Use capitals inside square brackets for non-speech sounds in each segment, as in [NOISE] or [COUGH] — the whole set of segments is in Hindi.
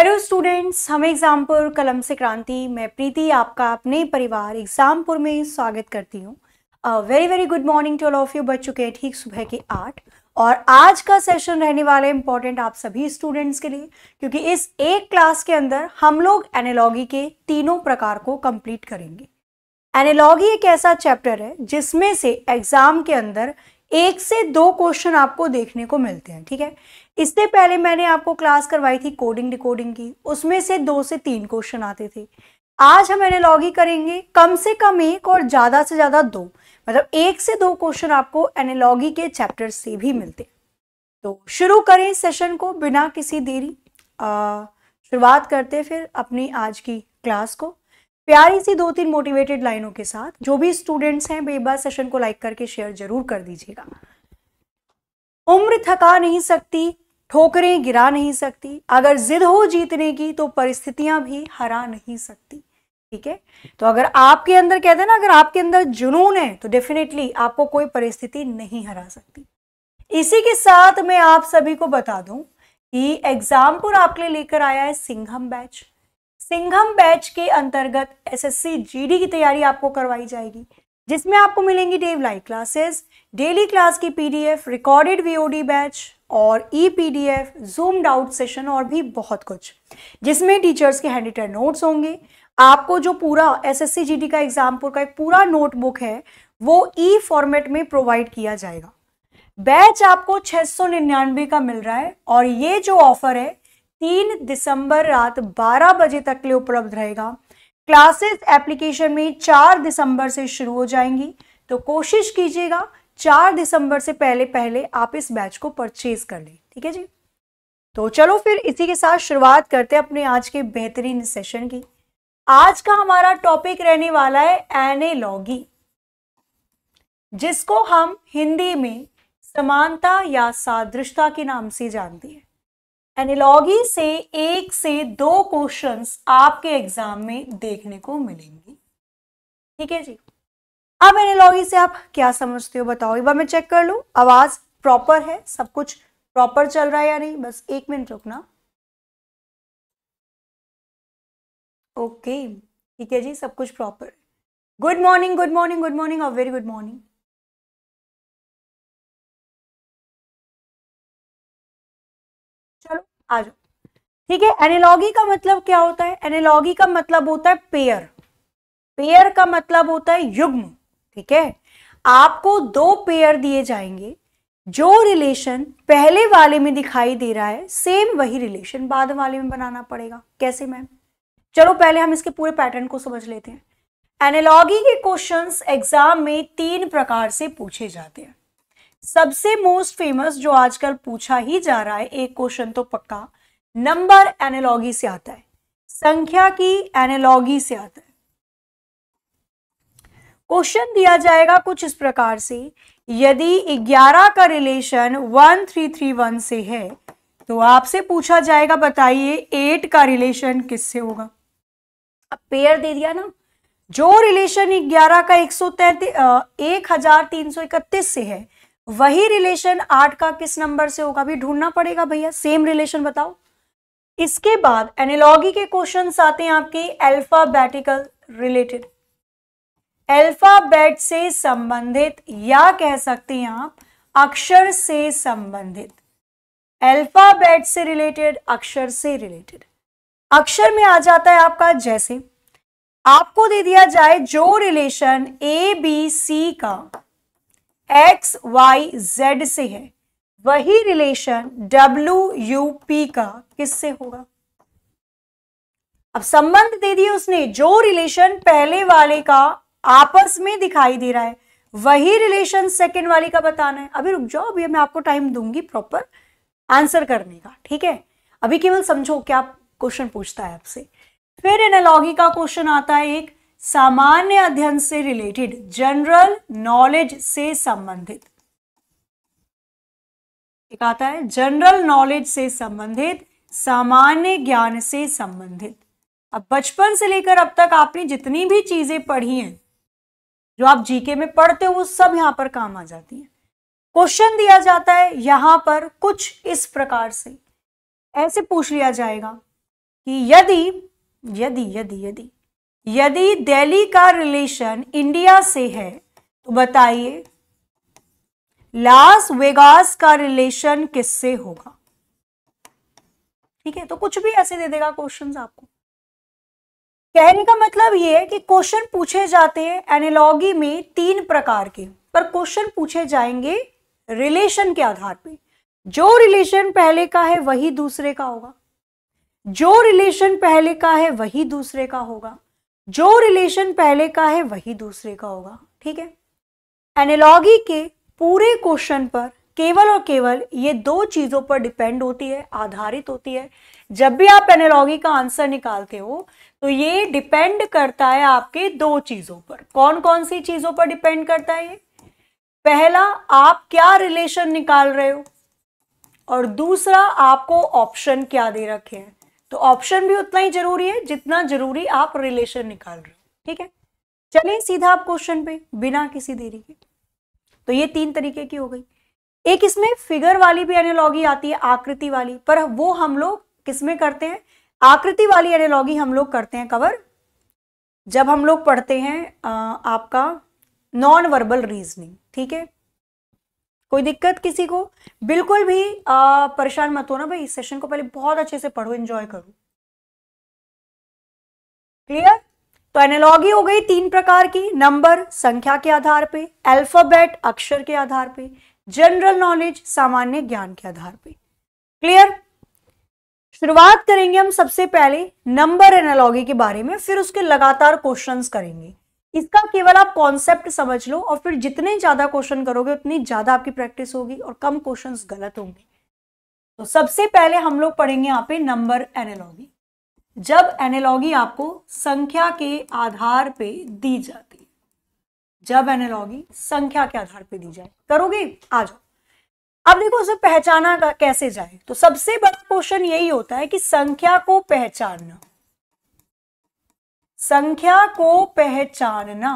हेलो स्टूडेंट्स हम एग्जामपुर कलम से क्रांति मैं प्रीति आपका अपने परिवार एग्जामपुर में स्वागत करती हूँ very very good morning to all of you बच चुके हैं ठीक सुबह के आठ और आज का सेशन रहने वाला है इम्पॉर्टेंट आप सभी स्टूडेंट्स के लिए क्योंकि इस एक क्लास के अंदर हम लोग एनालॉगी के तीनों प्रकार को कम्प्लीट करेंगे एनालॉगी एक ऐसा चैप्टर है जिसमें से एग्जाम के अंदर एक से दो क्वेश्चन आपको देखने को मिलते हैं ठीक है इससे पहले मैंने आपको क्लास करवाई थी कोडिंग डिकोडिंग की उसमें से दो से तीन क्वेश्चन आते थे आज हम एनालॉगी करेंगे कम से कम एक और ज़्यादा से ज़्यादा दो मतलब एक से दो क्वेश्चन आपको एनालॉगी के चैप्टर से भी मिलते हैं तो शुरू करें सेशन को बिना किसी देरी शुरुआत करते फिर अपनी आज की क्लास को प्यारी सी दो तीन मोटिवेटेड लाइनों के साथ जो भी स्टूडेंट्स हैं वे एक बार सेशन को लाइक करके शेयर जरूर कर दीजिएगा उम्र थका नहीं सकती ठोकरें गिरा नहीं सकती अगर जिद हो जीतने की तो परिस्थितियां भी हरा नहीं सकती ठीक है तो अगर आपके अंदर कहते हैं ना अगर आपके अंदर जुनून है तो डेफिनेटली आपको कोई परिस्थिति नहीं हरा सकती इसी के साथ मैं आप सभी को बता दूं कि एग्जामपुर आपके लिए लेकर आया है सिंघम बैच सिंघम बैच के अंतर्गत एसएससी जीडी की तैयारी आपको करवाई जाएगी जिसमें आपको मिलेंगी डेव लाइव क्लासेस डेली क्लास की पीडीएफ रिकॉर्डेड वीओडी बैच और E P D F zoomed out session और भी बहुत कुछ जिसमें टीचर्स के हैंड रिटर्न नोट्स होंगे आपको जो पूरा S S C G D का एग्जामपुर का एक पूरा नोटबुक है वो ई e फॉर्मेट में प्रोवाइड किया जाएगा बैच आपको छः सौ का मिल रहा है और ये जो ऑफर है तीन दिसंबर रात 12 बजे तक के लिए उपलब्ध रहेगा क्लासेस एप्लीकेशन में 4 दिसंबर से शुरू हो जाएंगी तो कोशिश कीजिएगा चार दिसंबर से पहले पहले आप इस बैच को परचेज कर लें ठीक है जी तो चलो फिर इसी के साथ शुरुआत करते हैं अपने आज के बेहतरीन सेशन की आज का हमारा टॉपिक रहने वाला है एनेलॉगी जिसको हम हिंदी में समानता या सादृशता के नाम से जानते हैं एनेलॉगी से एक से दो क्वेश्चंस आपके एग्जाम में देखने को मिलेंगे ठीक है जी अब एनालॉगी से आप क्या समझते हो बताओ एक बार मैं चेक कर लू आवाज़ प्रॉपर है सब कुछ प्रॉपर चल रहा है या नहीं बस एक मिनट रुकना ओके ठीक है जी सब कुछ proper good morning good morning good morning और वेरी गुड मॉर्निंग चलो आ जाओ ठीक है एनालॉगी का मतलब क्या होता है एनालॉगी का मतलब होता है पेयर पेयर का मतलब होता है युग्म ठीक है आपको दो पेयर दिए जाएंगे जो रिलेशन पहले वाले में दिखाई दे रहा है सेम वही रिलेशन बाद वाले में बनाना पड़ेगा कैसे मैम चलो पहले हम इसके पूरे पैटर्न को समझ लेते हैं एनालॉगी के क्वेश्चंस एग्जाम में तीन प्रकार से पूछे जाते हैं सबसे मोस्ट फेमस जो आजकल पूछा ही जा रहा है एक क्वेश्चन तो पक्का नंबर एनालॉगी से आता है संख्या की एनालॉगी से आता है क्वेश्चन दिया जाएगा कुछ इस प्रकार से यदि 11 का रिलेशन 1331 से है तो आपसे पूछा जाएगा बताइए 8 का रिलेशन किससे होगा अब पेयर दे दिया ना जो रिलेशन 11 का एक सौ एक हजार तीन सौ इकतीस से है वही रिलेशन 8 का किस नंबर से होगा भी ढूंढना पड़ेगा भैया सेम रिलेशन बताओ इसके बाद एनालॉगी के क्वेश्चन आते हैं आपके अल्फाबेटिकल रिलेटेड अल्फाबेट से संबंधित या कह सकते हैं आप अक्षर से संबंधित अल्फाबेट से रिलेटेड अक्षर से रिलेटेड अक्षर में आ जाता है आपका जैसे आपको दे दिया जाए जो रिलेशन ए बी सी का एक्स वाई जेड से है वही रिलेशन डब्ल्यू यू पी का किससे होगा अब संबंध दे दिए उसने जो रिलेशन पहले वाले का आपस में दिखाई दे रहा है वही रिलेशन सेकेंड वाली का बताना है अभी रुक जाओ अभी मैं आपको टाइम दूंगी प्रॉपर आंसर करने का ठीक है अभी केवल समझो क्या क्वेश्चन पूछता है आपसे फिर एनालॉगी का क्वेश्चन आता है एक सामान्य अध्ययन से रिलेटेड जनरल नॉलेज से संबंधित एक आता है जनरल नॉलेज से संबंधित सामान्य ज्ञान से संबंधित अब बचपन से लेकर अब तक आपने जितनी भी चीजें पढ़ी हैं जो आप जीके में पढ़ते हो वो सब यहां पर काम आ जाती है क्वेश्चन दिया जाता है यहां पर कुछ इस प्रकार से ऐसे पूछ लिया जाएगा कि यदि यदि यदि यदि यदि दिल्ली का रिलेशन इंडिया से है तो बताइए लास वेगास का रिलेशन किससे होगा ठीक है तो कुछ भी ऐसे दे देगा क्वेश्चंस आपको कहने का मतलब ये है कि क्वेश्चन पूछे जाते हैं एनालॉगी में तीन प्रकार के पर क्वेश्चन पूछे जाएंगे रिलेशन के आधार पे जो रिलेशन पहले का है वही दूसरे का होगा जो रिलेशन पहले का है वही दूसरे का होगा जो रिलेशन पहले का है वही दूसरे का होगा ठीक है एनालॉगी के पूरे क्वेश्चन पर केवल और केवल ये दो चीज़ों पर डिपेंड होती है आधारित होती है जब भी आप एनालॉगी का आंसर निकालते हो तो ये डिपेंड करता है आपके दो चीजों पर कौन कौन सी चीजों पर डिपेंड करता है ये पहला आप क्या रिलेशन निकाल रहे हो और दूसरा आपको ऑप्शन क्या दे रखे हैं तो ऑप्शन भी उतना ही जरूरी है जितना जरूरी आप रिलेशन निकाल रहे हो ठीक है चलिए सीधा आप क्वेश्चन पे बिना किसी देरी के तो ये तीन तरीके की हो गई एक इसमें फिगर वाली भी एनोलॉगी आती है आकृति वाली पर वो हम लोग किसमें करते हैं आकृति वाली एनालॉगी हम लोग करते हैं कवर जब हम लोग पढ़ते हैं आ, आपका नॉन वर्बल रीजनिंग ठीक है कोई दिक्कत किसी को बिल्कुल भी परेशान मत हो ना भाई इस सेशन को पहले बहुत अच्छे से पढ़ो एंजॉय करो क्लियर तो एनालॉगी हो गई तीन प्रकार की नंबर संख्या के आधार पे अल्फाबेट अक्षर के आधार पे जनरल नॉलेज सामान्य ज्ञान के आधार पे क्लियर शुरुआत करेंगे हम सबसे पहले नंबर एनालॉगी के बारे में फिर उसके लगातार क्वेश्चंस करेंगे इसका केवल आप कॉन्सेप्ट समझ लो और फिर जितने ज्यादा क्वेश्चन करोगे उतनी ज्यादा आपकी प्रैक्टिस होगी और कम क्वेश्चन गलत होंगे तो सबसे पहले हम लोग पढ़ेंगे यहाँ पे नंबर एनालॉगी जब एनालॉगी आपको संख्या के आधार पे दी जाती है जब एनालॉगी संख्या के आधार पे दी जाए करोगे आ जाओ अब देखो उसे पहचाना कैसे जाए तो सबसे बड़ा क्वेश्चन यही होता है कि संख्या को पहचानना संख्या को पहचानना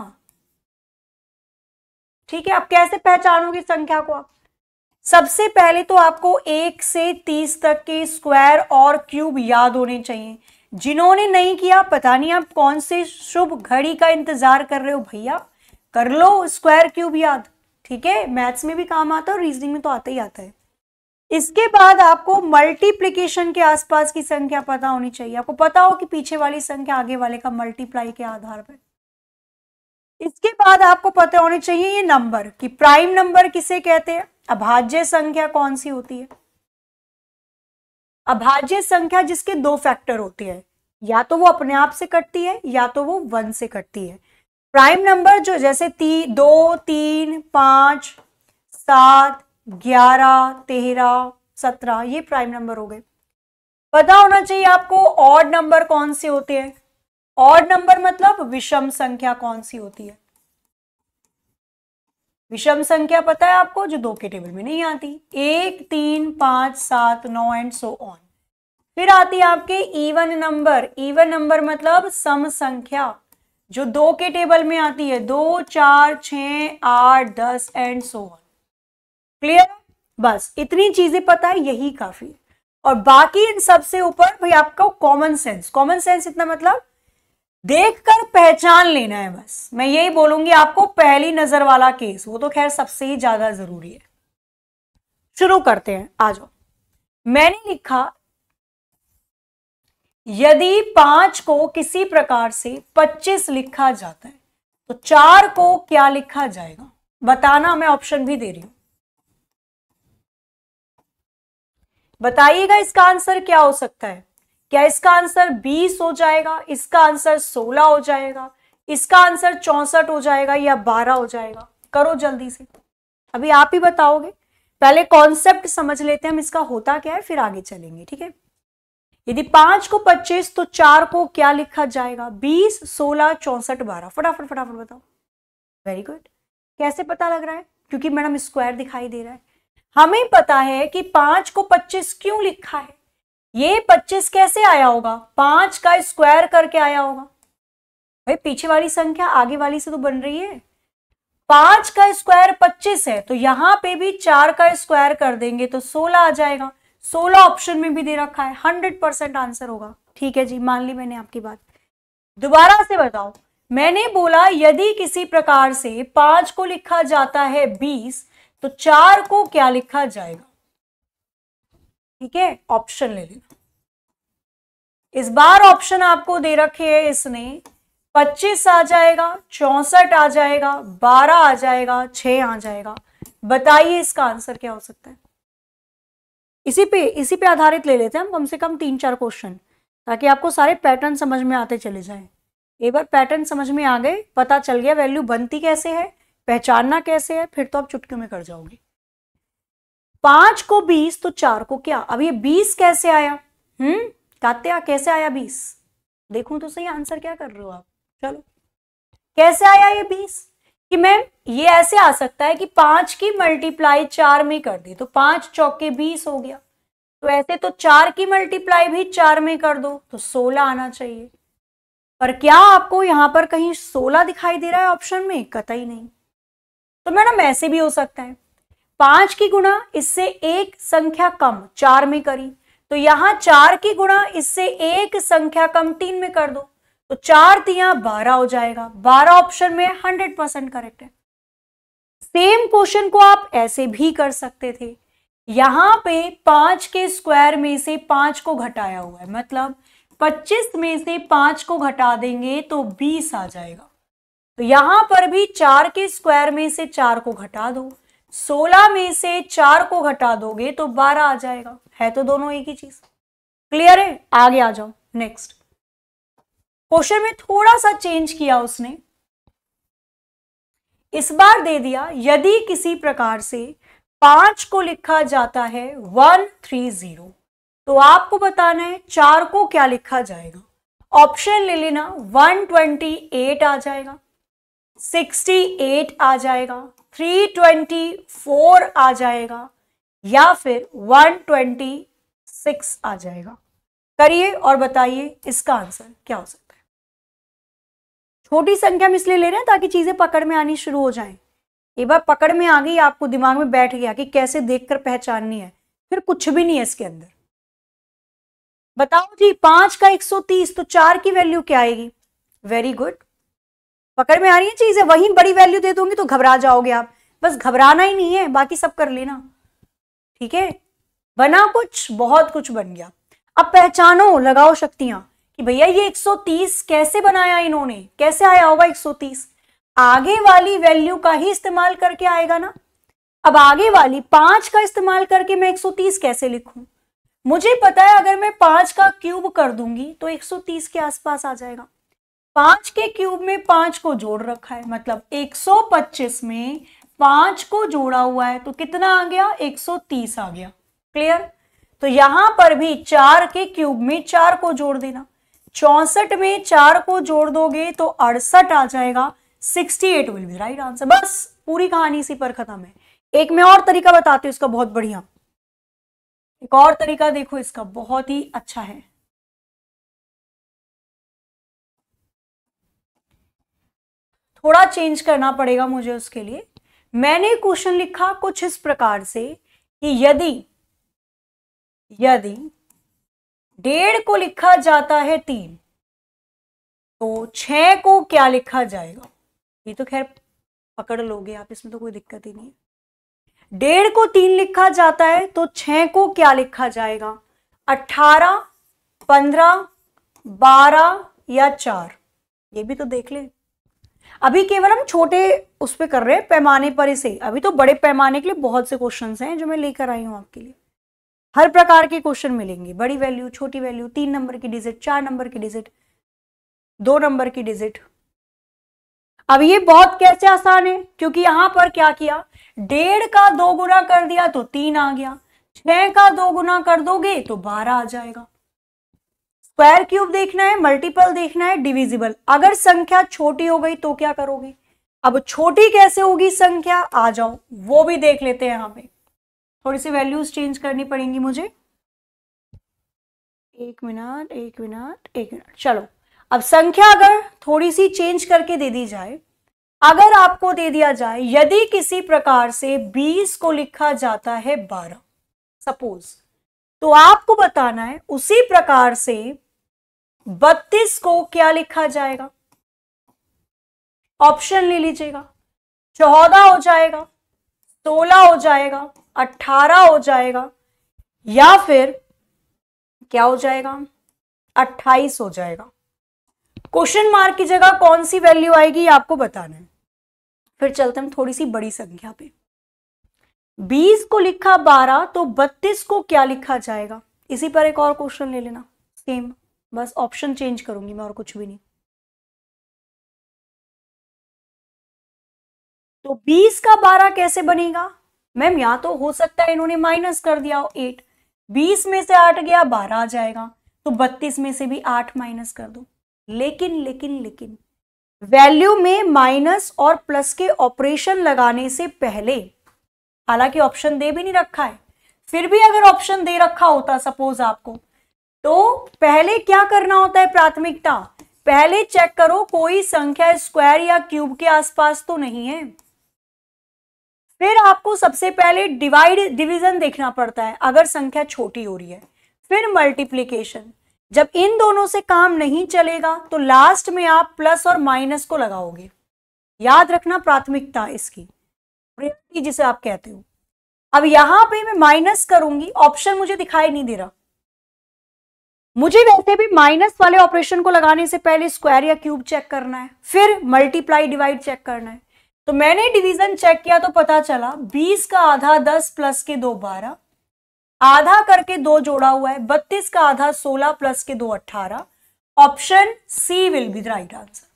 ठीक है आप कैसे पहचानोगे संख्या को आप सबसे पहले तो आपको एक से तीस तक के स्क्वायर और क्यूब याद होने चाहिए जिन्होंने नहीं किया पता नहीं आप कौन से शुभ घड़ी का इंतजार कर रहे हो भैया कर लो स्क्वायर क्यूब याद ठीक है मैथ्स में भी काम आता है और रीजनिंग में तो आता ही आता है इसके बाद आपको मल्टीप्लीकेशन के आसपास की संख्या पता होनी चाहिए आपको पता हो कि पीछे वाली संख्या आगे वाले का मल्टीप्लाई के आधार पर इसके बाद आपको पता होने चाहिए ये नंबर कि प्राइम नंबर किसे कहते हैं अभाज्य संख्या कौन सी होती है अभाज्य संख्या जिसके दो फैक्टर होते हैं या तो वो अपने आप से कटती है या तो वो वन से कटती है प्राइम नंबर जो जैसे ती, दो तीन पाँच सात ग्यारह तेरह सत्रह ये प्राइम नंबर हो गए पता होना चाहिए आपको ऑड नंबर कौन से होते हैं ऑड नंबर मतलब विषम संख्या कौन सी होती है विषम संख्या पता है आपको जो दो के टेबल में नहीं आती एक तीन पांच सात नौ एंड सो ऑन फिर आती है आपके इवन नंबर इवन नंबर मतलब सम संख्या जो दो के टेबल में आती है दो चार छ आठ दस एंड सो वन क्लियर बस इतनी चीजें पता है यही काफी है और बाकी इन सबसे ऊपर भाई आपका कॉमन सेंस कॉमन सेंस इतना मतलब देखकर पहचान लेना है बस मैं यही बोलूंगी आपको पहली नजर वाला केस वो तो खैर सबसे ही ज्यादा जरूरी है शुरू करते हैं आ जाओ मैंने लिखा यदि पांच को किसी प्रकार से पच्चीस लिखा जाता है तो चार को क्या लिखा जाएगा बताना मैं ऑप्शन भी दे रही हूं बताइएगा इसका आंसर क्या हो सकता है क्या इसका आंसर 20 हो जाएगा इसका आंसर 16 हो जाएगा इसका आंसर चौसठ हो जाएगा या 12 हो जाएगा करो जल्दी से अभी आप ही बताओगे पहले कॉन्सेप्ट समझ लेते हैं हम इसका होता क्या है फिर आगे चलेंगे ठीक है यदि पांच को पच्चीस तो चार को क्या लिखा जाएगा बीस सोलह चौसठ बारह फटाफट फटाफट बताओ वेरी गुड कैसे पता लग रहा है क्योंकि मैडम स्क्वायर दिखाई दे रहा है हमें पता है कि पांच को पच्चीस क्यों लिखा है ये पच्चीस कैसे आया होगा पांच का स्क्वायर करके आया होगा भाई पीछे वाली संख्या आगे वाली से तो बन रही है पांच का स्क्वायर पच्चीस है तो यहां पे भी चार का स्क्वायर कर देंगे तो सोलह आ जाएगा सोलह ऑप्शन में भी दे रखा है हंड्रेड परसेंट आंसर होगा ठीक है जी मान ली मैंने आपकी बात दोबारा से बताओ मैंने बोला यदि किसी प्रकार से पांच को लिखा जाता है बीस तो चार को क्या लिखा जाएगा ठीक है ऑप्शन ले लेना इस बार ऑप्शन आपको दे रखे है इसने पच्चीस आ जाएगा चौसठ आ जाएगा बारह आ जाएगा छ आ जाएगा बताइए इसका आंसर क्या हो सकता है इसी पे इसी पे आधारित ले लेते हैं हम कम से कम तीन चार क्वेश्चन ताकि आपको सारे पैटर्न समझ में आते चले जाएं एक बार पैटर्न समझ में आ गए पता चल गया वैल्यू बनती कैसे है पहचानना कैसे है फिर तो आप चुटकी में कर जाओगे पांच को बीस तो चार को क्या अब ये बीस कैसे आया हम्म कात्या कैसे आया बीस देखू तो सही आंसर क्या कर रहे हो आप चलो कैसे आया ये बीस कि मैम ये ऐसे आ सकता है कि पांच की मल्टीप्लाई चार में कर दी तो पांच चौके बीस हो गया तो ऐसे तो चार की मल्टीप्लाई भी चार में कर दो तो सोलह आना चाहिए पर क्या आपको यहां पर कहीं सोलह दिखाई दे रहा है ऑप्शन में कतई नहीं तो मैडम ऐसे भी हो सकता है पांच की गुणा इससे एक संख्या कम चार में करी तो यहां चार की गुणा इससे एक संख्या कम तीन में कर दो तो चार दिया बारह हो जाएगा बारह ऑप्शन में हंड्रेड परसेंट करेक्ट है सेम क्वेश्चन को आप ऐसे भी कर सकते थे यहां पे पांच के स्क्वायर में से पांच को घटाया हुआ है मतलब पच्चीस में से पांच को घटा देंगे तो बीस आ जाएगा तो यहां पर भी चार के स्क्वायर में से चार को घटा दो सोलह में से चार को घटा दोगे तो बारह आ जाएगा है तो दोनों एक ही चीज क्लियर है आगे आ जाओ नेक्स्ट क्वेश्चन में थोड़ा सा चेंज किया उसने इस बार दे दिया यदि किसी प्रकार से पांच को लिखा जाता है वन थ्री जीरो तो आपको बताना है चार को क्या लिखा जाएगा ऑप्शन ले लेना एट आ जाएगा सिक्सटी एट आ जाएगा थ्री ट्वेंटी फोर आ जाएगा या फिर वन ट्वेंटी सिक्स आ जाएगा करिए और बताइए इसका आंसर क्या हो सकता छोटी संख्या में इसलिए ले रहे हैं ताकि चीजें पकड़ में आनी शुरू हो जाए एक बार पकड़ में आ गई आपको दिमाग में बैठ गया कि कैसे देखकर पहचाननी है फिर कुछ भी नहीं है इसके अंदर बताओ जी पांच का एक सौ तीस तो चार की वैल्यू क्या आएगी वेरी गुड पकड़ में आ रही है चीजें वही बड़ी वैल्यू दे दूंगी तो घबरा जाओगे आप बस घबराना ही नहीं है बाकी सब कर लेना ठीक है बना कुछ बहुत कुछ बन गया अब पहचानो लगाओ शक्तियां कि भैया ये 130 कैसे बनाया इन्होंने कैसे आया होगा 130 आगे वाली वैल्यू का ही इस्तेमाल करके आएगा ना अब आगे वाली पांच का इस्तेमाल करके मैं 130 कैसे लिखूं मुझे पता है अगर मैं पांच का क्यूब कर दूंगी तो 130 के आसपास आ जाएगा पांच के क्यूब में पांच को जोड़ रखा है मतलब 125 में पांच को जोड़ा हुआ है तो कितना आ गया 130 आ गया क्लियर तो यहां पर भी चार के क्यूब में चार को जोड़ देना चौसठ में चार को जोड़ दोगे तो अड़सठ आ जाएगा sixty eight will be right answer बस पूरी कहानी इसी पर खत्म है एक मैं और तरीका बताती हूँ इसका बहुत बढ़िया एक और तरीका देखो इसका बहुत ही अच्छा है थोड़ा चेंज करना पड़ेगा मुझे उसके लिए मैंने क्वेश्चन लिखा कुछ इस प्रकार से कि यदि यदि डेढ़ को लिखा जाता है तीन तो छ को क्या लिखा जाएगा ये तो खैर पकड़ लोगे आप इसमें तो कोई दिक्कत ही नहीं है डेढ़ को तीन लिखा जाता है तो छ को क्या लिखा जाएगा अठारह पंद्रह बारह या चार ये भी तो देख ले अभी केवल हम छोटे उस पर कर रहे हैं पैमाने पर इसे अभी तो बड़े पैमाने के लिए बहुत से क्वेश्चंस हैं जो मैं लेकर आई हूं आपके लिए हर प्रकार के क्वेश्चन मिलेंगे बड़ी वैल्यू छोटी वैल्यू तीन नंबर की डिजिट चार नंबर की डिजिट दो नंबर की डिजिट अब ये बहुत कैसे आसान है क्योंकि यहां पर क्या किया डेढ़ का दो गुना कर दिया तो तीन आ गया छह का दो गुना कर दोगे तो बारह आ जाएगा स्क्वायर क्यूब देखना है मल्टीपल देखना है डिविजिबल अगर संख्या छोटी हो गई तो क्या करोगे अब छोटी कैसे होगी संख्या आ जाओ वो भी देख लेते हैं यहां पर थोड़ी सी वैल्यूज चेंज करनी पड़ेंगी मुझे एक मिनट एक मिनट एक मिनट चलो अब संख्या अगर थोड़ी सी चेंज करके दे दी जाए अगर आपको दे दिया जाए यदि किसी प्रकार से 20 को लिखा जाता है 12 सपोज तो आपको बताना है उसी प्रकार से 32 को क्या लिखा जाएगा ऑप्शन ले लीजिएगा चौदह हो जाएगा सोलह हो जाएगा अट्ठारह हो जाएगा या फिर क्या हो जाएगा अट्ठाईस हो जाएगा क्वेश्चन मार्क की जगह कौन सी वैल्यू आएगी आपको बताना है फिर चलते हम थोड़ी सी बड़ी संख्या पे बीस को लिखा बारह तो बत्तीस को क्या लिखा जाएगा इसी पर एक और क्वेश्चन ले लेना सेम बस ऑप्शन चेंज करूंगी मैं और कुछ भी नहीं तो बीस का बारह कैसे बनेगा मैम यहाँ तो हो सकता है इन्होंने माइनस कर दिया हो एट बीस में से आठ गया बारह आ जाएगा तो बत्तीस में से भी आठ माइनस कर दो लेकिन लेकिन लेकिन वैल्यू में माइनस और प्लस के ऑपरेशन लगाने से पहले हालांकि ऑप्शन दे भी नहीं रखा है फिर भी अगर ऑप्शन दे रखा होता सपोज आपको तो पहले क्या करना होता है प्राथमिकता पहले चेक करो कोई संख्या स्क्वायर या क्यूब के आसपास तो नहीं है फिर आपको सबसे पहले डिवाइड डिवीजन देखना पड़ता है अगर संख्या छोटी हो रही है फिर मल्टीप्लीकेशन जब इन दोनों से काम नहीं चलेगा तो लास्ट में आप प्लस और माइनस को लगाओगे याद रखना प्राथमिकता इसकी प्रायोरिटी जिसे आप कहते हो अब यहां पे मैं माइनस करूंगी ऑप्शन मुझे दिखाई नहीं दे रहा मुझे वैसे भी माइनस वाले ऑपरेशन को लगाने से पहले स्क्वायर या क्यूब चेक करना है फिर मल्टीप्लाई डिवाइड चेक करना है तो मैंने डिवीजन चेक किया तो पता चला बीस का आधा दस प्लस के दो बारह आधा करके दो जोड़ा हुआ है बत्तीस का आधा सोलह प्लस के दो अट्ठारह option C will be the right answer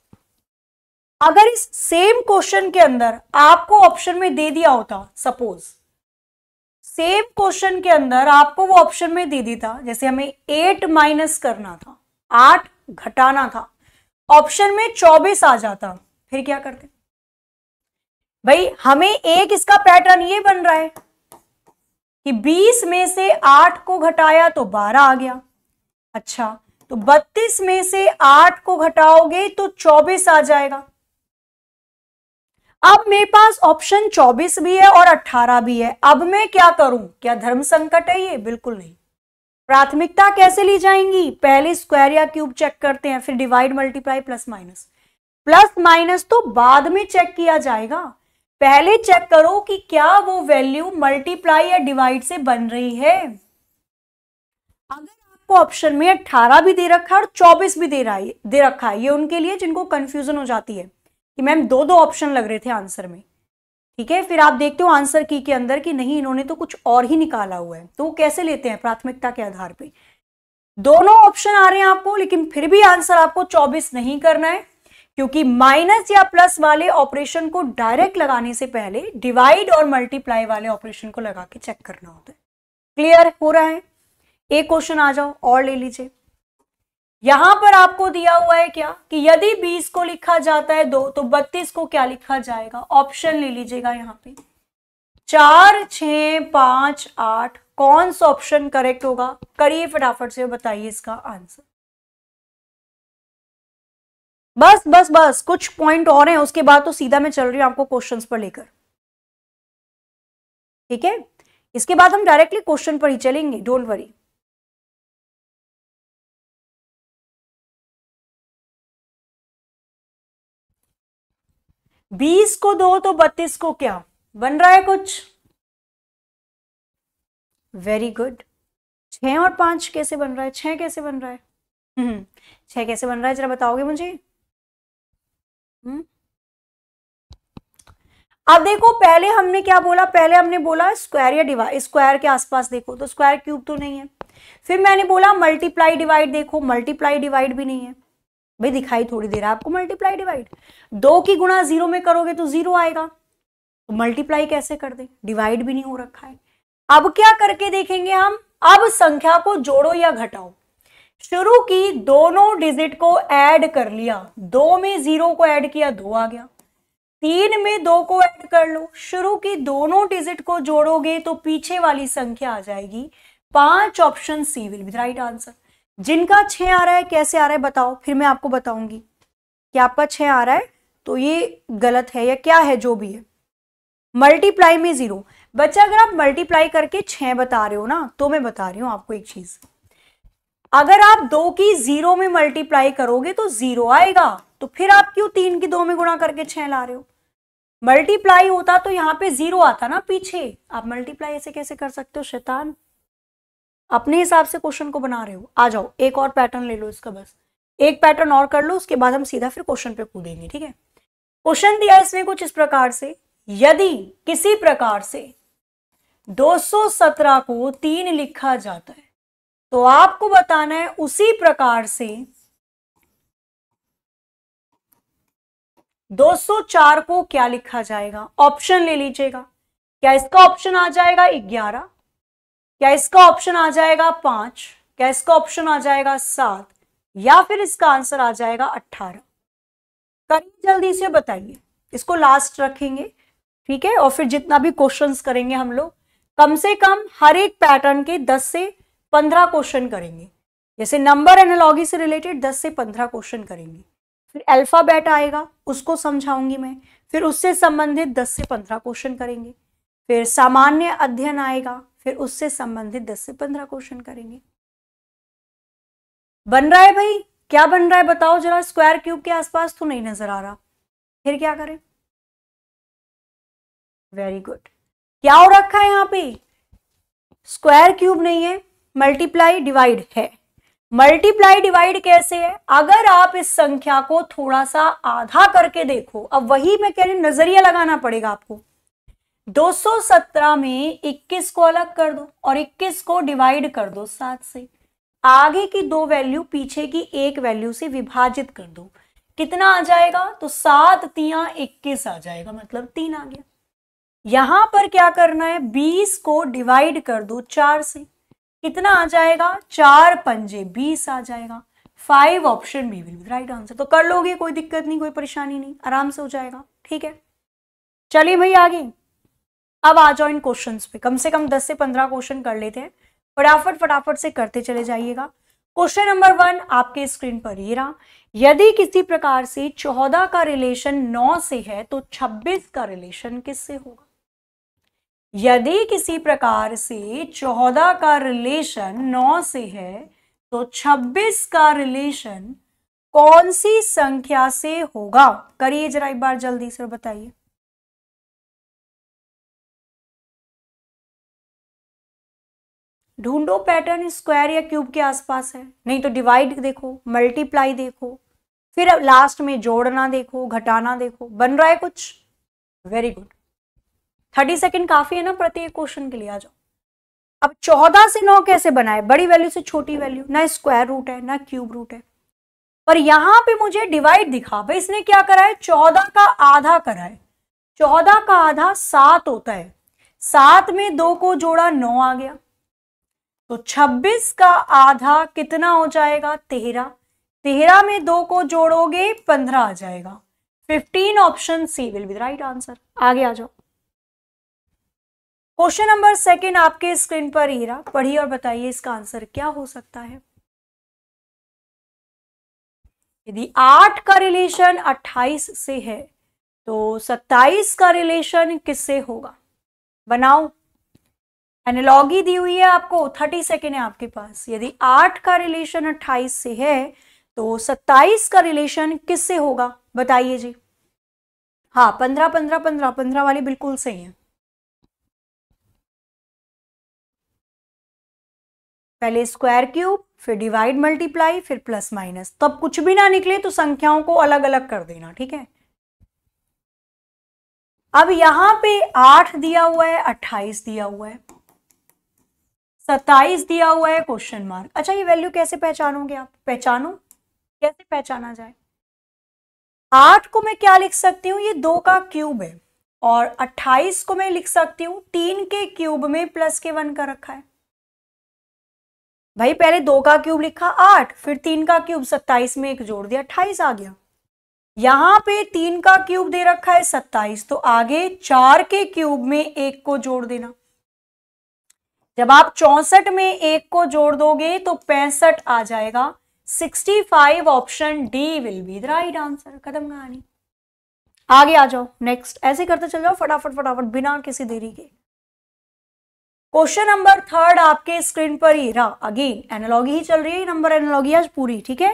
अगर इस सेम क्वेश्चन के अंदर आपको ऑप्शन में दे दिया होता सपोज सेम क्वेश्चन के अंदर आपको वो ऑप्शन में दे देता जैसे हमें एट माइनस करना था आठ घटाना था ऑप्शन में चौबीस आ जाता फिर क्या करते भाई हमें एक इसका पैटर्न ये बन रहा है कि 20 में से 8 को घटाया तो 12 आ गया अच्छा तो 32 में से 8 को घटाओगे तो 24 आ जाएगा अब मेरे पास ऑप्शन 24 भी है और 18 भी है अब मैं क्या करूं क्या धर्म संकट है ये बिल्कुल नहीं प्राथमिकता कैसे ली जाएंगी पहले स्क्वायर या क्यूब चेक करते हैं फिर divide multiply plus minus plus minus तो बाद में चेक किया जाएगा पहले चेक करो कि क्या वो वैल्यू मल्टीप्लाई या डिवाइड से बन रही है अगर आपको ऑप्शन में 18 भी दे रखा है और 24 भी दे रहा है दे रखा है ये उनके लिए जिनको कंफ्यूजन हो जाती है कि मैम दो दो ऑप्शन लग रहे थे आंसर में ठीक है फिर आप देखते हो आंसर की के अंदर कि नहीं इन्होंने तो कुछ और ही निकाला हुआ है तो वो कैसे लेते हैं प्राथमिकता के आधार पर दोनों ऑप्शन आ रहे हैं आपको लेकिन फिर भी आंसर आपको चौबीस नहीं करना है क्योंकि माइनस या प्लस वाले ऑपरेशन को डायरेक्ट लगाने से पहले डिवाइड और मल्टीप्लाई वाले ऑपरेशन को लगा के चेक करना होता है क्लियर हो रहा है एक क्वेश्चन आ जाओ और ले लीजिए यहां पर आपको दिया हुआ है क्या कि यदि 20 को लिखा जाता है दो तो 32 को क्या लिखा जाएगा ऑप्शन ले लीजिएगा यहाँ पे चार छ पांच आठ कौन सा ऑप्शन करेक्ट होगा करिए फटाफट से बताइए इसका आंसर बस बस बस कुछ पॉइंट और हैं उसके बाद तो सीधा मैं चल रही हूं आपको क्वेश्चंस पर लेकर ठीक है इसके बाद हम डायरेक्टली क्वेश्चन पर ही चलेंगे डोंट वरी बीस को दो तो बत्तीस को क्या बन रहा है कुछ वेरी गुड छ और पांच कैसे बन रहा है छ कैसे बन रहा है छह कैसे बन रहा है हम्म, जरा बताओगे मुझे हम्म? अब देखो पहले हमने क्या बोला पहले हमने बोला स्क्वायर या डिवाइड स्क्वायर के आसपास देखो तो स्क्वायर क्यूब तो नहीं है फिर मैंने बोला मल्टीप्लाई डिवाइड देखो मल्टीप्लाई डिवाइड भी नहीं है भाई दिखाई थोड़ी देर आपको मल्टीप्लाई डिवाइड दो की गुणा जीरो में करोगे तो जीरो आएगा तो मल्टीप्लाई कैसे कर दे डिवाइड भी नहीं हो रखा है अब क्या करके देखेंगे हम अब संख्या को जोड़ो या घटाओ शुरू की दोनों डिजिट को ऐड कर लिया दो में जीरो को ऐड किया दो आ गया तीन में दो को ऐड कर लो शुरू की दोनों डिजिट को जोड़ोगे तो पीछे वाली संख्या आ जाएगी पांच option C will be right answer जिनका छ आ रहा है कैसे आ रहा है बताओ फिर मैं आपको बताऊंगी कि आपका छ आ रहा है तो ये गलत है या क्या है जो भी है मल्टीप्लाई में जीरो बच्चा अगर आप मल्टीप्लाई करके छह बता रहे हो ना तो मैं बता रही हूं आपको एक चीज़ अगर आप दो की जीरो में मल्टीप्लाई करोगे तो जीरो आएगा तो फिर आप क्यों तीन की दो में गुणा करके छह ला रहे हो मल्टीप्लाई होता तो यहां पे जीरो आता ना पीछे आप मल्टीप्लाई ऐसे कैसे कर सकते हो शैतान अपने हिसाब से क्वेश्चन को बना रहे हो आ जाओ एक और पैटर्न ले लो इसका बस एक पैटर्न और कर लो उसके बाद हम सीधा फिर क्वेश्चन पे कूदेंगे ठीक है क्वेश्चन दिया इसमें कुछ इस प्रकार से यदि किसी प्रकार से 217 को तीन लिखा जाता है तो आपको बताना है उसी प्रकार से 204 को क्या लिखा जाएगा ऑप्शन ले लीजिएगा क्या इसका ऑप्शन आ जाएगा ग्यारह क्या इसका ऑप्शन आ जाएगा पांच क्या इसका ऑप्शन आ जाएगा सात या फिर इसका आंसर आ जाएगा अट्ठारह करिए जल्दी से बताइए इसको लास्ट रखेंगे ठीक है और फिर जितना भी क्वेश्चंस करेंगे हम लोग कम से कम हर एक पैटर्न के दस से पंद्रह क्वेश्चन करेंगे जैसे नंबर एनालॉगी से रिलेटेड दस से पंद्रह क्वेश्चन करेंगे फिर अल्फ़ाबेट आएगा उसको समझाऊंगी मैं फिर उससे संबंधित दस से पंद्रह क्वेश्चन करेंगे फिर सामान्य अध्ययन आएगा फिर उससे संबंधित दस से पंद्रह क्वेश्चन करेंगे बन रहा है भाई क्या बन रहा है बताओ जरा स्क्वायर क्यूब के आसपास तो नहीं नजर आ रहा फिर क्या करें वेरी गुड क्या हो रखा है यहाँ पे स्क्वायर क्यूब नहीं है मल्टीप्लाई डिवाइड है मल्टीप्लाई डिवाइड कैसे है अगर आप इस संख्या को थोड़ा सा आधा करके देखो अब वही मैं कह रही नजरिया लगाना पड़ेगा आपको 217 में 21 को अलग कर दो और 21 को डिवाइड कर दो सात से आगे की दो वैल्यू पीछे की एक वैल्यू से विभाजित कर दो कितना आ जाएगा तो सात तिया इक्कीस आ जाएगा मतलब तीन आ गया यहां पर क्या करना है बीस को डिवाइड कर दो चार से कितना आ जाएगा चार पंजे बीस आ जाएगा five option B will be right answer तो कर लोगे कोई दिक्कत नहीं कोई परेशानी नहीं आराम से हो जाएगा ठीक है चलिए भाई आगे अब आ जाओ इन क्वेश्चन पे कम से कम दस से पंद्रह क्वेश्चन कर लेते हैं फटाफट फटाफट से करते चले जाइएगा क्वेश्चन नंबर वन आपके स्क्रीन पर ये रहा यदि किसी प्रकार से चौदह का रिलेशन नौ से है तो छब्बीस का रिलेशन किससे होगा यदि किसी प्रकार से चौदह का रिलेशन नौ से है तो छब्बीस का रिलेशन कौन सी संख्या से होगा करिए जरा एक बार जल्दी से बताइए ढूंढो पैटर्न स्क्वायर या क्यूब के आसपास है नहीं तो डिवाइड देखो मल्टीप्लाई देखो फिर लास्ट में जोड़ना देखो घटाना देखो बन रहा है कुछ वेरी गुड थर्टी सेकेंड काफी है ना प्रत्येक क्वेश्चन के लिए आ जाओ अब चौदह से नौ कैसे बनाए बड़ी वैल्यू से छोटी वैल्यू ना स्क्वायर रूट है ना क्यूब रूट है पर यहां पे मुझे डिवाइड दिखा भाई इसने क्या करा है चौदह का आधा करा है चौदह का आधा सात होता है सात में दो को जोड़ा नौ आ गया तो छब्बीस का आधा कितना हो जाएगा तेरह तेरह में दो को जोड़ोगे पंद्रह आ जाएगा fifteen option C will be right answer आगे आ जाओ क्वेश्चन नंबर सेकंड आपके स्क्रीन पर ही रहा पढ़िए और बताइए इसका आंसर क्या हो सकता है यदि आठ का रिलेशन अट्ठाईस से है तो सत्ताईस का रिलेशन किससे होगा बनाओ एनालॉगी दी हुई है आपको थर्टी सेकेंड है आपके पास यदि आठ का रिलेशन अट्ठाईस से है तो सत्ताईस का रिलेशन किससे होगा बताइए जी हाँ पंद्रह पंद्रह पंद्रह पंद्रह वाली बिल्कुल सही है पहले स्क्वायर क्यूब फिर डिवाइड मल्टीप्लाई फिर प्लस माइनस तब कुछ भी ना निकले तो संख्याओं को अलग अलग कर देना ठीक है अब यहां पे आठ दिया हुआ है अट्ठाईस दिया हुआ है सत्ताईस दिया हुआ है क्वेश्चन मार्क अच्छा ये वैल्यू कैसे पहचानोगे आप पहचानो कैसे पहचाना जाए आठ को मैं क्या लिख सकती हूँ ये दो का क्यूब है और अट्ठाईस को मैं लिख सकती हूँ तीन के क्यूब में प्लस के वन का रखा है भाई पहले दो का क्यूब लिखा आठ फिर तीन का क्यूब सत्ताईस में एक जोड़ दिया अट्ठाईस आ गया यहाँ पे तीन का क्यूब दे रखा है सत्ताईस तो आगे चार के क्यूब में एक को जोड़ देना जब आप चौसठ में एक को जोड़ दोगे तो पैंसठ आ जाएगा sixty five option D will be the right answer कदम कहानी आगे आ जाओ नेक्स्ट ऐसे करते चल जाओ फटाफट फटाफट बिना किसी देरी के क्वेश्चन नंबर थर्ड आपके स्क्रीन पर ही रहा अगेन एनालॉगी ही चल रही है नंबर एनालॉगी आज पूरी ठीक है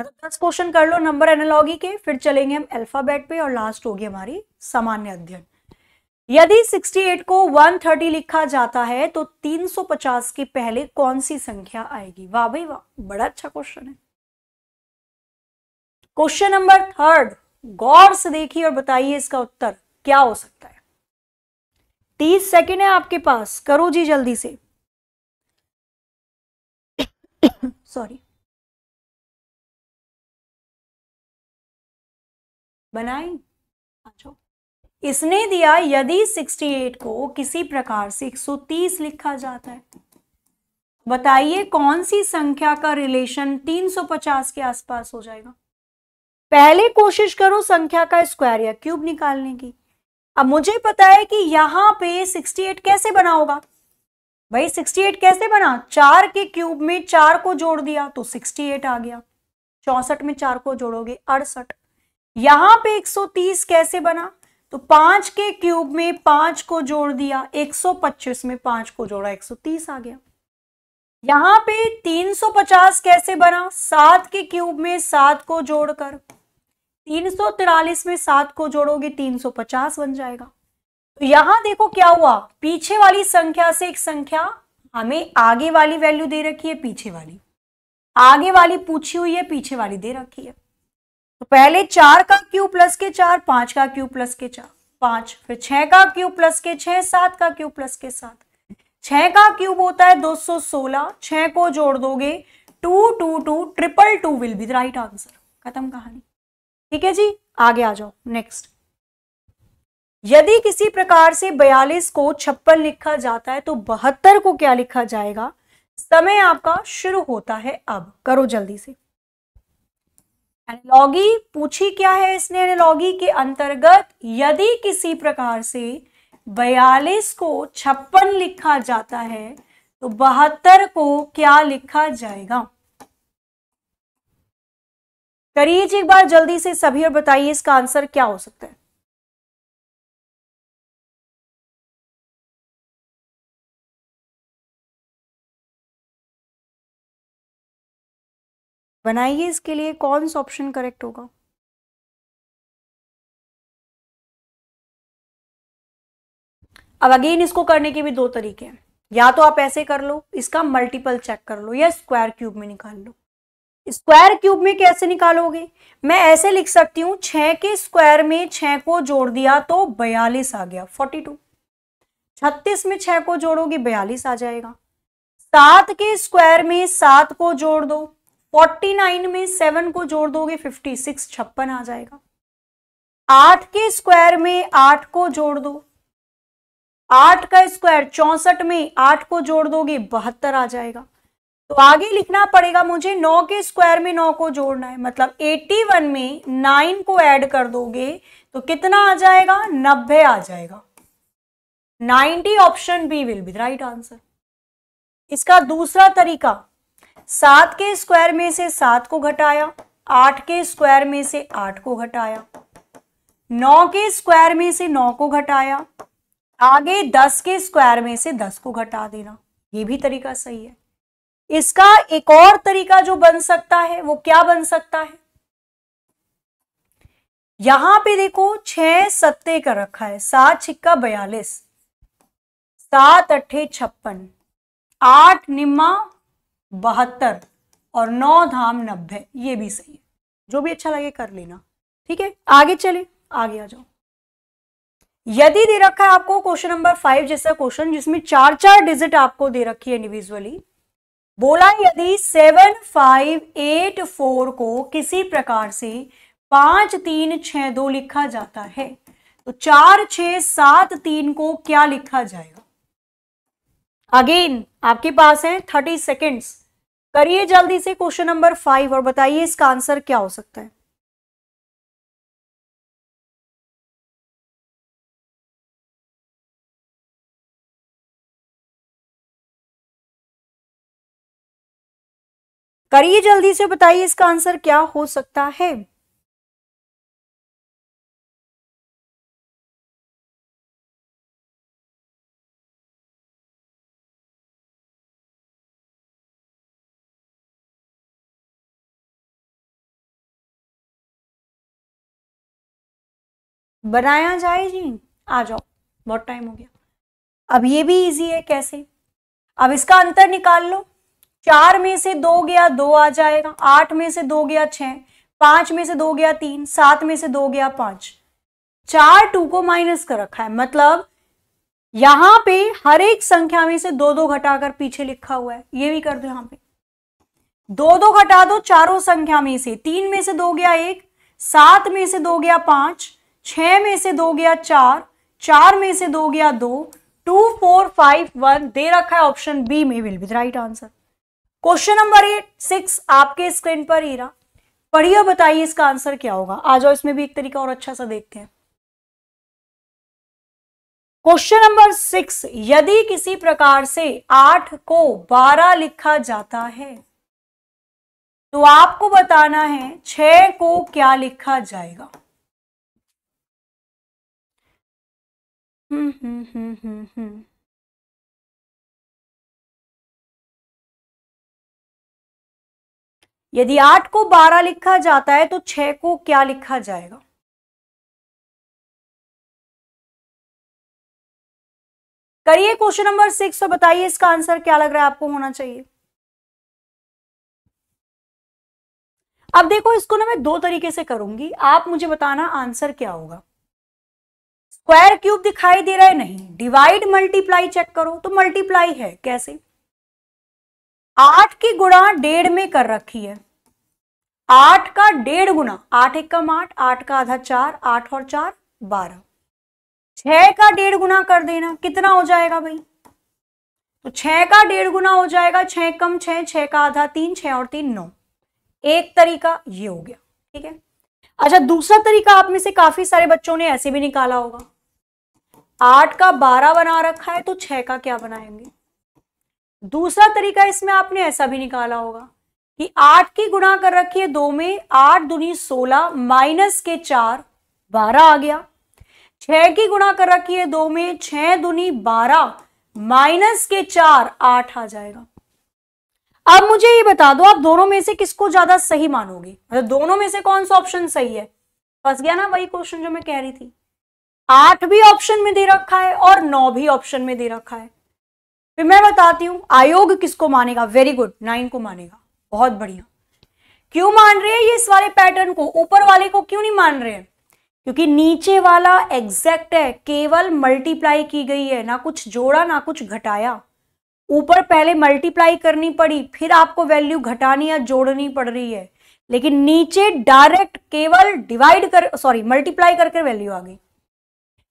मतलब दस क्वेश्चन कर लो नंबर एनालॉगी के फिर चलेंगे हम अल्फाबेट पे और लास्ट होगी हमारी सामान्य अध्ययन यदि 68 को 130 लिखा जाता है तो 350 के पहले कौन सी संख्या आएगी वाह भाई वाह बड़ा अच्छा क्वेश्चन है क्वेश्चन नंबर थर्ड गौर से देखिए और बताइए इसका उत्तर क्या हो सकता है तीस सेकेंड है आपके पास करो जी जल्दी से सॉरी बनाए अच्छा इसने दिया यदि 68 को किसी प्रकार से 130 लिखा जाता है बताइए कौन सी संख्या का रिलेशन 350 के आसपास हो जाएगा पहले कोशिश करो संख्या का स्क्वायर या क्यूब निकालने की अब मुझे पता है कि यहां पे 68 कैसे बना होगा भाई 68 कैसे बना चार के क्यूब में चार को जोड़ दिया तो 68 आ गया चौसठ में चार को जोड़ोगे अड़सठ यहां पे 130 कैसे बना तो पांच के क्यूब में पांच को जोड़ दिया 125 में पांच को जोड़ा 130 आ गया यहां पे 350 कैसे बना सात के क्यूब में सात को जोड़कर तीन सौ तिरालीस में सात को जोड़ोगे तीन सौ पचास बन जाएगा तो यहां देखो क्या हुआ पीछे वाली संख्या से एक संख्या हमें आगे वाली वैल्यू दे रखी है पीछे वाली आगे वाली पूछी हुई है पीछे वाली दे रखी है तो पहले चार का क्यू प्लस के चार पांच का क्यू प्लस के चार पांच फिर छह का क्यू प्लस के छह सात का क्यू प्लस के सात छह का क्यूब होता है दो सौ सोलह छह को जोड़ दोगे two two two triple two will be the right answer खत्म कहानी ठीक है जी आगे आ जाओ नेक्स्ट यदि किसी प्रकार से बयालीस को छप्पन लिखा जाता है तो बहत्तर को क्या लिखा जाएगा समय आपका शुरू होता है अब करो जल्दी से एनोलॉगी पूछी क्या है इसने एनोलॉगी के अंतर्गत यदि किसी प्रकार से बयालीस को छप्पन लिखा जाता है तो बहत्तर को क्या लिखा जाएगा करिए एक बार जल्दी से सभी और बताइए इसका आंसर क्या हो सकता है बनाइए इसके लिए कौन सा ऑप्शन करेक्ट होगा अब अगेन इसको करने के भी दो तरीके हैं या तो आप ऐसे कर लो इसका मल्टीपल चेक कर लो या स्क्वायर क्यूब में निकाल लो स्क्वायर क्यूब में कैसे निकालोगे मैं ऐसे लिख सकती हूँ छ के स्क्वायर में छ को जोड़ दिया तो बयालीस आ गया फोर्टी टू छत्तीस में छ को जोड़ोगे बयालीस आ जाएगा सात के स्क्वायर में सात को जोड़ दो फोर्टी नाइन में सेवन को जोड़ दोगे फिफ्टी सिक्स छप्पन आ जाएगा आठ के स्क्वायर में आठ को जोड़ दो आठ का स्क्वायर चौसठ में आठ को जोड़ दोगे बहत्तर आ जाएगा तो आगे लिखना पड़ेगा मुझे नौ के स्क्वायर में नौ को जोड़ना है मतलब 81 में नाइन को ऐड कर दोगे तो कितना आ जाएगा नब्बे आ जाएगा 90 option B will be right answer इसका दूसरा तरीका सात के स्क्वायर में से सात को घटाया आठ के स्क्वायर में से आठ को घटाया नौ के स्क्वायर में से नौ को घटाया आगे दस के स्क्वायर में से दस को घटा देना ये भी तरीका सही है इसका एक और तरीका जो बन सकता है वो क्या बन सकता है यहां पे देखो छह सत्ते का रखा है सात छिक्का बयालीस सात अट्ठे छप्पन आठ निम्मा बहत्तर और नौ धाम नब्बे ये भी सही है जो भी अच्छा लगे कर लेना ठीक है आगे चले आगे आ जाओ यदि दे रखा है आपको क्वेश्चन नंबर फाइव जैसा क्वेश्चन जिसमें चार चार डिजिट आपको दे रखी है इंडिविजुअली बोला यदि सेवन फाइव एट फोर को किसी प्रकार से पांच तीन छ दो लिखा जाता है तो चार छ सात तीन को क्या लिखा जाएगा अगेन आपके पास है थर्टी सेकेंड्स करिए जल्दी से क्वेश्चन नंबर फाइव और बताइए इसका आंसर क्या हो सकता है करिए जल्दी से बताइए इसका आंसर क्या हो सकता है बनाया जाए जी आ जाओ बहुत टाइम हो गया अब ये भी इजी है कैसे अब इसका अंतर निकाल लो चार में से दो गया दो आ जाएगा आठ में से दो गया छ पांच में से दो गया तीन सात में से दो गया पांच चार टू को माइनस कर रखा है मतलब यहां पे हर एक संख्या में से दो दो घटाकर पीछे लिखा हुआ है ये भी कर दो यहां पे दो दो घटा दो चारों संख्या में से तीन में से दो गया एक सात में से दो गया पांच छ में से दो गया चार चार में से दो गया दो टू फोर फाइव वन दे रखा है ऑप्शन बी में will be right answer question number eight six आपके स्क्रीन पर ही रहा पढ़िए और बताइए इसका आंसर क्या होगा आ जाओ इसमें भी एक तरीका और अच्छा सा देखते हैं क्वेश्चन नंबर सिक्स यदि किसी प्रकार से आठ को बारह लिखा जाता है तो आपको बताना है छ को क्या लिखा जाएगा हम्म हम्म हम्म हम्म, हम्म। यदि आठ को बारह लिखा जाता है तो छह को क्या लिखा जाएगा करिए क्वेश्चन नंबर सिक्स और बताइए इसका आंसर क्या लग रहा है आपको होना चाहिए अब देखो इसको ना मैं दो तरीके से करूंगी आप मुझे बताना आंसर क्या होगा स्क्वायर क्यूब दिखाई दे रहा है नहीं डिवाइड मल्टीप्लाई चेक करो तो मल्टीप्लाई है कैसे आठ की गुणा डेढ़ में कर रखी है आठ का डेढ़ गुना आठ एक कम आठ आठ का आधा चार आठ और चार बारह छह का डेढ़ गुना कर देना कितना हो जाएगा भाई तो छह का डेढ़ गुना हो जाएगा छह कम छह छह का आधा तीन छह और तीन नौ एक तरीका ये हो गया ठीक है अच्छा दूसरा तरीका आप में से काफी सारे बच्चों ने ऐसे भी निकाला होगा आठ का बारह बना रखा है तो छह का क्या बनाएंगे दूसरा तरीका इसमें आपने ऐसा भी निकाला होगा कि आठ की गुणा कर रखिए दो में आठ दुनी सोलह माइनस के चार बारह आ गया छह की गुणा कर रखिए दो में छह दुनी बारह माइनस के चार आठ आ जाएगा अब मुझे ये बता दो आप दोनों में से किसको ज्यादा सही मानोगे मतलब दोनों में से कौन सा ऑप्शन सही है फंस गया ना वही क्वेश्चन जो मैं कह रही थी आठ भी ऑप्शन में दे रखा है और नौ भी ऑप्शन में दे रखा है फिर मैं बताती हूं आयोग किसको मानेगा वेरी गुड नाइन को मानेगा बहुत बढ़िया क्यों मान रहे हैं ये इस वाले पैटर्न को ऊपर वाले को क्यों नहीं मान रहे हैं क्योंकि नीचे वाला एग्जैक्ट है केवल मल्टीप्लाई की गई है ना कुछ जोड़ा ना कुछ घटाया ऊपर पहले मल्टीप्लाई करनी पड़ी फिर आपको वैल्यू घटानी या जोड़नी पड़ रही है लेकिन नीचे डायरेक्ट केवल डिवाइड कर सॉरी मल्टीप्लाई करके वैल्यू आ गई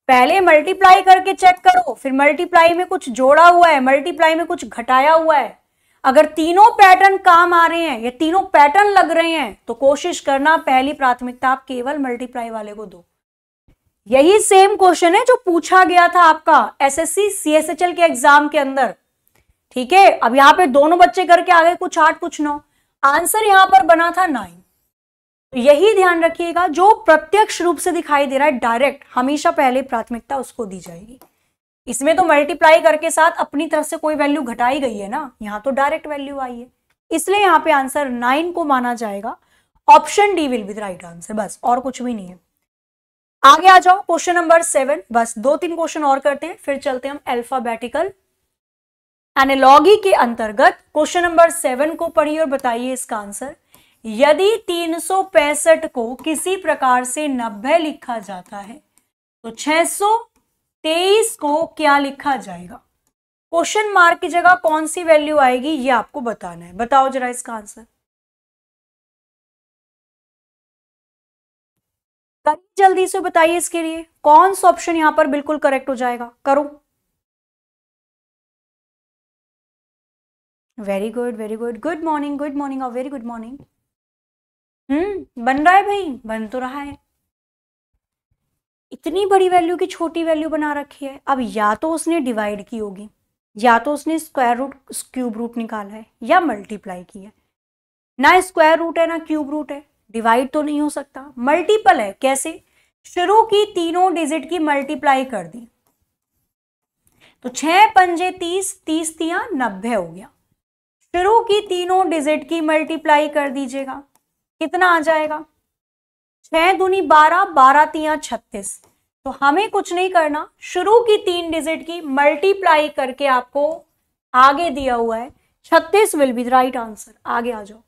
पहले मल्टीप्लाई करके चेक करो फिर मल्टीप्लाई में कुछ जोड़ा हुआ है मल्टीप्लाई में कुछ घटाया हुआ है अगर तीनों पैटर्न काम आ रहे हैं या तीनों पैटर्न लग रहे हैं तो कोशिश करना पहली प्राथमिकता आप केवल मल्टीप्लाई वाले को दो यही सेम क्वेश्चन है जो पूछा गया था आपका एसएससी सीएसएचएल के एग्जाम के अंदर ठीक है अब यहां पे दोनों बच्चे करके आ गए कुछ आठ कुछ नौ आंसर यहां पर बना था नाइन तो यही ध्यान रखिएगा जो प्रत्यक्ष रूप से दिखाई दे रहा है डायरेक्ट हमेशा पहले प्राथमिकता उसको दी जाएगी इसमें तो मल्टीप्लाई करके साथ अपनी तरफ से कोई वैल्यू घटाई गई है ना यहाँ तो डायरेक्ट वैल्यू आई है इसलिए यहाँ पे आंसर नाइन को माना जाएगा option D will be the right answer बस और कुछ भी नहीं है आगे आ जाओ क्वेश्चन नंबर सेवन बस दो तीन क्वेश्चन और करते हैं फिर चलते हैं हम अल्फाबेटिकल एनालॉगी के अंतर्गत क्वेश्चन नंबर सेवन को पढ़िए और बताइए इसका आंसर यदि तीन को किसी प्रकार से नब्बे लिखा जाता है तो सौ तेईस को क्या लिखा जाएगा क्वेश्चन मार्क की जगह कौन सी वैल्यू आएगी ये आपको बताना है बताओ जरा इसका आंसर जल्दी से बताइए इसके लिए कौन सा ऑप्शन यहां पर बिल्कुल करेक्ट हो जाएगा करो very good very good good morning good morning और वेरी गुड मॉर्निंग हम्म बन रहा है भाई बन तो रहा है इतनी बड़ी वैल्यू की छोटी वैल्यू बना रखी है अब या तो उसने डिवाइड की होगी या तो उसने स्क्वायर रूट क्यूब रूट निकाला है या मल्टीप्लाई किया ना स्क्वायर रूट है ना क्यूब रूट है डिवाइड तो नहीं हो सकता मल्टीपल है कैसे शुरू की तीनों डिजिट की मल्टीप्लाई कर दी तो छह पंजे तीस तीस तिया नब्बे हो गया शुरू की तीनों डिजिट की मल्टीप्लाई कर दीजिएगा कितना आ जाएगा छह दूनी बारह बारह तिया छत्तीस तो हमें कुछ नहीं करना शुरू की तीन डिजिट की मल्टीप्लाई करके आपको आगे दिया हुआ है छत्तीस विल बी राइट आंसर आगे आ जाओ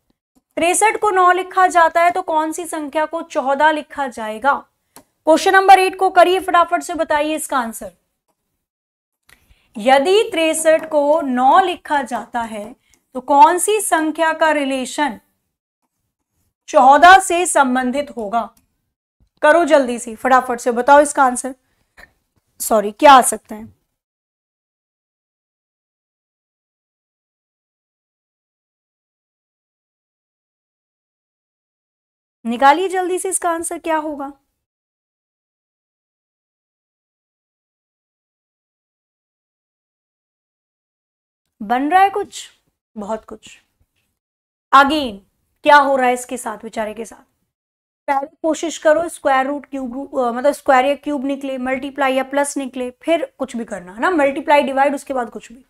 तिरसठ को नौ लिखा जाता है तो कौन सी संख्या को चौदह लिखा जाएगा क्वेश्चन नंबर एट को करिए फटाफट से बताइए इसका आंसर यदि तिरसठ को नौ लिखा जाता है तो कौन सी संख्या का रिलेशन चौदह से संबंधित होगा करो जल्दी से फटाफट से बताओ इसका आंसर सॉरी क्या आ सकते हैं निकालिए जल्दी से इसका आंसर क्या होगा बन रहा है कुछ बहुत कुछ अगेन क्या हो रहा है इसके साथ बेचारे के साथ पहले कोशिश करो स्क्वायर रूट क्यूब रूट मतलब स्क्वायर या क्यूब निकले मल्टीप्लाई या प्लस निकले फिर कुछ भी करना है ना मल्टीप्लाई डिवाइड उसके बाद कुछ भी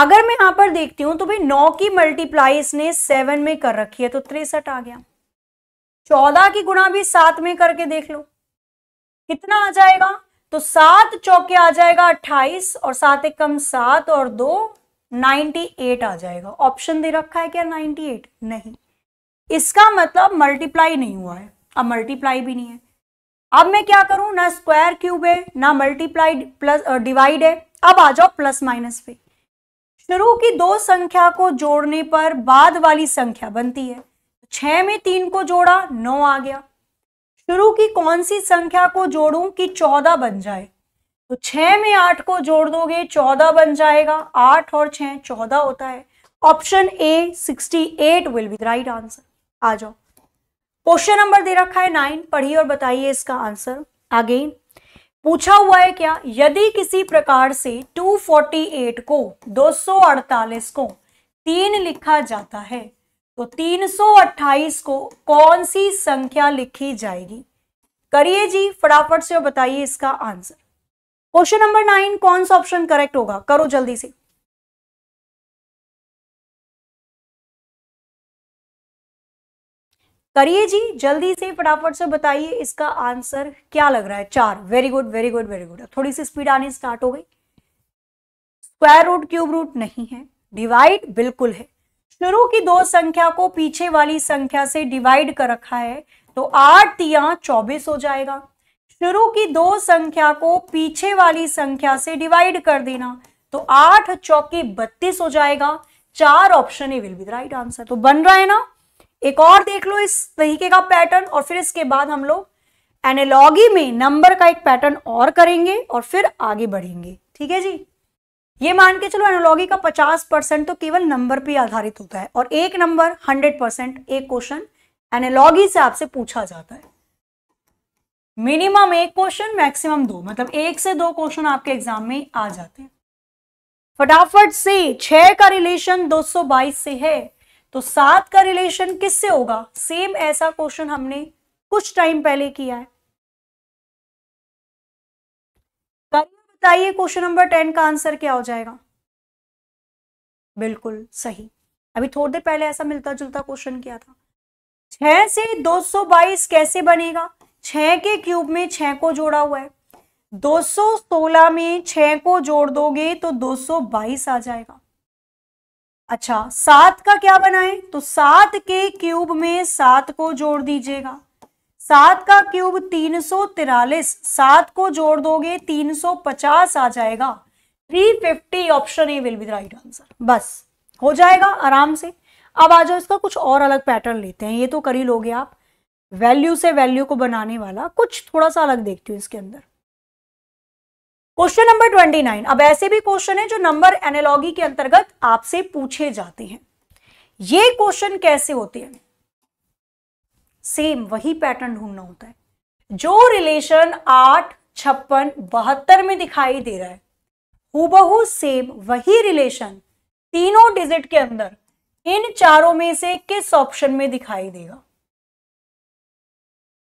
अगर मैं यहां पर देखती हूं तो भाई नौ की मल्टीप्लाई इसने सेवन में कर रखी है तो तिरसठ आ गया चौदह की गुणा भी सात में करके देख लो कितना आ जाएगा तो सात चौके आ जाएगा अट्ठाईस और सात एक कम सात और दो 98 आ जाएगा ऑप्शन दे रखा है क्या 98 नहीं इसका मतलब मल्टीप्लाई नहीं हुआ है अब मल्टीप्लाई भी नहीं है अब मैं क्या करूं ना स्क्वायर क्यूब है ना मल्टीप्लाई प्लस डिवाइड है अब आ जाओ प्लस माइनस पे शुरू की दो संख्या को जोड़ने पर बाद वाली संख्या बनती है छह में तीन को जोड़ा नौ आ गया शुरू की कौन सी संख्या को जोड़ू कि चौदह बन जाए तो छह में आठ को जोड़ दोगे चौदह बन जाएगा आठ और छह चौदह होता है option A sixty eight will be right answer आ जाओ क्वेश्चन नंबर दे रखा है नाइन पढ़िए और बताइए इसका आंसर अगेन पूछा हुआ है क्या यदि किसी प्रकार से 248 को 248 को तीन लिखा जाता है तो 328 को कौन सी संख्या लिखी जाएगी करिए जी फटाफट से बताइए इसका आंसर क्वेश्चन नंबर नाइन कौन सा ऑप्शन करेक्ट होगा करो जल्दी से करिए जी जल्दी से फटाफट से बताइए इसका आंसर क्या लग रहा है चार very good very good very good थोड़ी सी स्पीड आनी स्टार्ट हो गई स्क्वायर रूट क्यूब रूट नहीं है डिवाइड बिल्कुल है शुरू की दो संख्या को पीछे वाली संख्या से डिवाइड कर रखा है तो आठ या चौबीस हो जाएगा शुरू की दो संख्या को पीछे वाली संख्या से डिवाइड कर देना तो आठ चौकी बत्तीस हो जाएगा चार option A will be the right answer तो बन रहा है ना एक और देख लो इस तरीके का पैटर्न और फिर इसके बाद हम लोग एनालॉगी में नंबर का एक पैटर्न और करेंगे और फिर आगे बढ़ेंगे ठीक है जी ये मान के चलो एनालॉगी का 50 परसेंट तो केवल नंबर पे आधारित होता है और एक नंबर 100 परसेंट एक क्वेश्चन एनालॉगी से आपसे पूछा जाता है मिनिमम एक क्वेश्चन मैक्सिमम दो मतलब एक से दो क्वेश्चन आपके एग्जाम में आ जाते हैं फटाफट से छह का रिलेशन 222 से है तो सात का रिलेशन किससे होगा सेम ऐसा क्वेश्चन हमने कुछ टाइम पहले किया है बताइए क्वेश्चन नंबर टेन का आंसर क्या हो जाएगा बिल्कुल सही अभी थोड़ी देर पहले ऐसा मिलता जुलता क्वेश्चन किया था छह से 222 कैसे बनेगा छः के क्यूब में छः को जोड़ा हुआ है 216 में छः को जोड़ दोगे तो 222 आ जाएगा अच्छा सात का क्या बनाए तो सात के क्यूब में सात को जोड़ दीजिएगा सात का क्यूब तीन सौ तिरालीस सात को जोड़ दोगे तीन सौ पचास आ जाएगा three fifty option A will be right answer बस हो जाएगा आराम से अब आ जाओ इसका कुछ और अलग पैटर्न लेते हैं ये तो कर ही लोगे आप वैल्यू से वैल्यू को बनाने वाला कुछ थोड़ा सा अलग देखती हूँ इसके अंदर क्वेश्चन नंबर ट्वेंटी नाइन अब ऐसे भी क्वेश्चन है जो नंबर एनालॉगी के अंतर्गत आपसे पूछे जाते हैं ये क्वेश्चन कैसे होते हैं सेम वही पैटर्न ढूंढना होता है जो रिलेशन आठ छप्पन बहत्तर में दिखाई दे रहा है हुबहू सेम वही रिलेशन तीनों डिजिट के अंदर इन चारों में से किस ऑप्शन में दिखाई देगा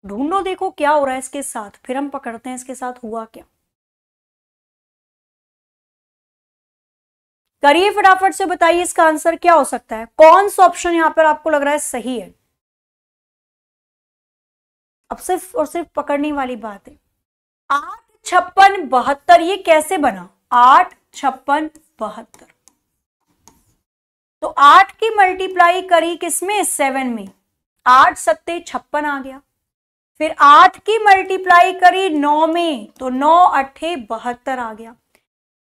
ढूंढो देखो क्या हो रहा है इसके साथ फिर हम पकड़ते हैं इसके साथ हुआ क्या करिए फटाफट से बताइए इसका आंसर क्या हो सकता है कौन सा ऑप्शन यहां पर आपको लग रहा है सही है अब सिर्फ और सिर्फ पकड़ने वाली बात है आठ छप्पन बहत्तर ये कैसे बना आठ छप्पन बहत्तर तो आठ की मल्टीप्लाई करी किसमें सेवन में आठ सत्ते छप्पन आ गया फिर आठ की मल्टीप्लाई करी नौ में तो नौ अट्ठे बहत्तर आ गया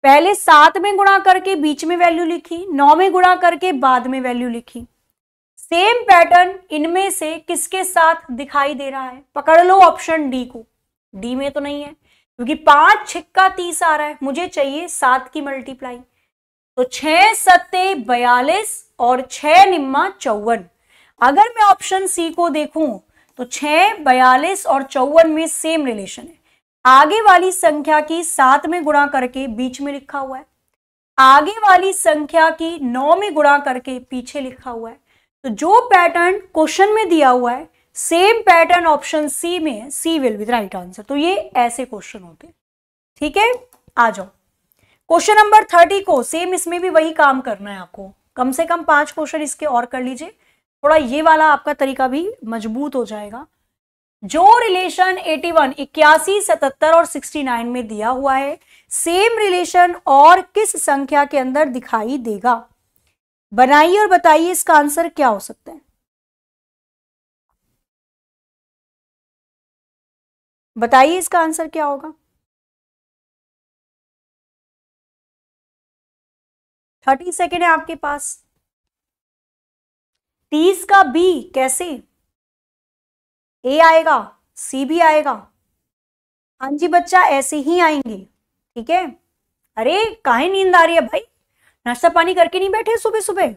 पहले सात में गुणा करके बीच में वैल्यू लिखी नौ में गुणा करके बाद में वैल्यू लिखी सेम पैटर्न इनमें से किसके साथ दिखाई दे रहा है पकड़ लो ऑप्शन डी को डी में तो नहीं है क्योंकि पांच छिक्का तीस आ रहा है मुझे चाहिए सात की मल्टीप्लाई तो छह सत्ते बयालीस और छह निम्मा चौवन अगर मैं ऑप्शन सी को देखूं तो छ बयालीस और चौवन में सेम रिलेशन है आगे वाली संख्या की सात में गुणा करके बीच में लिखा हुआ है आगे वाली संख्या की नौ में गुणा करके पीछे लिखा हुआ है तो जो पैटर्न क्वेश्चन में दिया हुआ है सेम पैटर्न ऑप्शन सी में है C will with right answer तो ये ऐसे क्वेश्चन होते हैं ठीक है आ जाओ क्वेश्चन नंबर थर्टी को सेम इसमें भी वही काम करना है आपको कम से कम पांच क्वेश्चन इसके और कर लीजिए थोड़ा ये वाला आपका तरीका भी मजबूत हो जाएगा जो रिलेशन 81, इक्यासी सतहत्तर और 69 में दिया हुआ है सेम रिलेशन और किस संख्या के अंदर दिखाई देगा बनाइए और बताइए इसका आंसर क्या हो सकता है बताइए इसका आंसर क्या होगा थर्टी सेकेंड है आपके पास तीस का बी कैसे ए आएगा सी भी आएगा हाँ जी बच्चा ऐसे ही आएंगे ठीक है अरे काहे नींद आ रही है भाई नाश्ता पानी करके नहीं बैठे सुबह सुबह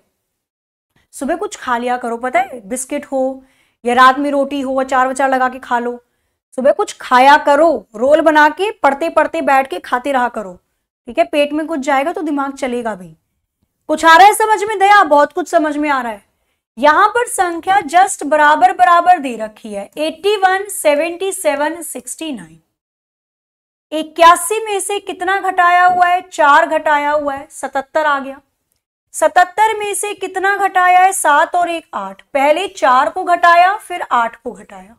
सुबह कुछ खा लिया करो पता है बिस्किट हो या रात में रोटी हो अचार वचार लगा के खा लो सुबह कुछ खाया करो रोल बना के पढ़ते पढ़ते बैठ के खाते रहा करो ठीक है पेट में कुछ जाएगा तो दिमाग चलेगा भाई कुछ आ रहा है समझ में दया बहुत कुछ समझ में आ रहा है यहां पर संख्या जस्ट बराबर बराबर दे रखी है 81, 77, 69। इक्यासी में से कितना घटाया हुआ है चार घटाया हुआ है सतहत्तर आ गया सतहत्तर में से कितना घटाया है सात और एक आठ पहले चार को घटाया फिर आठ को घटाया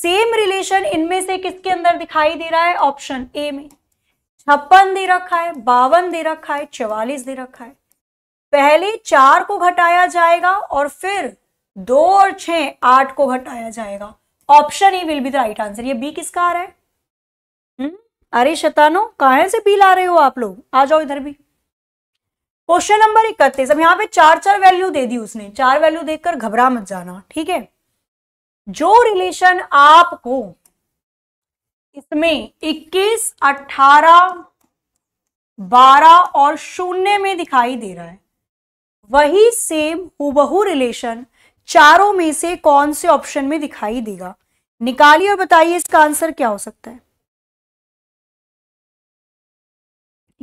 सेम रिलेशन इनमें से किसके अंदर दिखाई दे रहा है ऑप्शन ए में छप्पन दे रखा है बावन दे रखा है चवालीस दे रखा है पहले चार को घटाया जाएगा और फिर दो और छह आठ को घटाया जाएगा option E will be the right answer ये बी किसका आ रहा है हुँ? हम्म? अरे शतानो कहा से बी ला रहे हो आप लोग आ जाओ इधर भी क्वेश्चन नंबर इकतीस अब यहाँ पे चार चार वैल्यू दे दी उसने चार वैल्यू देखकर घबरा मत जाना ठीक है जो रिलेशन आपको इसमें 21, 18, 12 और शून्य में दिखाई दे रहा है वही सेम हूबहू रिलेशन चारों में से कौन से ऑप्शन में दिखाई देगा निकालिए और बताइए इसका आंसर क्या हो सकता है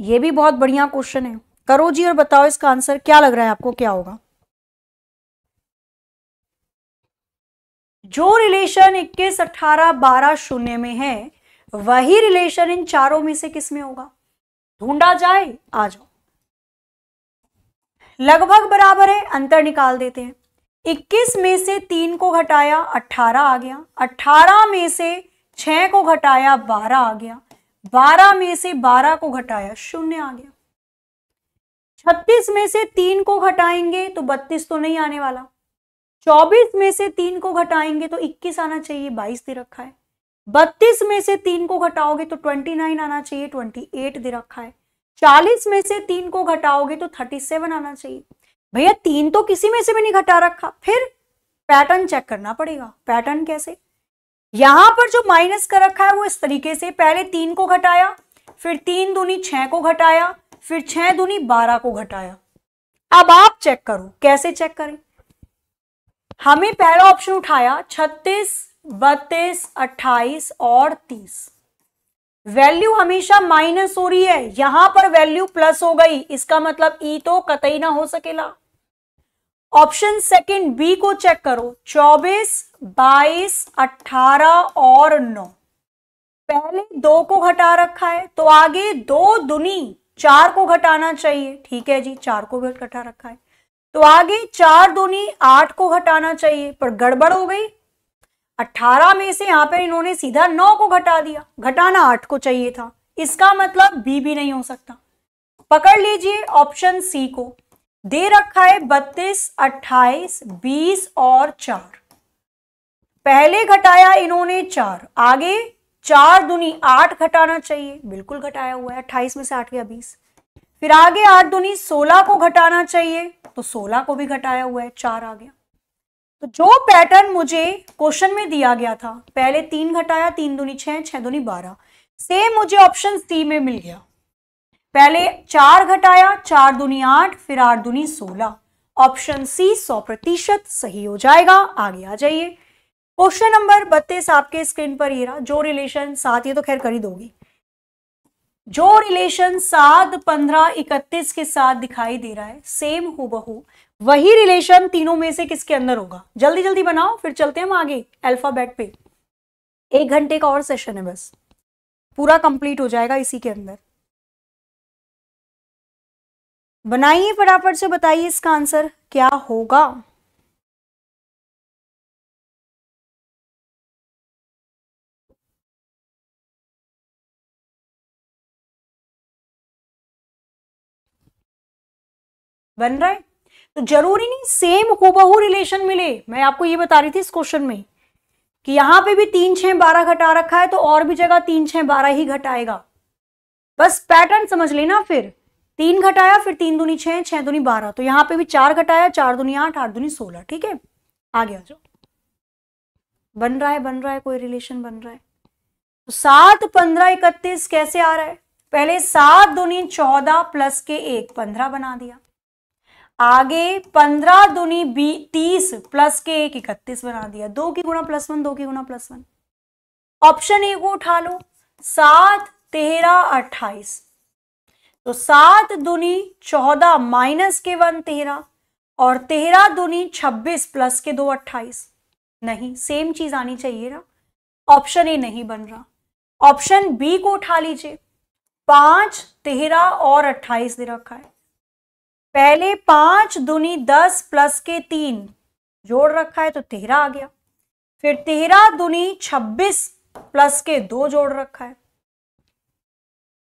ये भी बहुत बढ़िया क्वेश्चन है करो जी और बताओ इसका आंसर क्या लग रहा है आपको क्या होगा जो रिलेशन 21, 18, 12, शून्य में है वही रिलेशन इन चारों में से किस में होगा ढूंढा जाए आ जाओ लगभग बराबर है अंतर निकाल देते हैं 21 में से तीन को घटाया 18 आ गया 18 में से छह को घटाया 12 आ गया 12 में से 12 को घटाया शून्य आ गया 36 में से तीन को घटाएंगे तो 32 तो नहीं आने वाला 24 में से तीन को घटाएंगे तो 21 आना चाहिए 22 दे रखा है 32 में से तीन को घटाओगे तो 29 आना चाहिए 28 दे रखा है चालीस में से तीन को घटाओगे तो थर्टी सेवन आना चाहिए भैया तीन तो किसी में से भी नहीं घटा रखा फिर पैटर्न चेक करना पड़ेगा पैटर्न कैसे यहां पर जो माइनस कर रखा है वो इस तरीके से पहले तीन को घटाया फिर तीन दूनी छह को घटाया फिर छह दूनी बारह को घटाया अब आप चेक करो कैसे चेक करें हमें पहला ऑप्शन उठाया छत्तीस बत्तीस अट्ठाईस और तीस वैल्यू हमेशा माइनस हो रही है यहां पर वैल्यू प्लस हो गई इसका मतलब ई e तो कतई ना हो सकेला ऑप्शन सेकंड बी को चेक करो 24, 22, 18 और 9 पहले दो को घटा रखा है तो आगे दो दुनी चार को घटाना चाहिए ठीक है जी चार को घटा रखा है तो आगे चार दुनी आठ को घटाना चाहिए पर गड़बड़ हो गई 18 में से यहाँ पर इन्होंने सीधा 9 को घटा दिया घटाना 8 को चाहिए था इसका मतलब बी भी नहीं हो सकता पकड़ लीजिए ऑप्शन सी को दे रखा है बत्तीस अट्ठाईस बीस और चार पहले घटाया इन्होंने चार आगे चार दुनी आठ घटाना चाहिए बिल्कुल घटाया हुआ है अट्ठाईस में से आठ गया बीस फिर आगे आठ दुनी सोलह को घटाना चाहिए तो सोलह को भी घटाया हुआ है चार आ गया तो जो पैटर्न मुझे क्वेश्चन में दिया गया था पहले तीन घटाया तीन दूनी छह छह दूनी बारह सेम मुझे ऑप्शन सी में मिल गया पहले चार घटाया चार दूनी आठ फिर आठ दूनी सोलह ऑप्शन सी सौ प्रतिशत सही हो जाएगा आगे आ जाइए क्वेश्चन नंबर बत्तीस आपके स्क्रीन पर ये रहा जो रिलेशन साथ ये तो खैर कर ही दोगी जो रिलेशन सात पंद्रह इकतीस के साथ दिखाई दे रहा है सेम हो बहू वही रिलेशन तीनों में से किसके अंदर होगा जल्दी जल्दी बनाओ फिर चलते हैं हम आगे अल्फाबेट पे एक घंटे का और सेशन है बस पूरा कंप्लीट हो जाएगा इसी के अंदर बनाइए फटाफट से बताइए इसका आंसर क्या होगा बन रहा है तो जरूरी नहीं सेम हूबहू रिलेशन मिले मैं आपको ये बता रही थी इस क्वेश्चन में कि यहां पे भी तीन छह बारह घटा रखा है तो और भी जगह तीन छह बारह ही घटाएगा बस पैटर्न समझ लेना फिर तीन घटाया फिर तीन दुनी छह छह दुनी बारह तो यहां पे भी चार घटाया चार दुनी आठ आठ दुनी सोलह ठीक है आगे आ जाओ बन रहा है बन रहा है कोई रिलेशन बन रहा है तो सात पंद्रह इकतीस कैसे आ रहा है पहले सात दुनी चौदह प्लस के एक पंद्रह बना दिया आगे पंद्रह दुनी बी तीस प्लस के एक इकतीस बना दिया दो की गुणा प्लस वन दो की गुणा प्लस वन ऑप्शन ए को उठा लो सात तेरह अट्ठाईस तो सात दुनी चौदह माइनस के वन तेरह और तेरह दुनी छब्बीस प्लस के दो अट्ठाईस नहीं सेम चीज आनी चाहिए ना ऑप्शन ए नहीं बन रहा ऑप्शन बी को उठा लीजिए पांच तेरह और अट्ठाईस दे रखा है पहले पांच दुनी दस प्लस के तीन जोड़ रखा है तो तेरह आ गया फिर तेरह दुनी छब्बीस प्लस के दो जोड़ रखा है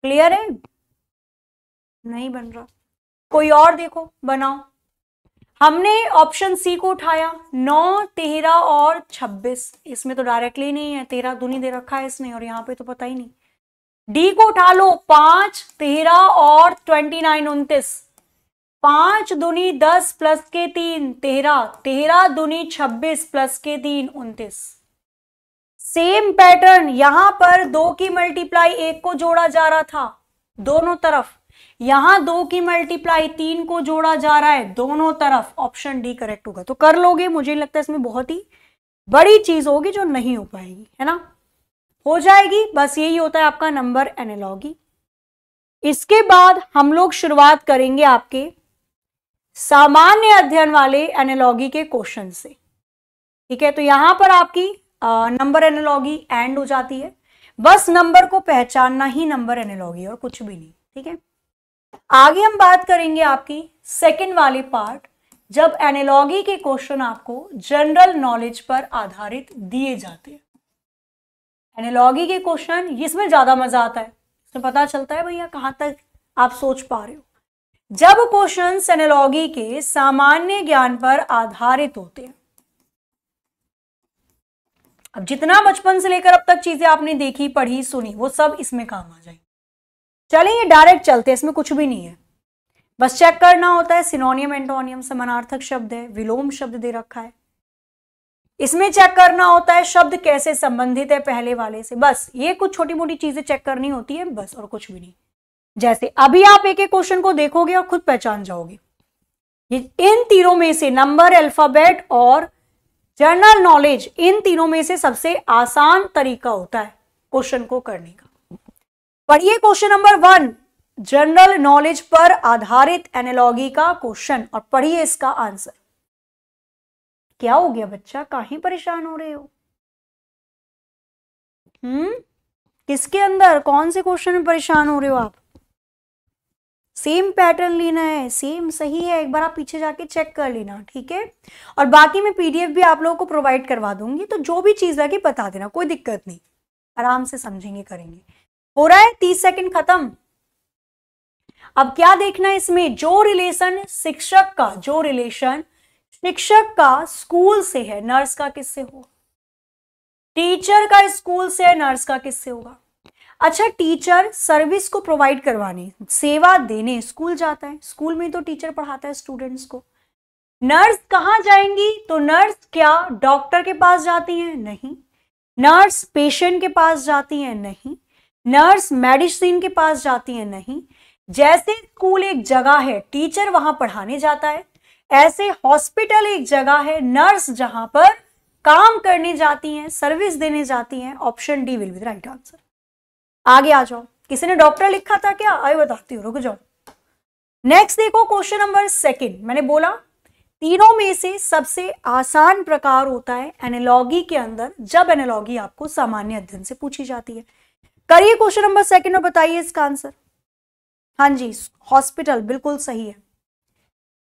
क्लियर है नहीं बन रहा कोई और देखो बनाओ हमने ऑप्शन सी को उठाया नौ तेरह और छब्बीस इसमें तो डायरेक्टली नहीं है तेरह दुनी दे रखा है इसने और यहां पे तो पता ही नहीं डी को उठा लो पांच तेरह और ट्वेंटी नाइन उन्तीस पांच दुनी दस प्लस के तीन तेरह तेरह दुनी छब्बीस प्लस के तीन उन्तीस सेम पैटर्न यहां पर दो की मल्टीप्लाई एक को जोड़ा जा रहा था दोनों तरफ यहां दो की मल्टीप्लाई तीन को जोड़ा जा रहा है दोनों तरफ ऑप्शन डी करेक्ट होगा तो कर लोगे मुझे लगता है इसमें बहुत ही बड़ी चीज होगी जो नहीं हो पाएगी है ना हो जाएगी बस यही होता है आपका नंबर एनालॉगी इसके बाद हम लोग शुरुआत करेंगे आपके सामान्य अध्ययन वाले एनालॉगी के क्वेश्चन से ठीक है तो यहां पर आपकी नंबर एनालॉगी एंड हो जाती है बस नंबर को पहचानना ही नंबर एनालॉगी और कुछ भी नहीं ठीक है आगे हम बात करेंगे आपकी सेकंड वाले पार्ट जब एनालॉगी के क्वेश्चन आपको जनरल नॉलेज पर आधारित दिए जाते हैं एनालॉगी के क्वेश्चन इसमें ज्यादा मजा आता है इसमें पता चलता है भैया कहां तक आप सोच पा रहे हो जब क्वेश्चन एनालॉगी के सामान्य ज्ञान पर आधारित होते हैं अब जितना बचपन से लेकर अब तक चीजें आपने देखी पढ़ी सुनी वो सब इसमें काम आ जाए चले ये डायरेक्ट चलते हैं इसमें कुछ भी नहीं है बस चेक करना होता है सिनोनियम एंटोनियम समानार्थक शब्द है विलोम शब्द दे रखा है इसमें चेक करना होता है शब्द कैसे संबंधित है पहले वाले से बस ये कुछ छोटी मोटी चीजें चेक करनी होती है बस और कुछ भी नहीं जैसे अभी आप एक एक क्वेश्चन को देखोगे और खुद पहचान जाओगे ये इन तीनों में से नंबर अल्फाबेट और जनरल नॉलेज इन तीनों में से सबसे आसान तरीका होता है क्वेश्चन को करने का पढ़िए question number one general knowledge पर आधारित एनालॉगी का क्वेश्चन और पढ़िए इसका आंसर क्या हो गया बच्चा काहे परेशान हो रहे हो हम्म किसके अंदर कौन से क्वेश्चन में परेशान हो रहे हो आप सेम पैटर्न लेना है सेम सही है एक बार आप पीछे जाके चेक कर लेना ठीक है और बाकी मैं पीडीएफ भी आप लोगों को प्रोवाइड करवा दूंगी तो जो भी चीज़ लगे बता देना कोई दिक्कत नहीं आराम से समझेंगे करेंगे हो रहा है तीस सेकंड खत्म अब क्या देखना है इसमें जो रिलेशन शिक्षक का जो रिलेशन शिक्षक का स्कूल से है नर्स का किससे हो टीचर का स्कूल से है नर्स का किससे होगा अच्छा टीचर सर्विस को प्रोवाइड करवाने सेवा देने स्कूल जाता है स्कूल में तो टीचर पढ़ाता है स्टूडेंट्स को नर्स कहाँ जाएंगी तो नर्स क्या डॉक्टर के पास जाती हैं नहीं नर्स पेशेंट के पास जाती हैं नहीं नर्स मेडिसिन के पास जाती हैं नहीं जैसे स्कूल एक जगह है टीचर वहां पढ़ाने जाता है ऐसे हॉस्पिटल एक जगह है नर्स जहां पर काम करने जाती हैं सर्विस देने जाती हैं option D will be the right answer आगे आ जाओ किसी ने डॉक्टर लिखा था क्या आई बताती हूँ रुक जाओ नेक्स्ट देखो क्वेश्चन नंबर सेकेंड मैंने बोला तीनों में से सबसे आसान प्रकार होता है एनालॉगी के अंदर जब एनालॉगी आपको सामान्य अध्ययन से पूछी जाती है करिए क्वेश्चन नंबर सेकेंड और बताइए इसका आंसर हाँ जी हॉस्पिटल बिल्कुल सही है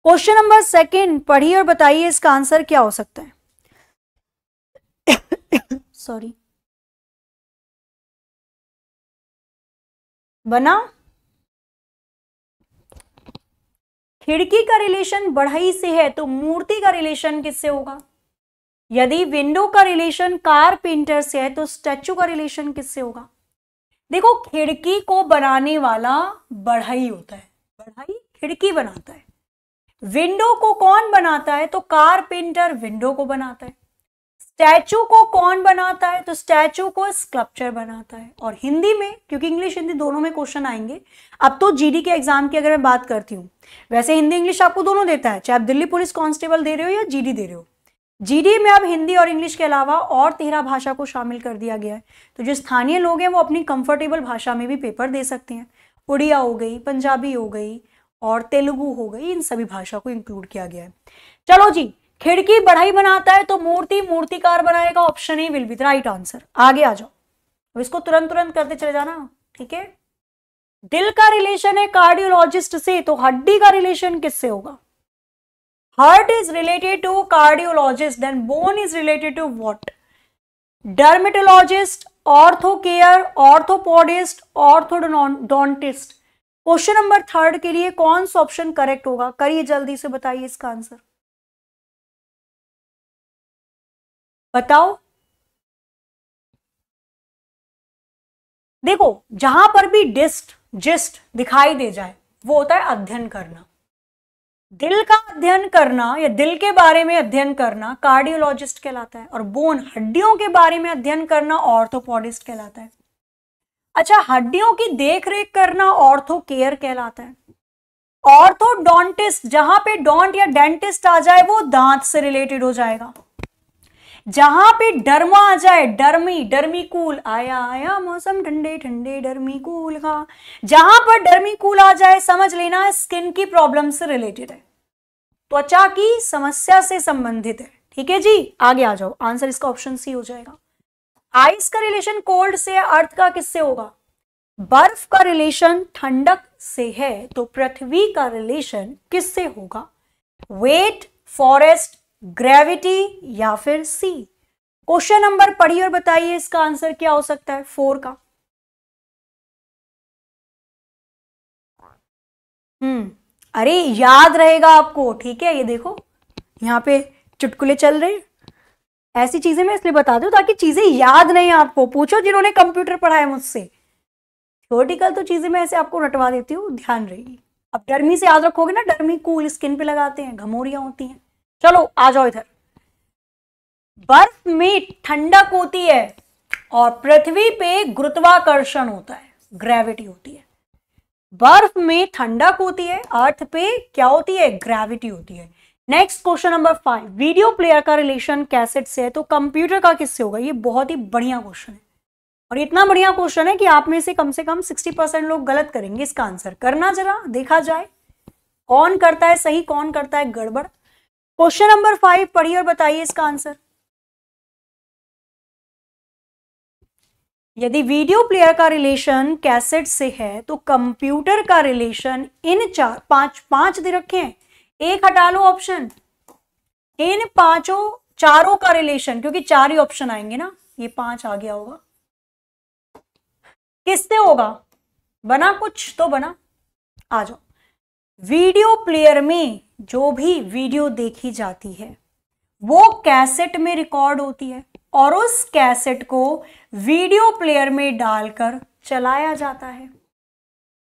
क्वेश्चन नंबर सेकेंड पढ़िए और बताइए इसका आंसर क्या हो सकता है सॉरी [COUGHS] बना खिड़की का रिलेशन बढ़ई से है तो मूर्ति का रिलेशन किससे होगा यदि विंडो का रिलेशन कारपेंटर से है तो स्टैचू का रिलेशन किससे होगा देखो खिड़की को बनाने वाला बढ़ई होता है बढ़ई खिड़की बनाता है विंडो को कौन बनाता है तो कारपेंटर विंडो को बनाता है स्टैचू को कौन बनाता है तो स्टैचू को स्कल्पचर बनाता है और हिंदी में क्योंकि इंग्लिश हिंदी दोनों में क्वेश्चन आएंगे अब तो जीडी के एग्जाम की अगर मैं बात करती हूँ वैसे हिंदी इंग्लिश आपको दोनों देता है चाहे आप दिल्ली पुलिस कांस्टेबल दे रहे हो या जीडी दे रहे हो जीडी में अब हिंदी और इंग्लिश के अलावा और तेरह भाषा को शामिल कर दिया गया है तो जो स्थानीय लोग हैं वो अपनी कंफर्टेबल भाषा में भी पेपर दे सकते हैं उड़िया हो गई पंजाबी हो गई और तेलुगु हो गई इन सभी भाषा को इंक्लूड किया गया है चलो जी खिड़की बढ़ाई बनाता है तो मूर्ति मूर्तिकार बनाएगा option A will be the right answer आगे आ जाओ इसको तुरंत तुरंत करते चले जाना ठीक है दिल का रिलेशन है कार्डियोलॉजिस्ट से तो हड्डी का रिलेशन किससे होगा heart is related to cardiologist then bone is related to what dermatologist ortho care orthopodist orthodontist question number third के लिए कौन सा ऑप्शन करेक्ट होगा करिए जल्दी से बताइए इसका आंसर बताओ देखो जहां पर भी डिस्ट जिस्ट दिखाई दे जाए वो होता है अध्ययन करना दिल का अध्ययन करना या दिल के बारे में अध्ययन करना कार्डियोलॉजिस्ट कहलाता है और बोन हड्डियों के बारे में अध्ययन करना ऑर्थोपोडिस्ट कहलाता है अच्छा हड्डियों की देख रेख करना ऑर्थो केयर कहलाता है ऑर्थोडोंटिस्ट जहां पे डोंट या डेंटिस्ट आ जाए वो दांत से रिलेटेड हो जाएगा जहां पे डरमा आ जाए डरमी डरमी कूल आया आया मौसम ठंडे ठंडे डरमी कूल का हाँ। जहां पर डरमी कूल आ जाए समझ लेना स्किन की प्रॉब्लम से रिलेटेड है त्वचा की समस्या से संबंधित है ठीक है जी आगे आ जाओ आंसर इसका ऑप्शन सी हो जाएगा आइस का रिलेशन कोल्ड से अर्थ का किससे होगा बर्फ का रिलेशन ठंडक से है तो पृथ्वी का रिलेशन किससे होगा वेट फॉरेस्ट ग्रेविटी या फिर सी क्वेश्चन नंबर पढ़िए और बताइए इसका आंसर क्या हो सकता है फोर का हम्म अरे याद रहेगा आपको ठीक है ये देखो यहाँ पे चुटकुले चल रहे हैं ऐसी चीजें मैं इसलिए बता दूं ताकि चीजें याद नहीं आपको पूछो जिन्होंने कंप्यूटर पढ़ा है मुझसे थ्योरेटिकल तो चीजें मैं ऐसे आपको रटवा देती हूँ ध्यान रहेगी अब डर्मी से याद रखोगे ना डर्मी कूल स्किन पे लगाते हैं घमोरिया होती हैं चलो आ जाओ इधर बर्फ में ठंडक होती है और पृथ्वी पे गुरुत्वाकर्षण होता है ग्रेविटी होती है बर्फ में ठंडक होती है अर्थ पे क्या होती है ग्रेविटी होती है next question number five video player का रिलेशन कैसेट से है तो कंप्यूटर का किससे होगा ये बहुत ही बढ़िया क्वेश्चन है और इतना बढ़िया क्वेश्चन है कि आप में से कम से कम 60 परसेंट लोग गलत करेंगे इसका आंसर करना जरा देखा जाए कौन करता है सही कौन करता है गड़बड़ क्वेश्चन नंबर फाइव पढ़िए और बताइए इसका आंसर यदि वीडियो प्लेयर का रिलेशन कैसेट से है तो कंप्यूटर का रिलेशन इन चार पांच पांच दे रखे हैं एक हटा लो ऑप्शन इन पांचों चारों का रिलेशन क्योंकि चार ही ऑप्शन आएंगे ना ये पांच आ गया होगा किससे होगा बना कुछ तो बना आ जाओ वीडियो प्लेयर में जो भी वीडियो देखी जाती है वो कैसेट में रिकॉर्ड होती है और उस कैसेट को वीडियो प्लेयर में डालकर चलाया जाता है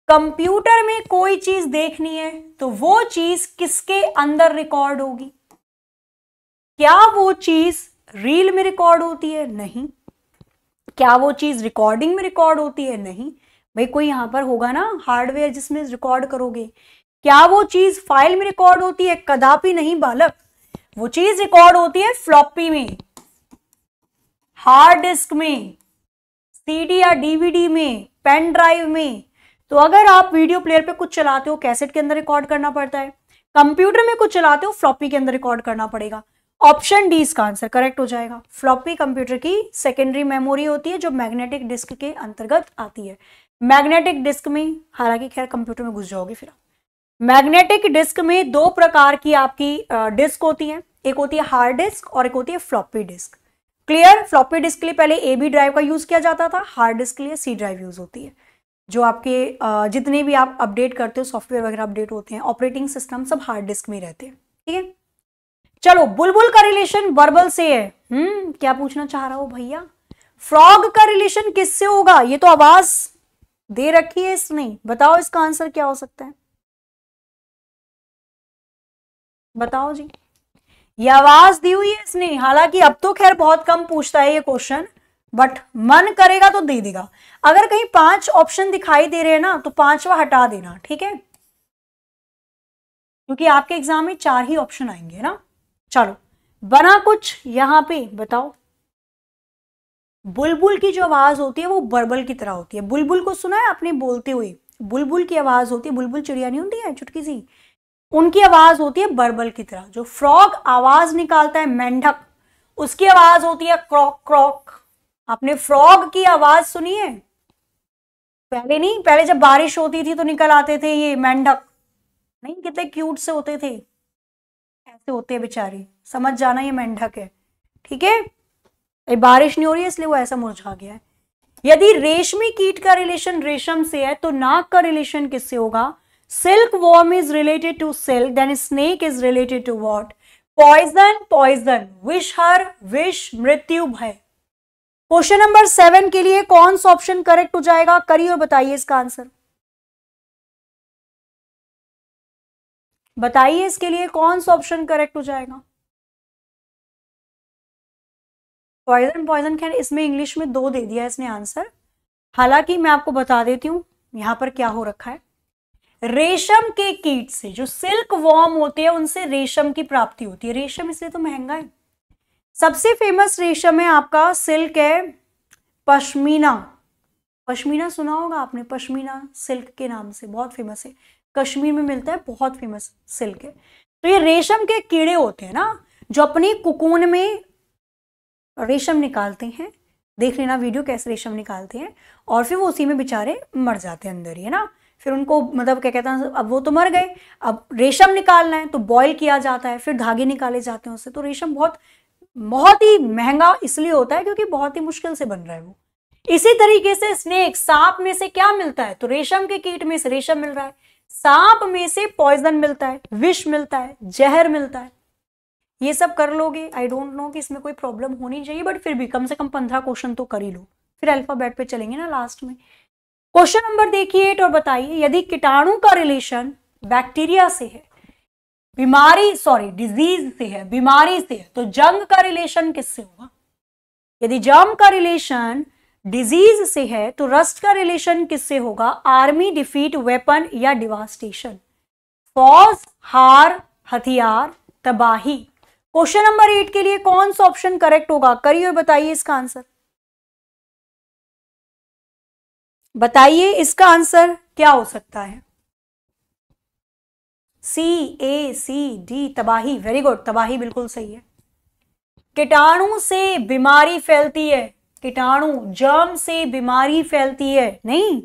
कंप्यूटर में कोई चीज देखनी है तो वो चीज किसके अंदर रिकॉर्ड होगी क्या वो चीज रील में रिकॉर्ड होती है नहीं क्या वो चीज रिकॉर्डिंग में रिकॉर्ड होती है नहीं भाई कोई यहां पर होगा ना हार्डवेयर जिसमें रिकॉर्ड करोगे क्या वो चीज फाइल में रिकॉर्ड होती है कदापि नहीं बालक वो चीज रिकॉर्ड होती है फ्लॉपी में हार्ड डिस्क में सीडी या डीवीडी में पेन ड्राइव में तो अगर आप वीडियो प्लेयर पे कुछ चलाते हो कैसेट के अंदर रिकॉर्ड करना पड़ता है कंप्यूटर में कुछ चलाते हो फ्लॉपी के अंदर रिकॉर्ड करना पड़ेगा ऑप्शन डी इसका आंसर करेक्ट हो जाएगा फ्लॉपी कंप्यूटर की सेकेंडरी मेमोरी होती है जो मैग्नेटिक डिस्क के अंतर्गत आती है मैग्नेटिक डिस्क में हालांकि खैर कंप्यूटर में घुस जाओगे फिर आप मैग्नेटिक डिस्क में दो प्रकार की आपकी डिस्क होती है एक होती है हार्ड डिस्क और एक होती है floppy disk clear floppy disk के लिए पहले ए बी ड्राइव का यूज़ किया जाता था हार्ड डिस्क के लिए सी ड्राइव यूज़ होती है जो आपके जितने भी आप अपडेट करते हो सॉफ्टवेयर वगैरह अपडेट होते हैं ऑपरेटिंग सिस्टम सब हार्ड डिस्क में रहते हैं ठीक है चलो बुलबुल का रिलेशन बर्बल से है हम्म क्या पूछना चाह रहा हो भैया फ्रॉग का रिलेशन किससे होगा ये तो आवाज दे रखी है इसने बताओ इसका आंसर क्या हो सकता है बताओ जी ये आवाज दी हुई है इसने हालांकि अब तो खैर बहुत कम पूछता है ये क्वेश्चन बट मन करेगा तो दे देगा अगर कहीं पांच ऑप्शन दिखाई दे रहे हैं ना तो पांचवा हटा देना ठीक है क्योंकि आपके एग्जाम में चार ही ऑप्शन आएंगे ना चलो बना कुछ यहां पे बताओ बुलबुल बुल की जो आवाज होती है वो बर्बल की तरह होती है बुलबुल बुल को सुना है आपने बोलते हुए बुलबुल बुल की आवाज होती है बुलबुल चिड़िया नहीं होती है चुटकी सी उनकी आवाज होती है बर्बल की तरह जो फ्रॉग आवाज निकालता है मेंढक उसकी आवाज होती है क्रॉक क्रॉक आपने फ्रॉग की आवाज सुनी है पहले नहीं पहले जब बारिश होती थी तो निकल आते थे ये मेंढक नहीं कितने क्यूट से होते थे ऐसे होते हैं बेचारे समझ जाना ये मेंढक है ठीक है ये बारिश नहीं हो रही है इसलिए वो ऐसा मुरझा गया है यदि रेशमी कीट का रिलेशन रेशम से है तो नाक का रिलेशन किससे होगा worm is related to silk, then snake is related to what? Poison, poison, wish her, wish, मृत्यु भय क्वेश्चन नंबर सेवन के लिए कौन सा ऑप्शन करेक्ट हो जाएगा करिए और बताइए इसका आंसर बताइए इसके लिए कौन सा ऑप्शन करेक्ट हो जाएगा पॉइजन पॉइजन खैर इसमें इंग्लिश में दो दे दिया इसने आंसर हालांकि मैं आपको बता देती हूं यहां पर क्या हो रखा है रेशम के कीट से जो सिल्क वॉर्म होते हैं उनसे रेशम की प्राप्ति होती है रेशम इसलिए तो महंगा है सबसे फेमस रेशम है आपका सिल्क है पश्मीना पश्मीना सुना होगा आपने पश्मीना सिल्क के नाम से बहुत फेमस है कश्मीर में मिलता है बहुत फेमस सिल्क है तो ये रेशम के कीड़े होते हैं ना जो अपने कुकोन में रेशम निकालते हैं देख लेना वीडियो कैसे रेशम निकालते हैं और फिर वो उसी में बेचारे मर जाते हैं अंदर ही है ना फिर उनको मतलब क्या कहते हैं अब वो तो मर गए अब रेशम निकालना है तो बॉयल किया जाता है फिर धागे निकाले जाते हैं उससे तो रेशम बहुत बहुत ही महंगा इसलिए होता है क्योंकि बहुत ही मुश्किल से बन रहा है वो इसी तरीके से स्नेक सांप में से क्या मिलता है तो रेशम के कीट में से रेशम मिल रहा है सांप में से पॉइजन मिलता है विष मिलता है जहर मिलता है ये सब कर लोगे आई डोंट नो कि इसमें कोई प्रॉब्लम होनी चाहिए बट फिर भी कम से कम पंद्रह क्वेश्चन तो कर ही लो फिर अल्फाबेट पे चलेंगे ना लास्ट में क्वेश्चन नंबर देखिए एट तो और बताइए यदि कीटाणु का रिलेशन बैक्टीरिया से है बीमारी सॉरी डिजीज से है बीमारी से है तो जंग का रिलेशन किससे होगा यदि जंग का रिलेशन डिजीज से है तो रस्ट का रिलेशन किससे होगा आर्मी डिफीट वेपन या डिवास्टेशन फौज हार हथियार तबाही क्वेश्चन नंबर एट के लिए कौन सा ऑप्शन करेक्ट होगा करिए और बताइए इसका आंसर बताइए इसका आंसर क्या हो सकता है सी ए सी डी तबाही वेरी गुड तबाही बिल्कुल सही है कीटाणु से बीमारी फैलती है कीटाणु जर्म से बीमारी फैलती है नहीं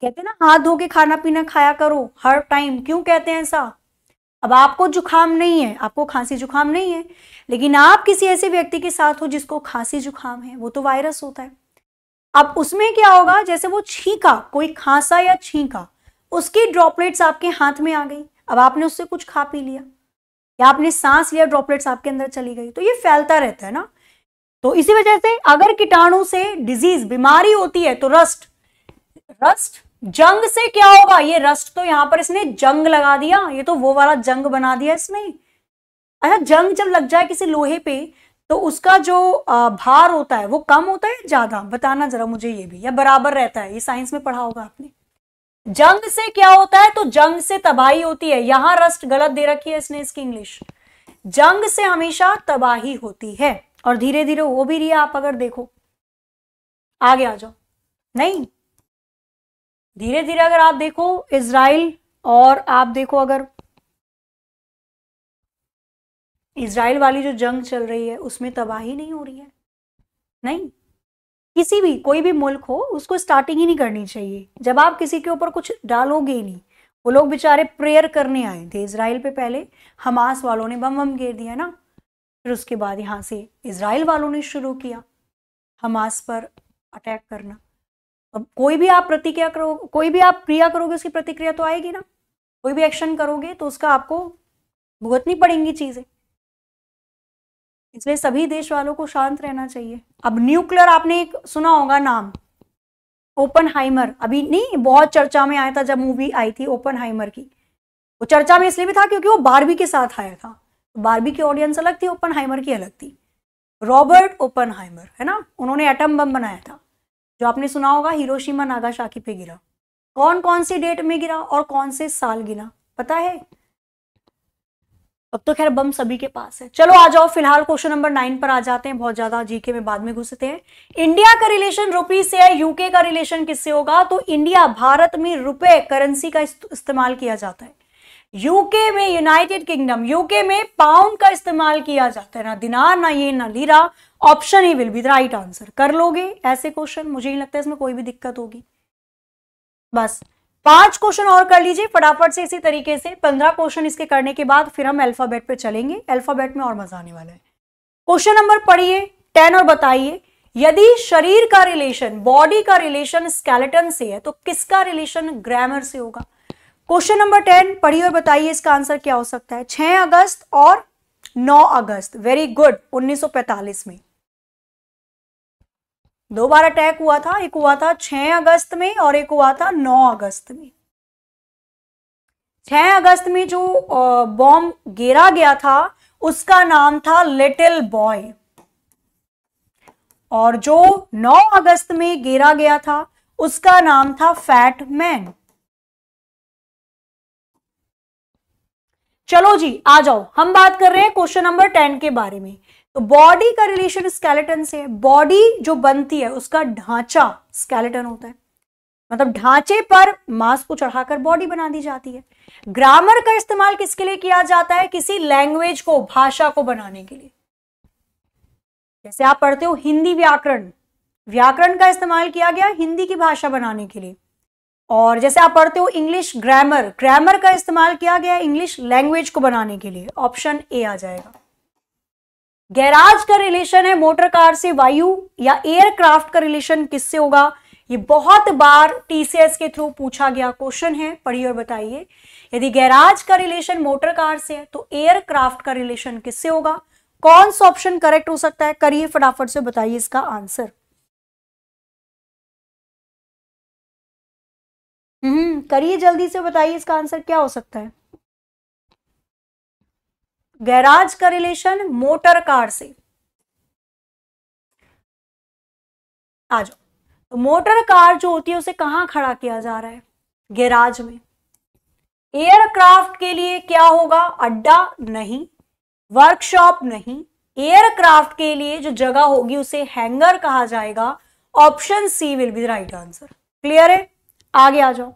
कहते ना हाथ धो के खाना पीना खाया करो हर टाइम क्यों कहते हैं ऐसा अब आपको जुखाम नहीं है आपको खांसी जुखाम नहीं है लेकिन आप किसी ऐसे व्यक्ति के साथ हो जिसको खांसी जुखाम है वो तो वायरस होता है अब उसमें क्या होगा जैसे वो छींका कोई खांसा या छींका उसकी ड्रॉपलेट्स आपके हाथ में आ गई अब आपने उससे कुछ खा पी लिया या आपने सांस लिया ड्रॉपलेट्स आपके अंदर चली गई तो ये फैलता रहता है ना तो इसी वजह से अगर कीटाणु से डिजीज बीमारी होती है तो रस्ट रस्ट जंग से क्या होगा ये रस्ट तो यहां पर इसने जंग लगा दिया ये तो वो वाला जंग बना दिया इसने अच्छा जंग जब लग जाए किसी लोहे पे तो उसका जो भार होता है वो कम होता है ज्यादा बताना जरा मुझे ये भी या बराबर रहता है ये साइंस में पढ़ा होगा आपने जंग से क्या होता है तो जंग से तबाही होती है यहां रस्ट गलत दे रखी है इसने इसकी इंग्लिश जंग से हमेशा तबाही होती है और धीरे धीरे वो भी रिया आप अगर देखो आगे आ जाओ नहीं धीरे धीरे अगर आप देखो इसराइल और आप देखो अगर इसराइल वाली जो जंग चल रही है उसमें तबाही नहीं हो रही है नहीं किसी भी कोई भी मुल्क हो उसको स्टार्टिंग ही नहीं करनी चाहिए जब आप किसी के ऊपर कुछ डालोगे ही नहीं वो लोग बेचारे प्रेयर करने आए थे इसराइल पे पहले हमास वालों ने बम बम घेर दिया ना फिर उसके बाद यहाँ से इसराइल वालों ने शुरू किया हमास पर अटैक करना अब कोई भी आप प्रतिक्रिया करो कोई भी आप क्रिया करोगे उसकी प्रतिक्रिया तो आएगी ना कोई भी एक्शन करोगे तो उसका आपको भुगतनी पड़ेंगी चीज़ें इसमें सभी देश वालों को शांत रहना चाहिए अब न्यूक्लियर आपने एक सुना होगा नाम ओपन हाइमर अभी नहीं बहुत चर्चा में आया था जब मूवी आई थी ओपन हाइमर की वो चर्चा में इसलिए भी था क्योंकि वो बारबी के साथ आया था बारबी की ऑडियंस अलग थी ओपन हाइमर की अलग थी रॉबर्ट ओपन है ना उन्होंने एटम बम बनाया था जो आपने सुना होगा हिरोशिमा नागाशाकी पे गिरा कौन कौन सी डेट में गिरा और कौन से साल गिरा पता है अब तो खैर बम सभी के पास है चलो आ जाओ फिलहाल क्वेश्चन नंबर नाइन पर आ जाते हैं बहुत ज्यादा जीके में बाद में घुसते हैं इंडिया का रिलेशन रुपी से है यूके का रिलेशन किससे होगा तो इंडिया भारत में रुपए करेंसी का इस्तेमाल किया जाता है यूके में यूनाइटेड किंगडम यूके में पाउंड का इस्तेमाल किया जाता है ना दिनार ना ये ना लीरा ऑप्शन ही will be the right answer कर लोगे ऐसे क्वेश्चन मुझे नहीं लगता इसमें कोई भी दिक्कत होगी बस पांच क्वेश्चन और कर लीजिए फटाफट से इसी तरीके से पंद्रह क्वेश्चन इसके करने के बाद फिर हम अल्फाबेट पे चलेंगे अल्फाबेट में और मजा आने वाला है क्वेश्चन नंबर पढ़िए टेन और बताइए यदि शरीर का रिलेशन बॉडी का रिलेशन स्केलेटन से है तो किसका रिलेशन ग्रामर से होगा क्वेश्चन नंबर टेन पढ़िए और बताइए इसका आंसर क्या हो सकता है छह अगस्त और नौ अगस्त वेरी गुड उन्नीस में दो बार अटैक हुआ था एक हुआ था 6 अगस्त में और एक हुआ था 9 अगस्त में 6 अगस्त में जो बॉम्ब गिरा गया था उसका नाम था लिटिल बॉय और जो 9 अगस्त में गिरा गया था उसका नाम था फैट मैन चलो जी आ जाओ हम बात कर रहे हैं क्वेश्चन नंबर टेन के बारे में तो बॉडी का रिलेशन स्केलेटन से है बॉडी जो बनती है उसका ढांचा स्केलेटन होता है मतलब ढांचे पर मांस को चढ़ाकर बॉडी बना दी जाती है ग्रामर का इस्तेमाल किसके लिए किया जाता है किसी लैंग्वेज को भाषा को बनाने के लिए जैसे आप पढ़ते हो हिंदी व्याकरण व्याकरण का इस्तेमाल किया गया हिंदी की भाषा बनाने के लिए और जैसे आप पढ़ते हो इंग्लिश ग्रामर ग्रामर का इस्तेमाल किया गया इंग्लिश लैंग्वेज को बनाने के लिए ऑप्शन ए आ जाएगा गैराज का रिलेशन है मोटर कार से वायु या एयरक्राफ्ट का रिलेशन किससे होगा ये बहुत बार टीसीएस के थ्रू पूछा गया क्वेश्चन है पढ़िए और बताइए यदि गैराज का रिलेशन मोटर कार से है तो एयरक्राफ्ट का रिलेशन किससे होगा कौन सा ऑप्शन करेक्ट हो सकता है करिए फटाफट से बताइए इसका आंसर हम्म करिए जल्दी से बताइए इसका आंसर क्या हो सकता है गैराज का रिलेशन मोटर कार से आ जाओ तो मोटर कार जो होती है उसे कहां खड़ा किया जा रहा है गैराज में एयरक्राफ्ट के लिए क्या होगा अड्डा नहीं वर्कशॉप नहीं एयरक्राफ्ट के लिए जो जगह होगी उसे हैंगर कहा जाएगा option C will be the right answer clear है आगे आ जाओ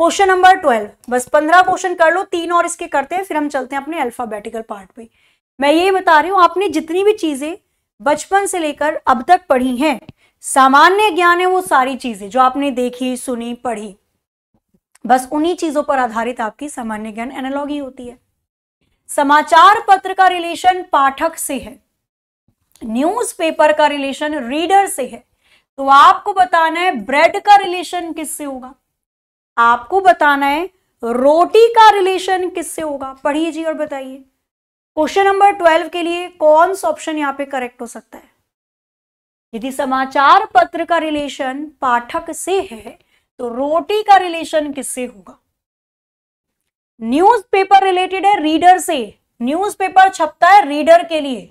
क्वेश्चन नंबर ट्वेल्व बस पंद्रह क्वेश्चन कर लो तीन और इसके करते हैं फिर हम चलते हैं अपने अल्फाबेटिकल पार्ट पे मैं ये बता रही हूँ आपने जितनी भी चीजें बचपन से लेकर अब तक पढ़ी हैं सामान्य ज्ञान है वो सारी चीजें जो आपने देखी सुनी पढ़ी बस उन्हीं चीजों पर आधारित आपकी सामान्य ज्ञान एनालॉगी होती है समाचार पत्र का रिलेशन पाठक से है पेपर का रिलेशन रीडर से है तो आपको बताना है ब्रेड का रिलेशन किससे होगा आपको बताना है रोटी का रिलेशन किससे होगा पढ़िए जी और बताइए क्वेश्चन नंबर ट्वेल्व के लिए कौन सा ऑप्शन यहाँ पे करेक्ट हो सकता है यदि समाचार पत्र का रिलेशन पाठक से है तो रोटी का रिलेशन किससे होगा न्यूज़पेपर रिलेटेड है रीडर से न्यूज़पेपर छपता है रीडर के लिए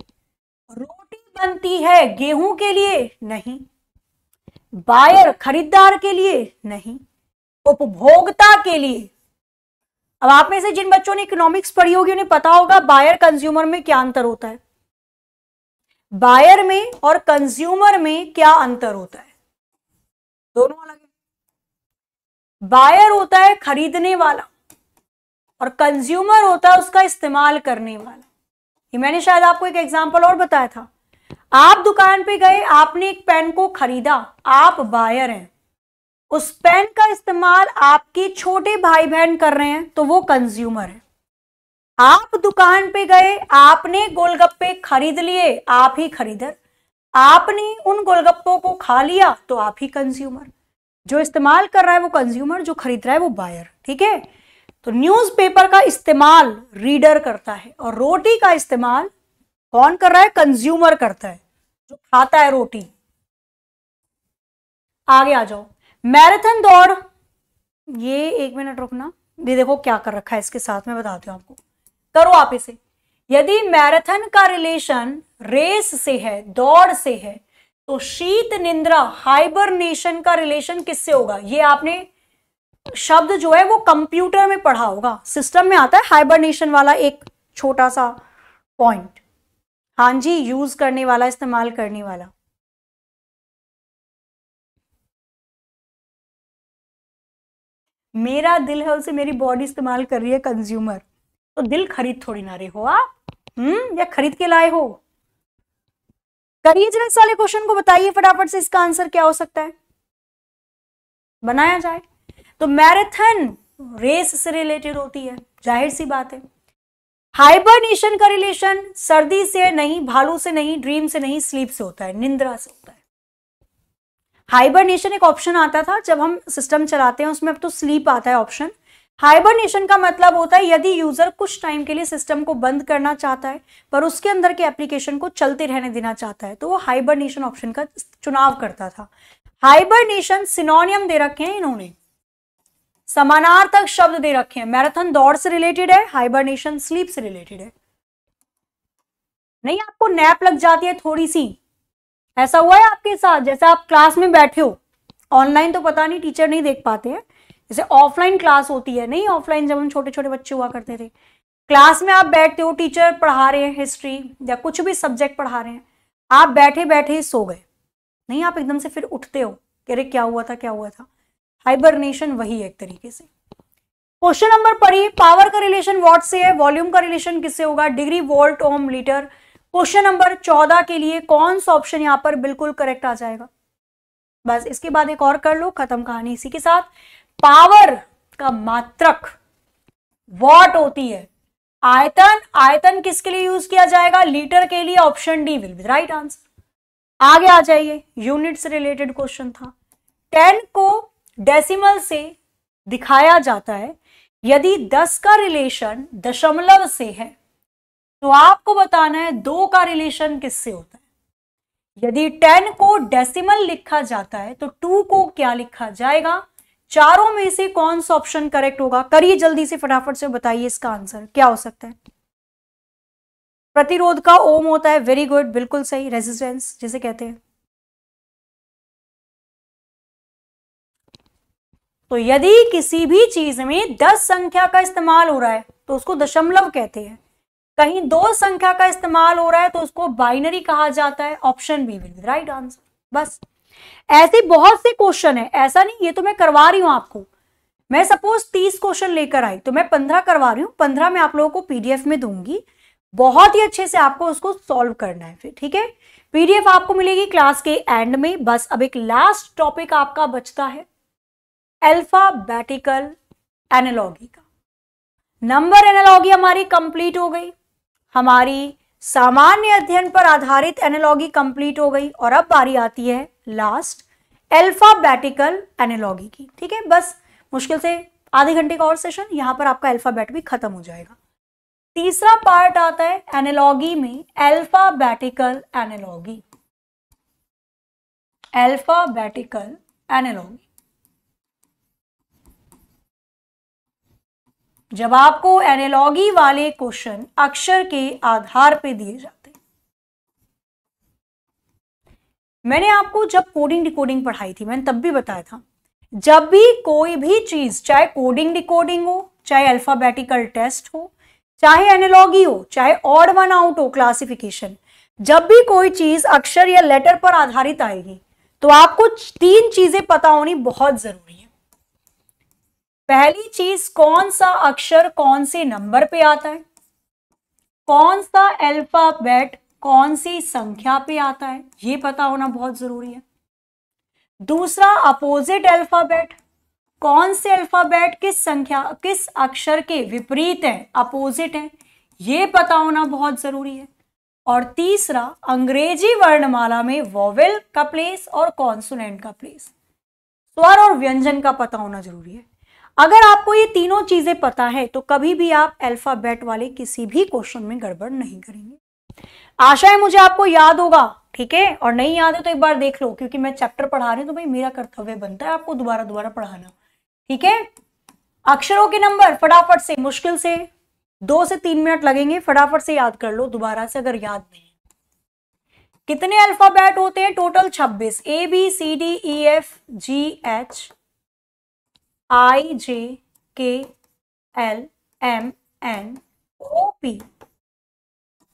रोटी बनती है गेहूं के लिए नहीं बायर खरीदार के लिए नहीं उपभोक्ता के लिए अब आप में से जिन बच्चों ने इकोनॉमिक्स पढ़ी होगी उन्हें पता होगा बायर कंज्यूमर में क्या अंतर होता है बायर में और कंज्यूमर में क्या अंतर होता है दोनों अलग बायर होता है खरीदने वाला और कंज्यूमर होता है उसका इस्तेमाल करने वाला ये मैंने शायद आपको एक एग्जाम्पल और बताया था आप दुकान पे गए आपने एक पेन को खरीदा आप बायर हैं उस पेन का इस्तेमाल आपके छोटे भाई बहन कर रहे हैं तो वो कंज्यूमर है आप दुकान पे गए आपने गोलगप्पे खरीद लिए आप ही खरीदर आपने उन गोलगप्पों को खा लिया तो आप ही कंज्यूमर जो इस्तेमाल कर रहा है वो कंज्यूमर जो खरीद रहा है वो बायर ठीक है तो न्यूज़पेपर का इस्तेमाल रीडर करता है और रोटी का इस्तेमाल कौन कर रहा है कंज्यूमर करता है जो खाता है रोटी आगे आ जाओ मैराथन दौड़ ये एक मिनट रुकना ये देखो क्या कर रखा है इसके साथ में बताती हूँ आपको करो आप इसे यदि मैराथन का रिलेशन रेस से है दौड़ से है तो शीत निंद्रा हाइबरनेशन का रिलेशन किससे होगा ये आपने शब्द जो है वो कंप्यूटर में पढ़ा होगा सिस्टम में आता है हाइबरनेशन वाला एक छोटा सा पॉइंट हाँ जी यूज करने वाला इस्तेमाल करने वाला मेरा दिल है उसे मेरी बॉडी इस्तेमाल कर रही है कंज्यूमर तो दिल खरीद थोड़ी ना रहे हो आप हम्म या खरीद के लाए हो करिए जरा इस वाले क्वेश्चन को बताइए फटाफट से इसका आंसर क्या हो सकता है बनाया जाए तो मैराथन रेस से रिलेटेड होती है जाहिर सी बात है हाइबरनेशन का रिलेशन सर्दी से नहीं भालू से नहीं ड्रीम से नहीं स्लीप से होता है निंद्रा से होता है हाइबरनेशन एक ऑप्शन आता था जब हम सिस्टम चलाते हैं उसमें अब तो स्लीप आता है ऑप्शन हाइबरनेशन का मतलब होता है यदि यूजर कुछ टाइम के लिए सिस्टम को बंद करना चाहता है पर उसके अंदर के एप्लीकेशन को चलते रहने देना चाहता है तो वो हाइबरनेशन ऑप्शन का चुनाव करता था हाइबरनेशन सिनोनियम दे रखे हैं इन्होंने समानार्थक शब्द दे रखे हैं मैराथन दौड़ से रिलेटेड है हाइबरनेशन स्लीप से रिलेटेड है नहीं आपको नैप लग जाती है थोड़ी सी ऐसा हुआ है आपके साथ जैसे आप क्लास में बैठे हो ऑनलाइन तो पता नहीं टीचर नहीं देख पाते हैं जैसे ऑफलाइन क्लास होती है नहीं ऑफलाइन जब हम छोटे छोटे बच्चे हुआ करते थे क्लास में आप बैठते हो टीचर पढ़ा रहे हैं हिस्ट्री या कुछ भी सब्जेक्ट पढ़ा रहे हैं आप बैठे बैठे ही सो गए नहीं आप एकदम से फिर उठते हो कि अरे क्या हुआ था क्या हुआ था हाइबरनेशन वही है एक तरीके से क्वेश्चन नंबर पढ़िए पावर का रिलेशन वॉट से है वॉल्यूम का रिलेशन किससे होगा degree volt ohm litre question number चौदह के लिए कौन सा ऑप्शन यहां पर बिल्कुल करेक्ट आ जाएगा बस इसके बाद एक और कर लो खत्म कहानी इसी के साथ पावर का मात्रक वॉट होती है आयतन आयतन किसके लिए यूज किया जाएगा लीटर के लिए option D will be right answer आगे आ जाइए यूनिट से रिलेटेड क्वेश्चन था टेन को डेसिमल से दिखाया जाता है यदि दस का रिलेशन दशमलव से है तो आपको बताना है दो का रिलेशन किससे होता है यदि टेन को डेसिमल लिखा जाता है तो टू को क्या लिखा जाएगा चारों में से कौन सा ऑप्शन करेक्ट होगा करिए जल्दी से फटाफट से बताइए इसका आंसर क्या हो सकता है प्रतिरोध का ओम होता है वेरी गुड बिल्कुल सही रेजिस्टेंस जिसे कहते हैं तो यदि किसी भी चीज में दस संख्या का इस्तेमाल हो रहा है तो उसको दशमलव कहते हैं कहीं दो संख्या का इस्तेमाल हो रहा है तो उसको बाइनरी कहा जाता है option B will right answer बस ऐसे बहुत से क्वेश्चन है ऐसा नहीं ये तो मैं करवा रही हूं आपको मैं सपोज तीस क्वेश्चन लेकर आई तो मैं पंद्रह करवा रही हूं पंद्रह में आप लोगों को पीडीएफ में दूंगी बहुत ही अच्छे से आपको उसको सॉल्व करना है फिर ठीक है पीडीएफ आपको मिलेगी क्लास के एंड में बस अब एक लास्ट टॉपिक आपका बचता है अल्फाबेटिकल एनालॉगी का नंबर एनालॉगी हमारी कंप्लीट हो गई हमारी सामान्य अध्ययन पर आधारित एनालॉगी कंप्लीट हो गई और अब बारी आती है लास्ट एल्फाबेटिकल एनालॉगी की ठीक है बस मुश्किल से आधे घंटे का और सेशन यहां पर आपका एल्फाबेट भी खत्म हो जाएगा तीसरा पार्ट आता है एनालॉगी में एल्फाबेटिकल एनालॉगी एल्फाबेटिकल एनालॉगी जब आपको एनालॉगी वाले क्वेश्चन अक्षर के आधार पे दिए जाते मैंने आपको जब कोडिंग डिकोडिंग पढ़ाई थी मैंने तब भी बताया था जब भी कोई भी चीज चाहे कोडिंग डिकोडिंग हो चाहे अल्फाबेटिकल टेस्ट हो चाहे एनालॉगी हो चाहे ऑड वन आउट हो क्लासिफिकेशन जब भी कोई चीज अक्षर या लेटर पर आधारित आएगी तो आपको तीन चीजें पता होनी बहुत जरूरी पहली चीज कौन सा अक्षर कौन से नंबर पे आता है कौन सा अल्फाबेट कौन सी संख्या पे आता है ये पता होना बहुत जरूरी है दूसरा अपोजिट अल्फाबेट कौन से अल्फाबेट किस संख्या किस अक्षर के विपरीत है अपोजिट है ये पता होना बहुत जरूरी है और तीसरा अंग्रेजी वर्णमाला में वॉवेल का प्लेस और कॉन्सुलेंट का प्लेस स्वर और व्यंजन का पता होना जरूरी है अगर आपको ये तीनों चीजें पता है तो कभी भी आप अल्फाबेट वाले किसी भी क्वेश्चन में गड़बड़ नहीं करेंगे आशा है मुझे आपको याद होगा ठीक है और नहीं याद है तो एक बार देख लो क्योंकि मैं चैप्टर पढ़ा रही हूं तो भाई मेरा कर्तव्य बनता है आपको दोबारा दोबारा पढ़ाना ठीक है अक्षरों के नंबर फटाफट से मुश्किल से दो से तीन मिनट लगेंगे फटाफट से याद कर लो दोबारा से अगर याद नहीं कितने अल्फाबेट होते हैं टोटल छब्बीस A B C D E F G H I J K L M N O P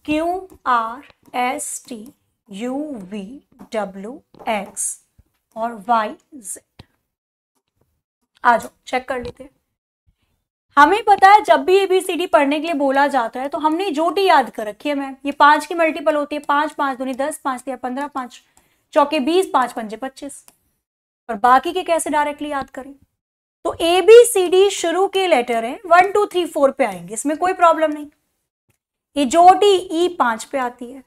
Q R S T U V W X और वाई जेड आ जाओ चेक कर लेते हैं हमें पता है जब भी ए बी सी डी पढ़ने के लिए बोला जाता है तो हमने जोटी याद कर रखी है मैम ये पांच की मल्टीपल होती है पांच पांच दूनी दस पांच तीन पंद्रह पांच चौके बीस पांच पंजे पच्चीस और बाकी के कैसे डायरेक्टली याद करें तो ए बी सी डी शुरू के लेटर है वन टू थ्री फोर पे आएंगे इसमें कोई प्रॉब्लम नहीं डी ई e पांच पे आती है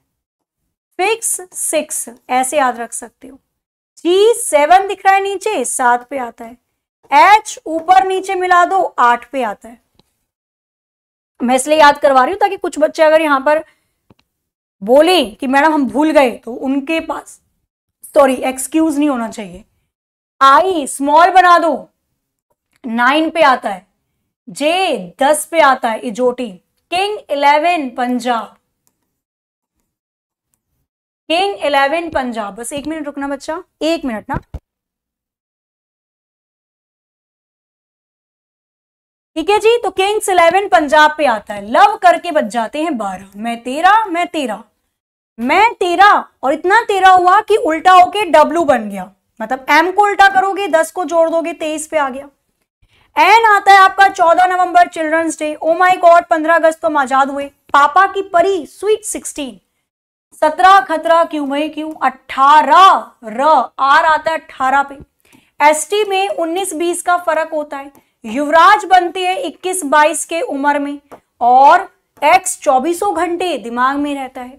फिक्स सिक्स ऐसे याद रख सकते हो जी सेवन दिख रहा है नीचे सात पे आता है एच ऊपर नीचे मिला दो आठ पे आता है मैं इसलिए याद करवा रही हूं ताकि कुछ बच्चे अगर यहां पर बोले कि मैडम हम भूल गए तो उनके पास सॉरी एक्सक्यूज नहीं होना चाहिए आई स्मॉल बना दो नाइन पे आता है जे दस पे आता है इजोटी king eleven Punjab king eleven Punjab बस एक मिनट रुकना बच्चा एक मिनट ना ठीक है जी तो किंग्स इलेवन पंजाब पे आता है लव करके बच जाते हैं बारह मैं तेरा मैं तेरा मैं तेरा और इतना तेरा हुआ कि उल्टा होके डब्लू बन गया मतलब एम को उल्टा करोगे दस को जोड़ दोगे तेईस पे आ गया एन आता है आपका चौदह नवंबर children's day oh my God पंद्रह अगस्त को तो हम आजाद हुए पापा की परी स्वीट सिक्सटीन सत्रह खतरा क्यों मई क्यों अठारह र आर आता है अठारह पे एसटी में उन्नीस बीस का फर्क होता है युवराज बनते हैं इक्कीस बाईस के उम्र में और एक्स चौबीसों घंटे दिमाग में रहता है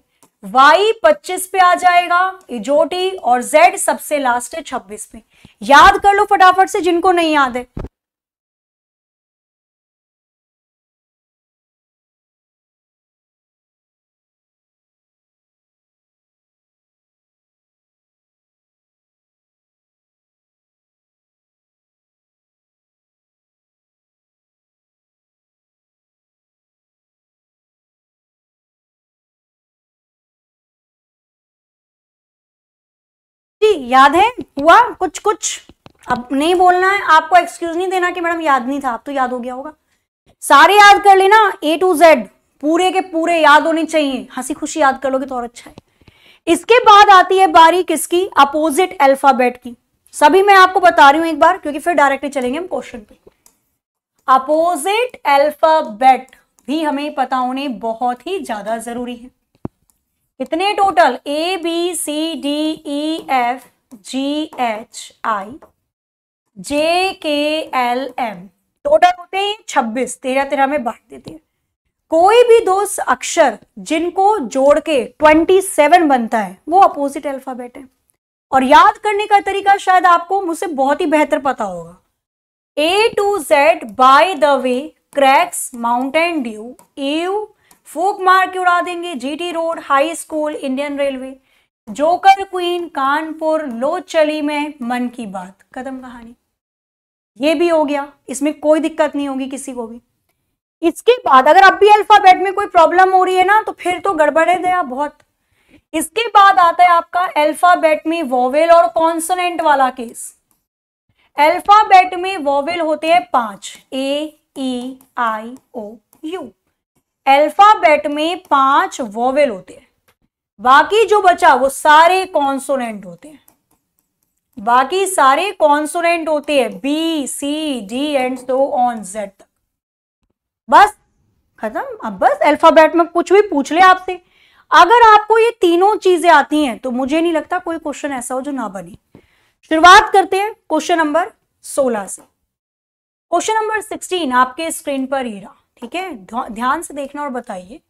वाई पच्चीस पे आ जाएगा इजोटी और जेड सबसे लास्ट है छब्बीस पे याद कर लो फटाफट से जिनको नहीं याद है याद है हुआ कुछ कुछ अब नहीं बोलना है आपको एक्सक्यूज नहीं देना कि मैडम याद नहीं था आप तो याद हो गया होगा सारे याद कर लेना ए टू जेड पूरे के पूरे याद होने चाहिए हंसी खुशी याद कर लोगे तो और अच्छा है इसके बाद आती है बारी किसकी अपोजिट अल्फाबेट की सभी मैं आपको बता रही हूं एक बार क्योंकि फिर डायरेक्टली चलेंगे हम क्वेश्चन पे अपोजिट अल्फाबेट भी हमें पता होने बहुत ही ज्यादा जरूरी है कितने total A B C D E F G H I J K L M total होते हैं छब्बीस तेरह तेरह में बांट देते हैं कोई भी दो अक्षर जिनको जोड़ के ट्वेंटी सेवन बनता है वो अपोजिट अल्फाबेट है और याद करने का तरीका शायद आपको मुझसे बहुत ही बेहतर पता होगा A to Z by the way Crax Mountain Dew एव फूक मार के उड़ा देंगे GT road high school Indian railway joker queen Kanpur लो चली में मन की बात कदम कहानी ये भी हो गया इसमें कोई दिक्कत नहीं होगी किसी को भी इसके बाद अगर अब भी अल्फाबेट में कोई प्रॉब्लम हो रही है ना तो फिर तो गड़बड़ है दया बहुत इसके बाद आता है आपका अल्फाबेट में वोवेल और कॉन्सोनेंट वाला केस अल्फाबेट में वोवेल होते हैं पांच ए ई आई ओ यू अल्फाबेट में पांच वोवेल होते हैं बाकी जो बचा वो सारे कॉन्सोनेंट होते हैं बाकी सारे कॉन्सोनेंट होते हैं B C D and so on Z तक बस खत्म अब बस अल्फाबेट में कुछ भी पूछ ले आपसे अगर आपको ये तीनों चीजें आती हैं तो मुझे नहीं लगता कोई क्वेश्चन ऐसा हो जो ना बने शुरुआत करते हैं क्वेश्चन नंबर सोलह से क्वेश्चन नंबर सिक्सटीन आपके स्क्रीन पर ही रहा ठीक है ध्यान से देखना और बताइए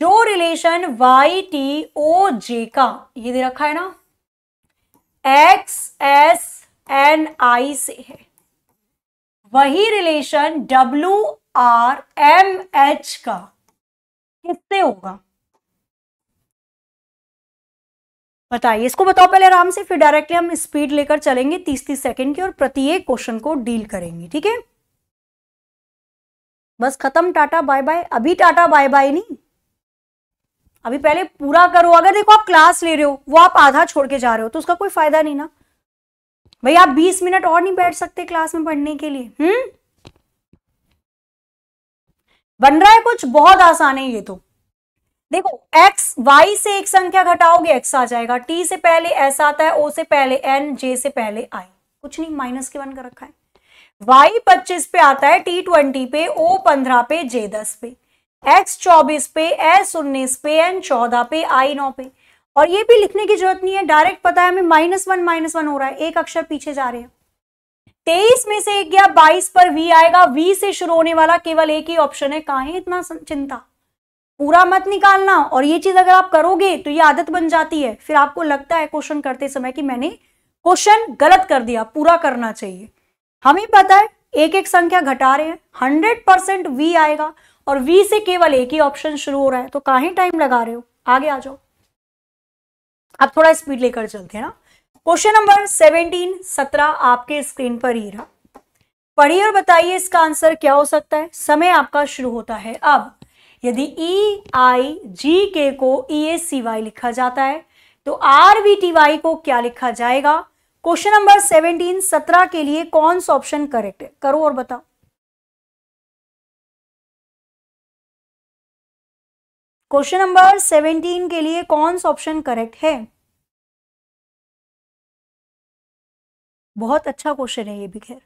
जो relation Y T O J का ये दे रखा है ना एक्स एस एन आई से है वही relation W R M H का किससे होगा बताइए इसको बताओ पहले आराम से फिर डायरेक्टली हम स्पीड लेकर चलेंगे तीस तीस सेकंड की और प्रत्येक क्वेश्चन को डील करेंगे ठीक है बस खत्म टाटा बाय बाय अभी टाटा बाय बाय नहीं अभी पहले पूरा करो अगर देखो आप क्लास ले रहे हो वो आप आधा छोड़ के जा रहे हो तो उसका कोई फायदा नहीं ना भाई आप 20 मिनट और नहीं बैठ सकते क्लास में पढ़ने के लिए हम्म बन रहा है कुछ बहुत आसान है ये तो देखो x y से एक संख्या घटाओगे x आ जाएगा t से पहले s आता है o से पहले n j से पहले i कुछ नहीं माइनस के वन कर रखा है वाई पच्चीस पे आता है टी ट्वेंटी पे ओ पंद्रह पे जे दस पे एक्स चौबीस पे एस उन्नीस पे एन चौदह पे आई नौ पे और ये भी लिखने की जरूरत नहीं है डायरेक्ट पता है हमें माइनस वन माइनस वन हो रहा है एक अक्षर पीछे जा रहे हैं तेईस में से एक गया बाईस पर वी आएगा वी से शुरू होने वाला केवल एक ही ऑप्शन है कहा इतना चिंता पूरा मत निकालना और ये चीज अगर आप करोगे तो ये आदत बन जाती है फिर आपको लगता है क्वेश्चन करते समय कि मैंने क्वेश्चन गलत कर दिया पूरा करना चाहिए हमें पता है एक एक संख्या घटा रहे हैं हंड्रेड परसेंट वी आएगा और वी से केवल एक ही ऑप्शन शुरू हो रहा है तो कहा टाइम लगा रहे हो आगे आ जाओ अब थोड़ा स्पीड लेकर चलते हैं ना क्वेश्चन नंबर सेवेंटीन सत्रह आपके स्क्रीन पर ही रहा पढ़िए और बताइए इसका आंसर क्या हो सकता है समय आपका शुरू होता है अब यदि ई आई जी के को ई एस सी वाई लिखा जाता है तो आर वी टी वाई को क्या लिखा जाएगा क्वेश्चन नंबर सेवनटीन सत्रह के लिए कौन सा ऑप्शन करेक्ट है करो और बताओ क्वेश्चन नंबर सेवनटीन के लिए कौन सा ऑप्शन करेक्ट है बहुत अच्छा क्वेश्चन है ये भी खैर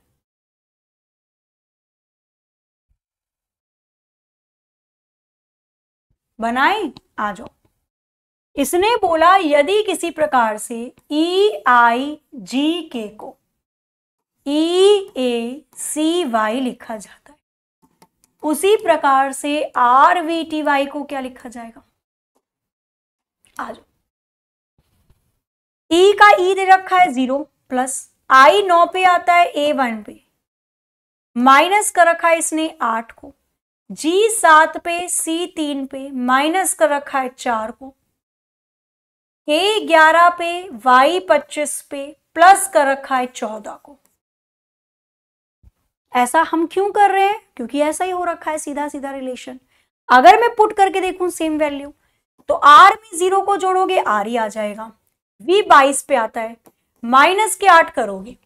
बनाए आ जाओ इसने बोला यदि किसी प्रकार से ई आई जी के को ई ए सी वाई लिखा जाता है उसी प्रकार से आर वी टी वाई को क्या लिखा जाएगा आज ई e का ई e दे रखा है जीरो प्लस आई नौ पे आता है ए वन पे माइनस कर रखा है इसने आठ को जी सात पे सी तीन पे माइनस कर रखा है चार को ए ग्यारह पे वाई पच्चीस पे प्लस कर रखा है चौदह को ऐसा हम क्यों कर रहे हैं क्योंकि ऐसा ही हो रखा है सीधा सीधा रिलेशन अगर मैं पुट करके देखूं सेम वैल्यू तो आर में जीरो को जोड़ोगे आर ही आ जाएगा वी बाईस पे आता है माइनस के आठ करोगे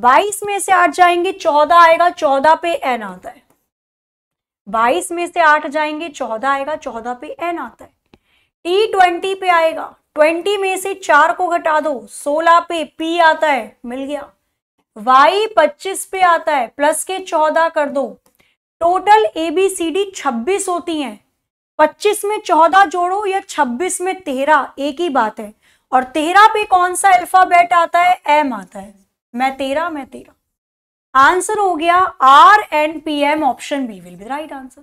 बाईस में से आठ जाएंगे चौदह आएगा चौदह पे एन आता है बाईस में से आठ जाएंगे चौदह आएगा चौदह पे एन आता है टी ट्वेंटी पे आएगा ट्वेंटी में से चार को घटा दो सोलह पे पी आता है मिल गया वाई पच्चीस पे आता है प्लस के चौदह कर दो total A B C D छब्बीस होती हैं पच्चीस में चौदह जोड़ो या छब्बीस में तेरह एक ही बात है और तेरह पे कौन सा अल्फाबेट आता है एम आता है मैं तेरह मैं तेरह आंसर हो गया R N P M option B will be right answer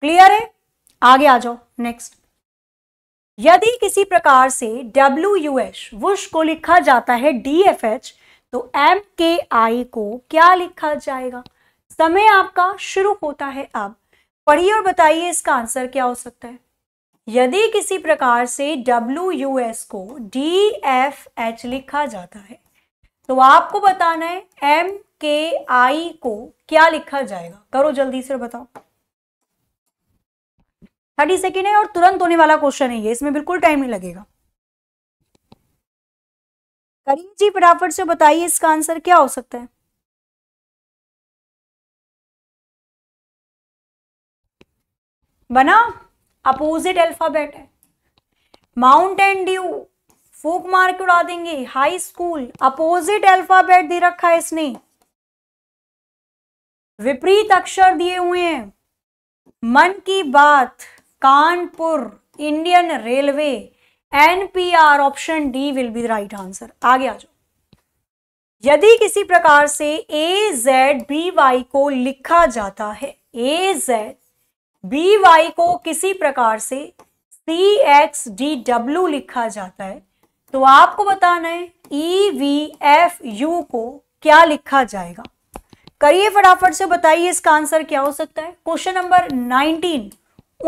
clear है आगे आ जाओ नेक्स्ट यदि किसी प्रकार से डब्ल्यू यू एच वुश को लिखा जाता है डी एफ एच तो एम के आई को क्या लिखा जाएगा समय आपका शुरू होता है अब पढ़िए और बताइए इसका आंसर क्या हो सकता है यदि किसी प्रकार से डब्ल्यू यू एस को डी एफ एच लिखा जाता है तो आपको बताना है एम के आई को क्या लिखा जाएगा करो जल्दी से बताओ थर्टी सेकेंड है और तुरंत होने वाला क्वेश्चन है ये इसमें बिल्कुल टाइम नहीं लगेगा करीम जी फटाफट से बताइए इसका आंसर क्या हो सकता है बना अपोजिट अल्फाबेट है माउंटेन ड्यू फूक मार के उड़ा देंगे हाई स्कूल अपोजिट अल्फाबेट दे रखा है इसने विपरीत अक्षर दिए हुए हैं मन की बात Kanpur Indian railway NPR option D will be right answer आगे आ जाओ यदि किसी प्रकार से ए जेड बी वाई को लिखा जाता है ए जेड बी वाई को किसी प्रकार से सी एक्स डी डब्ल्यू लिखा जाता है तो आपको बताना है ई वी एफ यू को क्या लिखा जाएगा करिए फटाफट से बताइए इसका आंसर क्या हो सकता है क्वेश्चन नंबर नाइनटीन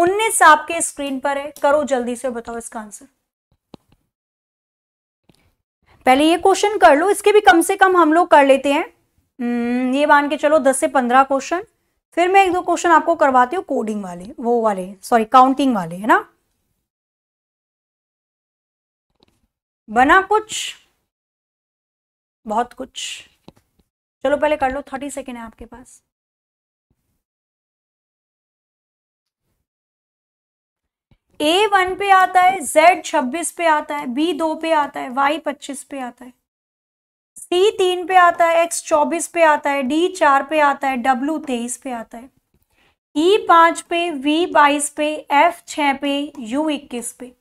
उन्नीस आपके स्क्रीन पर है करो जल्दी से बताओ इसका आंसर पहले ये क्वेश्चन कर लो इसके भी कम से कम हम लोग कर लेते हैं हम्म, ये मान के चलो दस से पंद्रह क्वेश्चन फिर मैं एक दो क्वेश्चन आपको करवाती हूँ कोडिंग वाले वो वाले सॉरी काउंटिंग वाले है ना बना कुछ बहुत कुछ चलो पहले कर लो थर्टी सेकेंड है आपके पास ए वन पे आता है जेड छब्बीस पे आता है बी दो पे आता है वाई पच्चीस पे आता है सी तीन पे आता है एक्स चौबीस पे आता है डी चार पे आता है डब्लू तेईस पे आता है ई e पांच पे वी बाईस पे एफ छ पे यू इक्कीस पे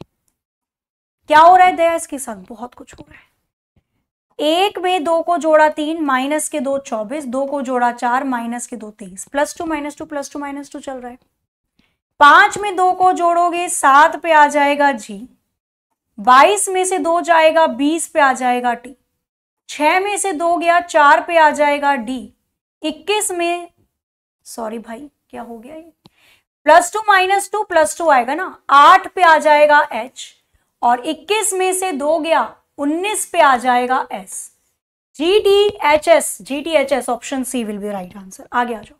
क्या हो रहा है दया इसके साथ बहुत कुछ हो रहा है एक में दो को जोड़ा तीन माइनस के दो चौबीस दो को जोड़ा चार माइनस के दो तेईस plus two minus two plus two minus two चल रहा है पांच में दो को जोड़ोगे सात पे आ जाएगा जी बाईस में से दो जाएगा बीस पे आ जाएगा टी छह में से दो गया चार पे आ जाएगा डी इक्कीस में सॉरी भाई क्या हो गया ये plus two minus two plus two आएगा ना आठ पे आ जाएगा एच और इक्कीस में से दो गया उन्नीस पे आ जाएगा S G D H S G T H S option C will be right answer आगे आ जाओ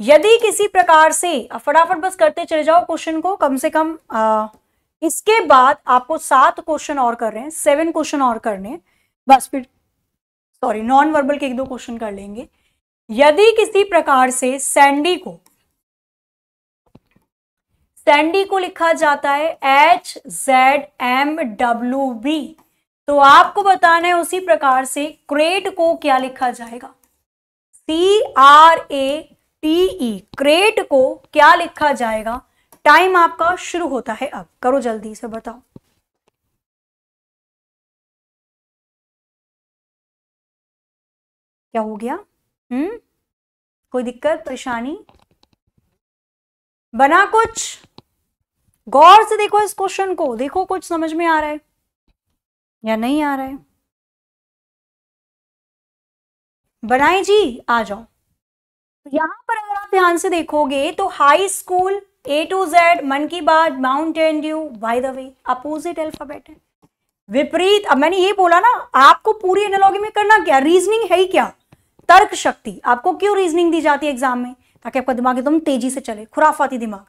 यदि किसी प्रकार से फटाफट बस करते चले जाओ क्वेश्चन को कम से कम आ, इसके बाद आपको सात क्वेश्चन और कर रहे हैं सेवन क्वेश्चन और करने बस फिर सॉरी नॉन वर्बल के एक दो क्वेश्चन कर लेंगे यदि किसी प्रकार से सैंडी को सैंडी को लिखा जाता है H Z M W B तो आपको बताना है उसी प्रकार से क्रेट को क्या लिखा जाएगा C R A T E crate e, को क्या लिखा जाएगा टाइम आपका शुरू होता है अब करो जल्दी से बताओ क्या हो गया हम्म कोई दिक्कत परेशानी बना कुछ गौर से देखो इस क्वेश्चन को देखो कुछ समझ में आ रहा है या नहीं आ रहा है बनाए जी आ जाओ तो यहाँ पर अगर आप ध्यान से देखोगे तो high school A to Z मन की बात mountain dew by the way opposite alphabet है विपरीत अब मैंने ये बोला ना आपको पूरी एनोलॉगी में करना क्या रीजनिंग है ही क्या तर्क शक्ति आपको क्यों रीजनिंग दी जाती है एग्जाम में ताकि आपका दिमाग एकदम तेजी से चले खुराफाती दिमाग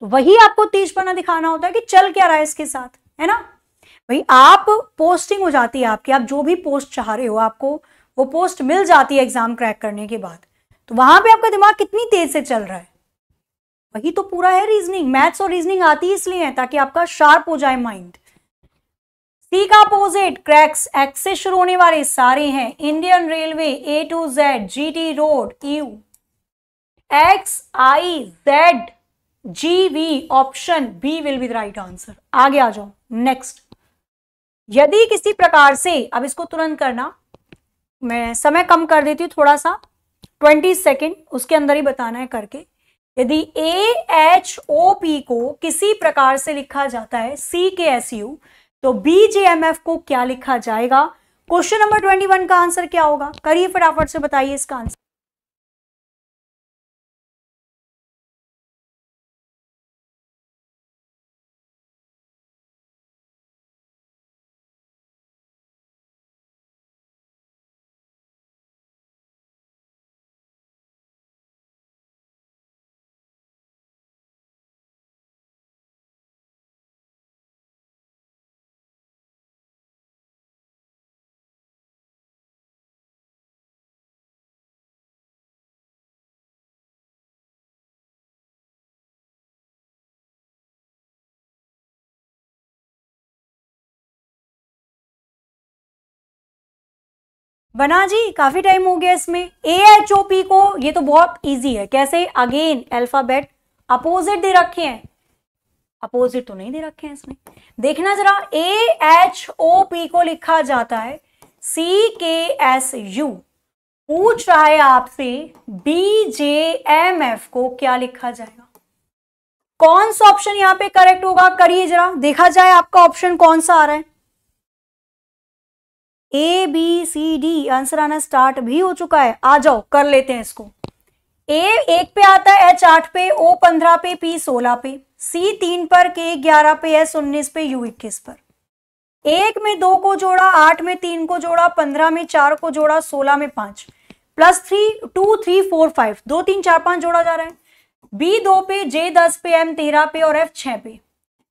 तो वही आपको तेज पढ़ना दिखाना होता है कि चल क्या रहा है इसके साथ है ना भाई आप पोस्टिंग हो जाती है आपकी आप जो भी पोस्ट चाह रहे हो आपको वो पोस्ट मिल जाती है एग्जाम क्रैक करने के बाद तो वहां पे आपका दिमाग कितनी तेज से चल रहा है वही तो पूरा है रीजनिंग मैथ्स और रीजनिंग आती इसलिए है ताकि आपका शार्प हो जाए माइंड सी का अपोजिट क्रैक्स एक्स से शुरू होने वाले सारे हैं Indian railway A to Z G T road U X I Z G V option B will be the right answer आगे आ जाओ नेक्स्ट यदि किसी प्रकार से अब इसको तुरंत करना मैं समय कम कर देती हूँ थोड़ा सा ट्वेंटी सेकेंड उसके अंदर ही बताना है करके यदि ए एच ओ पी को किसी प्रकार से लिखा जाता है सी के एस यू तो बी जे एम एफ को क्या लिखा जाएगा क्वेश्चन नंबर ट्वेंटी वन का आंसर क्या होगा करिए फटाफट से बताइए इसका आंसर बना जी काफी टाइम हो गया इसमें ए एच ओ पी को ये तो बहुत इजी है कैसे अगेन अल्फाबेट अपोजिट दे रखे हैं अपोजिट तो नहीं दे रखे हैं इसमें देखना जरा ए एच ओ पी को लिखा जाता है सी के एस यू पूछ रहा है आपसे बी जे एम एफ को क्या लिखा जाएगा कौन सा ऑप्शन यहाँ पे करेक्ट होगा करिए जरा देखा जाए आपका ऑप्शन कौन सा आ रहा है A B C D answer आना स्टार्ट भी हो चुका है आ जाओ कर लेते हैं इसको ए एक पे आता है एच आठ पे ओ पंद्रह पे पी सोलह पे सी तीन पर के ग्यारह पे एस उन्नीस पे यू इक्कीस पर एक में दो को जोड़ा आठ में तीन को जोड़ा पंद्रह में चार को जोड़ा सोलह में पांच plus three two three four five दो तीन चार पांच जोड़ा जा रहा है बी दो पे जे दस पे एम तेरह पे और एफ छह पे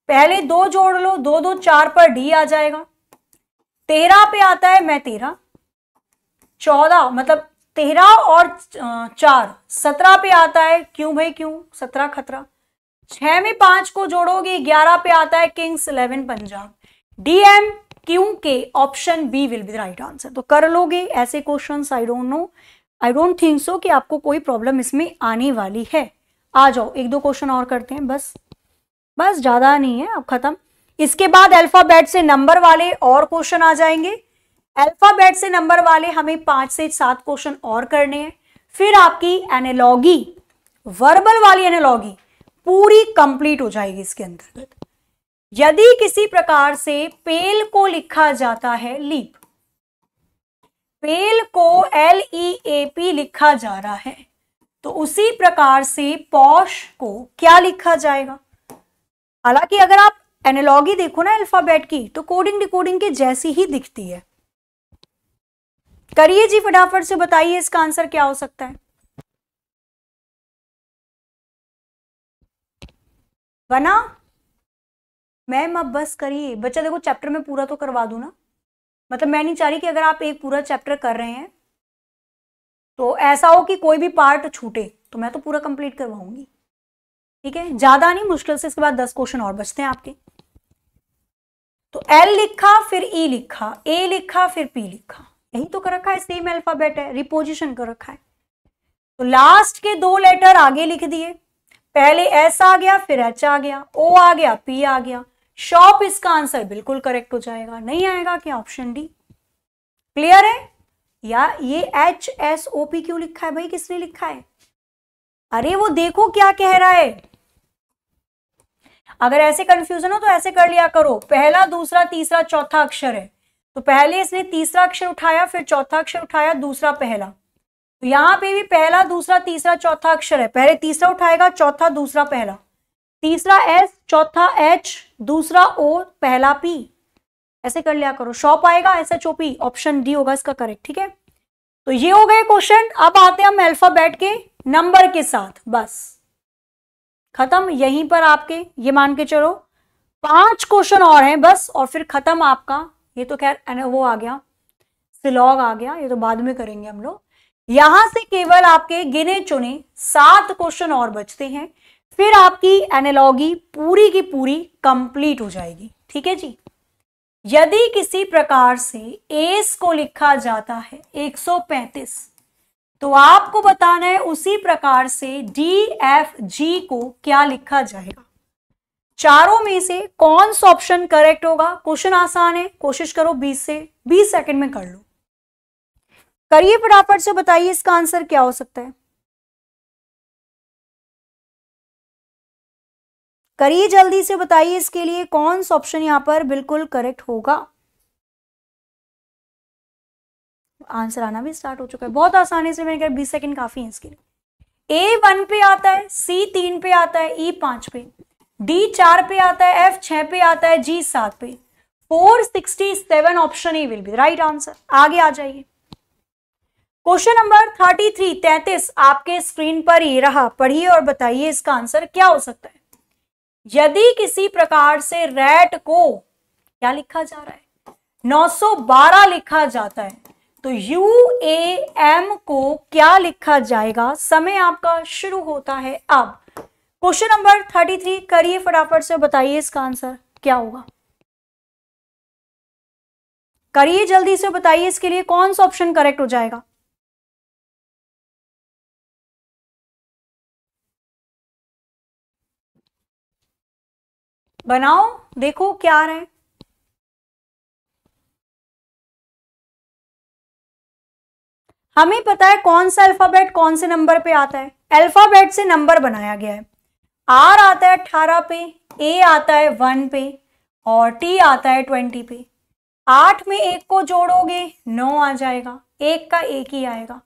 पहले दो जोड़ लो दो दो चार पर डी आ जाएगा तेरह पे आता है मैं तेरह चौदह मतलब तेरह और चार सत्रह पे आता है क्यों भाई क्यों सत्रह खतरा छह में पांच को जोड़ोगे ग्यारह पे आता है Kings Eleven Punjab DM Q के option B will be right answer तो कर लोगे ऐसे question I don't know I don't think so कि आपको कोई प्रॉब्लम इसमें आने वाली है आ जाओ एक दो क्वेश्चन और करते हैं बस बस ज्यादा नहीं है अब खत्म इसके बाद अल्फाबेट से नंबर वाले और क्वेश्चन आ जाएंगे अल्फाबेट से नंबर वाले हमें पांच से सात क्वेश्चन और करने हैं फिर आपकी एनालॉगी वर्बल वाली एनालॉगी पूरी कंप्लीट हो जाएगी इसके अंतर्गत यदि किसी प्रकार से पेल को लिखा जाता है लीप पेल को एल ई ए पी लिखा जा रहा है तो उसी प्रकार से पौष को क्या लिखा जाएगा हालांकि अगर आप एनालॉगी देखो ना अल्फ़ाबेट की तो कोडिंग डिकोडिंग के जैसी ही दिखती है करिए जी फटाफट से बताइए इसका आंसर क्या हो सकता है बना मैम अब बस करिए बच्चा देखो चैप्टर में पूरा तो करवा दू ना मतलब मैं नहीं चाह रही कि अगर आप एक पूरा चैप्टर कर रहे हैं तो ऐसा हो कि कोई भी पार्ट छूटे तो मैं तो पूरा कंप्लीट करवाऊंगी ठीक है ज़्यादा नहीं मुश्किल से इसके बाद दस क्वेश्चन और बचते हैं आपके तो एल लिखा फिर ई e लिखा ए लिखा फिर पी लिखा यही तो कर रखा है सेम अल्फाबेट है रिपोजिशन कर रखा है तो लास्ट के दो लेटर आगे लिख दिए पहले एस आ गया फिर एच आ गया ओ आ गया पी आ गया शॉप इसका आंसर बिल्कुल करेक्ट हो जाएगा नहीं आएगा क्या ऑप्शन डी क्लियर है या ये एच एस ओ पी क्यों लिखा है भाई किसने लिखा है अरे वो देखो क्या कह रहा है अगर ऐसे कंफ्यूजन हो तो ऐसे कर लिया करो पहला दूसरा तीसरा चौथा अक्षर है तो पहले इसने तीसरा अक्षर उठाया फिर चौथा अक्षर उठाया दूसरा पहला तो यहां पे भी पहला दूसरा तीसरा चौथा अक्षर है पहले तीसरा उठाएगा चौथा दूसरा पहला तीसरा एस चौथा एच दूसरा ओ पहला पी ऐसे कर लिया करो शॉप आएगा S H O P option D होगा इसका करेक्ट ठीक है तो ये हो गए क्वेश्चन अब आते हैं हम अल्फाबेट के नंबर के साथ बस खत्म यहीं पर आपके ये मान के चलो पांच क्वेश्चन और हैं बस और फिर खत्म आपका ये तो खैर वो आ गया सिलॉग आ गया ये तो बाद में करेंगे हम लोग यहां से केवल आपके गिने चुने सात क्वेश्चन और बचते हैं फिर आपकी एनालॉगी पूरी की पूरी कंप्लीट हो जाएगी ठीक है जी यदि किसी प्रकार से एस को लिखा जाता है तो आपको बताना है उसी प्रकार से डी एफ जी को क्या लिखा जाएगा चारों में से कौन सा ऑप्शन करेक्ट होगा क्वेश्चन आसान है कोशिश करो 20 से 20 सेकंड में कर लो करिए फटाफट से बताइए इसका आंसर क्या हो सकता है करिए जल्दी से बताइए इसके लिए कौन सा ऑप्शन यहां पर बिल्कुल करेक्ट होगा आंसर आना भी स्टार्ट हो चुका है बहुत आसानी से मैंने कहा बीस सेकेंड काफ़ी है इसके लिए ए वन पे आता है सी तीन पे आता है ई पांच पे डी चार पे आता है एफ छह पे आता है जी सात पे four sixty seven option A will be right answer आगे आ जाइए क्वेश्चन नंबर थर्टी थ्री तैतीस आपके स्क्रीन पर ही रहा पढ़िए और बताइए इसका आंसर क्या हो सकता है यदि किसी प्रकार से रेट को क्या लिखा जा रहा है 912 लिखा जाता है तो यू ए एम को क्या लिखा जाएगा समय आपका शुरू होता है अब क्वेश्चन नंबर थर्टी थ्री करिए फटाफट से बताइए इसका आंसर क्या होगा करिए जल्दी से बताइए इसके लिए कौन सा ऑप्शन करेक्ट हो जाएगा बनाओ देखो क्या आ रहा है हमें पता है कौन सा अल्फाबेट कौन से नंबर पे आता है अल्फाबेट से नंबर बनाया गया है आर आता है अट्ठारह पे ए आता है वन पे और टी आता है ट्वेंटी पे आठ में एक को जोड़ोगे नौ आ जाएगा एक का एक ही आएगा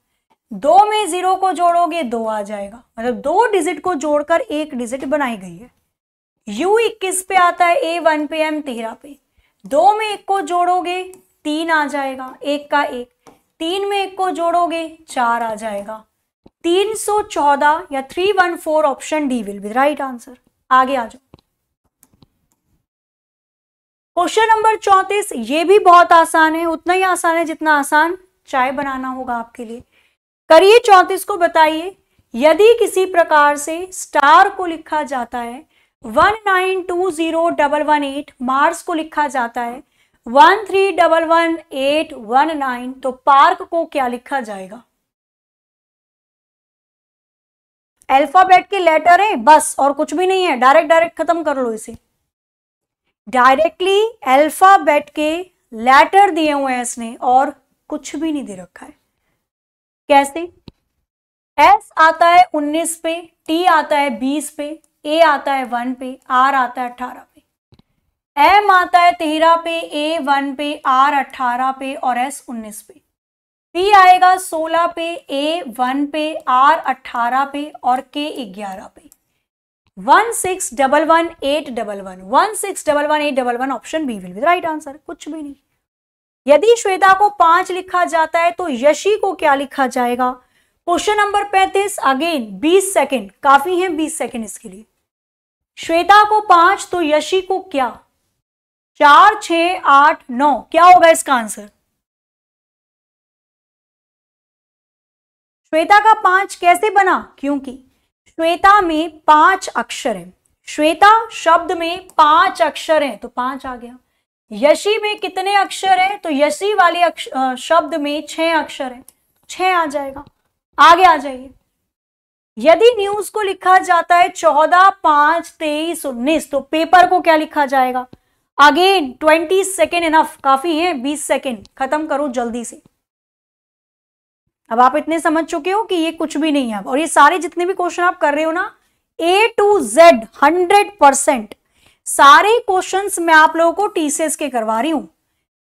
दो में जीरो को जोड़ोगे दो आ जाएगा मतलब दो डिजिट को जोड़कर एक डिजिट बनाई गई है यू इक्कीस पे आता है ए वन पे एम तेरह पे दो में एक को जोड़ोगे तीन आ जाएगा एक का एक तीन में एक को जोड़ोगे चार आ जाएगा 314 या 314 option D will be right answer आगे आ जाओ क्वेश्चन नंबर चौंतीस ये भी बहुत आसान है उतना ही आसान है जितना आसान चाय बनाना होगा आपके लिए करिए चौतीस को बताइए यदि किसी प्रकार से स्टार को लिखा जाता है one nine two zero double one eight mars को लिखा जाता है one three double one eight one nine तो पार्क को क्या लिखा जाएगा अल्फाबेट के लेटर है बस और कुछ भी नहीं है डायरेक्ट डायरेक्ट खत्म कर लो इसे डायरेक्टली अल्फाबेट के लेटर दिए हुए हैं इसने और कुछ भी नहीं दे रखा है कैसे एस आता है उन्नीस पे टी आता है बीस पे ए आता है वन पे आर आता है अठारह एम आता है तेरह पे ए वन पे आर अट्ठारह पे और एस उन्नीस पे पी आएगा सोलह पे ए वन पे आर अट्ठारह पे और के ग्यारह पे one six double one eight double one one six double one eight double one option B will be right answer कुछ भी नहीं यदि श्वेता को पांच लिखा जाता है तो यशी को क्या लिखा जाएगा क्वेश्चन नंबर पैंतीस अगेन बीस सेकेंड काफी है बीस सेकेंड इसके लिए श्वेता को पांच तो यशी को क्या चार छ आठ नौ क्या होगा इसका आंसर श्वेता का पांच कैसे बना क्योंकि श्वेता में पांच अक्षर है श्वेता शब्द में पांच अक्षर है तो पांच आ गया यशी में कितने अक्षर है तो यशी वाले शब्द में छह अक्षर है छह आ जाएगा आगे आ जाइए यदि न्यूज को लिखा जाता है चौदह पांच तेईस उन्नीस तो पेपर को क्या लिखा जाएगा अगेन ट्वेंटी सेकेंड इनफ काफी है बीस सेकेंड खत्म करो जल्दी से अब आप इतने समझ चुके हो कि ये कुछ भी नहीं है और ये सारे जितने भी क्वेश्चन आप कर रहे हो ना A to Z hundred percent सारे क्वेश्चंस मैं आप लोगों को टीसीएस के करवा रही हूं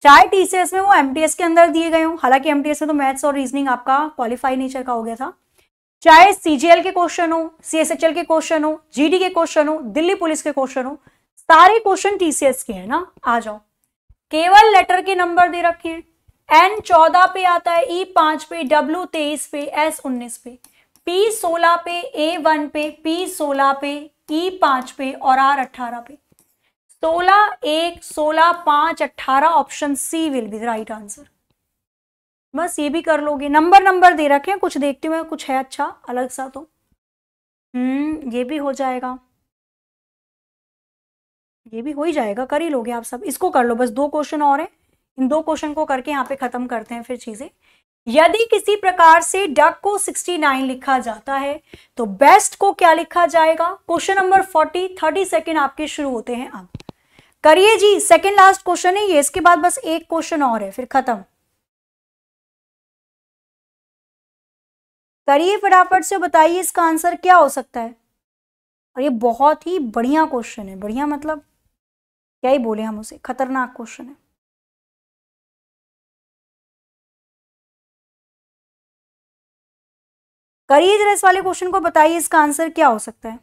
चाहे टीसीएस में वो एमटीएस के अंदर दिए गए हो हालांकि एमटीएस में तो मैथ्स और रीजनिंग आपका क्वालिफाई नेचर का हो गया था चाहे सीजीएल के क्वेश्चन हो सीएसएचएल के क्वेश्चन हो जीडी के क्वेश्चन हो दिल्ली पुलिस के क्वेश्चन हो सारे क्वेश्चन टीसीएस के हैं ना आ जाओ केवल लेटर के नंबर दे रखे हैं एन चौदह पे आता है ई e पांच पे डब्ल्यू तेईस पे एस उन्नीस पे पी सोलह पे ए वन पे पी सोलह पे ई e पांच पे और आर अट्ठारह पे सोलह एक सोलह पांच अट्ठारह option C will be right answer बस ये भी कर लोगे नंबर नंबर दे रखे हैं कुछ देखते हुए कुछ है अच्छा अलग सा तो हम्म ये भी हो जाएगा ये भी हो ही जाएगा कर ही लोगे आप सब इसको कर लो बस दो क्वेश्चन और हैं इन दो क्वेश्चन को करके यहाँ पे खत्म करते हैं फिर चीजें यदि किसी प्रकार से डक को 69 लिखा जाता है तो बेस्ट को क्या लिखा जाएगा क्वेश्चन नंबर 40 30 सेकेंड आपके शुरू होते हैं अब करिए जी सेकेंड लास्ट क्वेश्चन है ये इसके बाद बस एक क्वेश्चन और है फिर खत्म करिए फटाफट से बताइए इसका आंसर क्या हो सकता है और ये बहुत ही बढ़िया क्वेश्चन है बढ़िया मतलब क्या ही बोले हम उसे खतरनाक क्वेश्चन है करिए जरा इस वाले क्वेश्चन को बताइए इसका आंसर क्या हो सकता है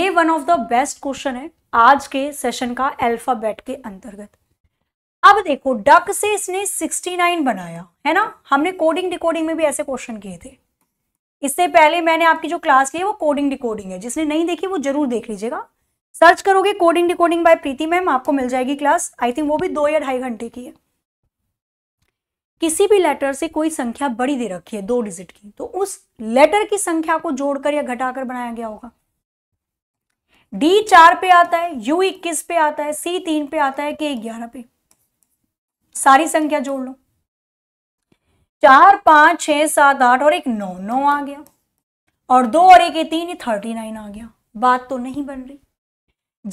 ये one of the best question है आज के सेशन का अल्फाबेट के अंतर्गत अब देखो डक से इसने 69 बनाया है ना हमने कोडिंग डिकोडिंग में भी ऐसे क्वेश्चन किए थे इससे पहले मैंने आपकी जो क्लास ली है वो कोडिंग डिकोडिंग है जिसने नहीं देखी वो जरूर देख लीजिएगा सर्च करोगे coding decoding by Preeti ma'am आपको मिल जाएगी क्लास आई थिंक वो भी दो या ढाई घंटे की है किसी भी लेटर से कोई संख्या बड़ी दे रखी है दो डिजिट की तो उस लेटर की संख्या को जोड़कर या घटाकर बनाया गया होगा डी चार पे आता है यू इक्कीस पे आता है सी तीन पे आता है के ग्यारह पे सारी संख्या जोड़ लो चार पाँच छह सात आठ और एक नौ नौ आ गया और दो और एक तीन थर्टी नाइन आ गया बात तो नहीं बन रही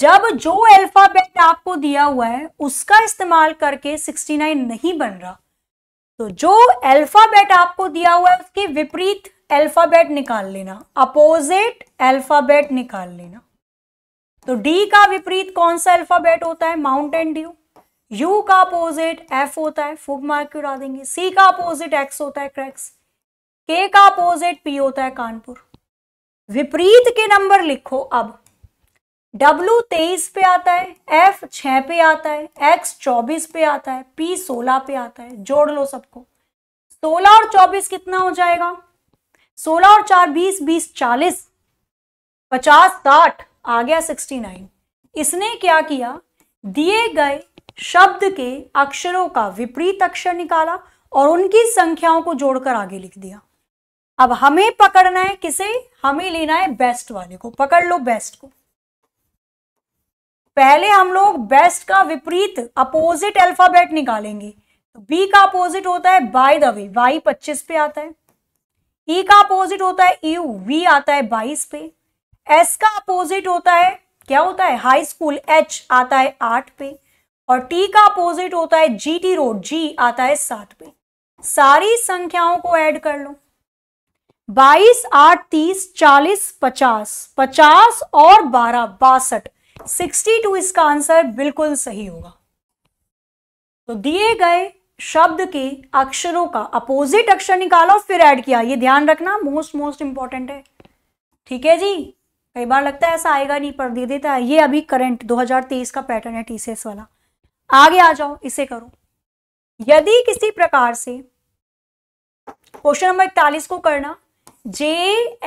जब जो अल्फाबेट आपको दिया हुआ है उसका इस्तेमाल करके सिक्सटी नाइन नहीं बन रहा तो जो अल्फाबेट आपको दिया हुआ है उसके विपरीत अल्फाबेट निकाल लेना अपोजिट अल्फाबेट निकाल लेना तो डी का विपरीत कौन सा अल्फाबेट होता है माउंट एंड ड्यू यू का अपोजिट एफ होता है फूब मार्क क्यों उड़ा देंगे सी का अपोजिट एक्स होता है क्रैक्स के का अपोजिट पी होता है कानपुर विपरीत के नंबर लिखो अब डब्लू तेईस पे आता है एफ छ पे आता है एक्स चौबीस पे आता है पी सोलह पे आता है जोड़ लो सबको सोलह और चौबीस कितना हो जाएगा सोलह और चार बीस बीस चालीस पचास साठ आ गया सिक्सटी नाइन इसने क्या किया दिए गए शब्द के अक्षरों का विपरीत अक्षर निकाला और उनकी संख्याओं को जोड़कर आगे लिख दिया अब हमें पकड़ना है किसे हमें लेना है बेस्ट वाले को पकड़ लो बेस्ट को पहले हम लोग बेस्ट का विपरीत अपोजिट अल्फाबेट निकालेंगे बी तो का अपोजिट होता है बाय द वे वाई पच्चीस पे आता है ई e का अपोजिट होता है यू वी आता है बाईस पे एस का अपोजिट होता है क्या होता है हाई स्कूल एच आता है आठ पे और टी का अपोजिट होता है जी टी रोड जी आता है सात पे सारी संख्याओं को ऐड कर लो बाईस आठ तीस चालीस पचास पचास और बारह बासठ सिक्सटी टू इसका आंसर बिल्कुल सही होगा तो दिए गए शब्द के अक्षरों का अपोजिट अक्षर निकालो और फिर ऐड किया ये ध्यान रखना मोस्ट मोस्ट इंपॉर्टेंट है ठीक है जी कई बार लगता है ऐसा आएगा नहीं पर दे देता है ये अभी करंट 2023 का पैटर्न है टीसीएस वाला आगे आ जाओ इसे करो यदि किसी प्रकार से क्वेश्चन नंबर इकतालीस को करना जे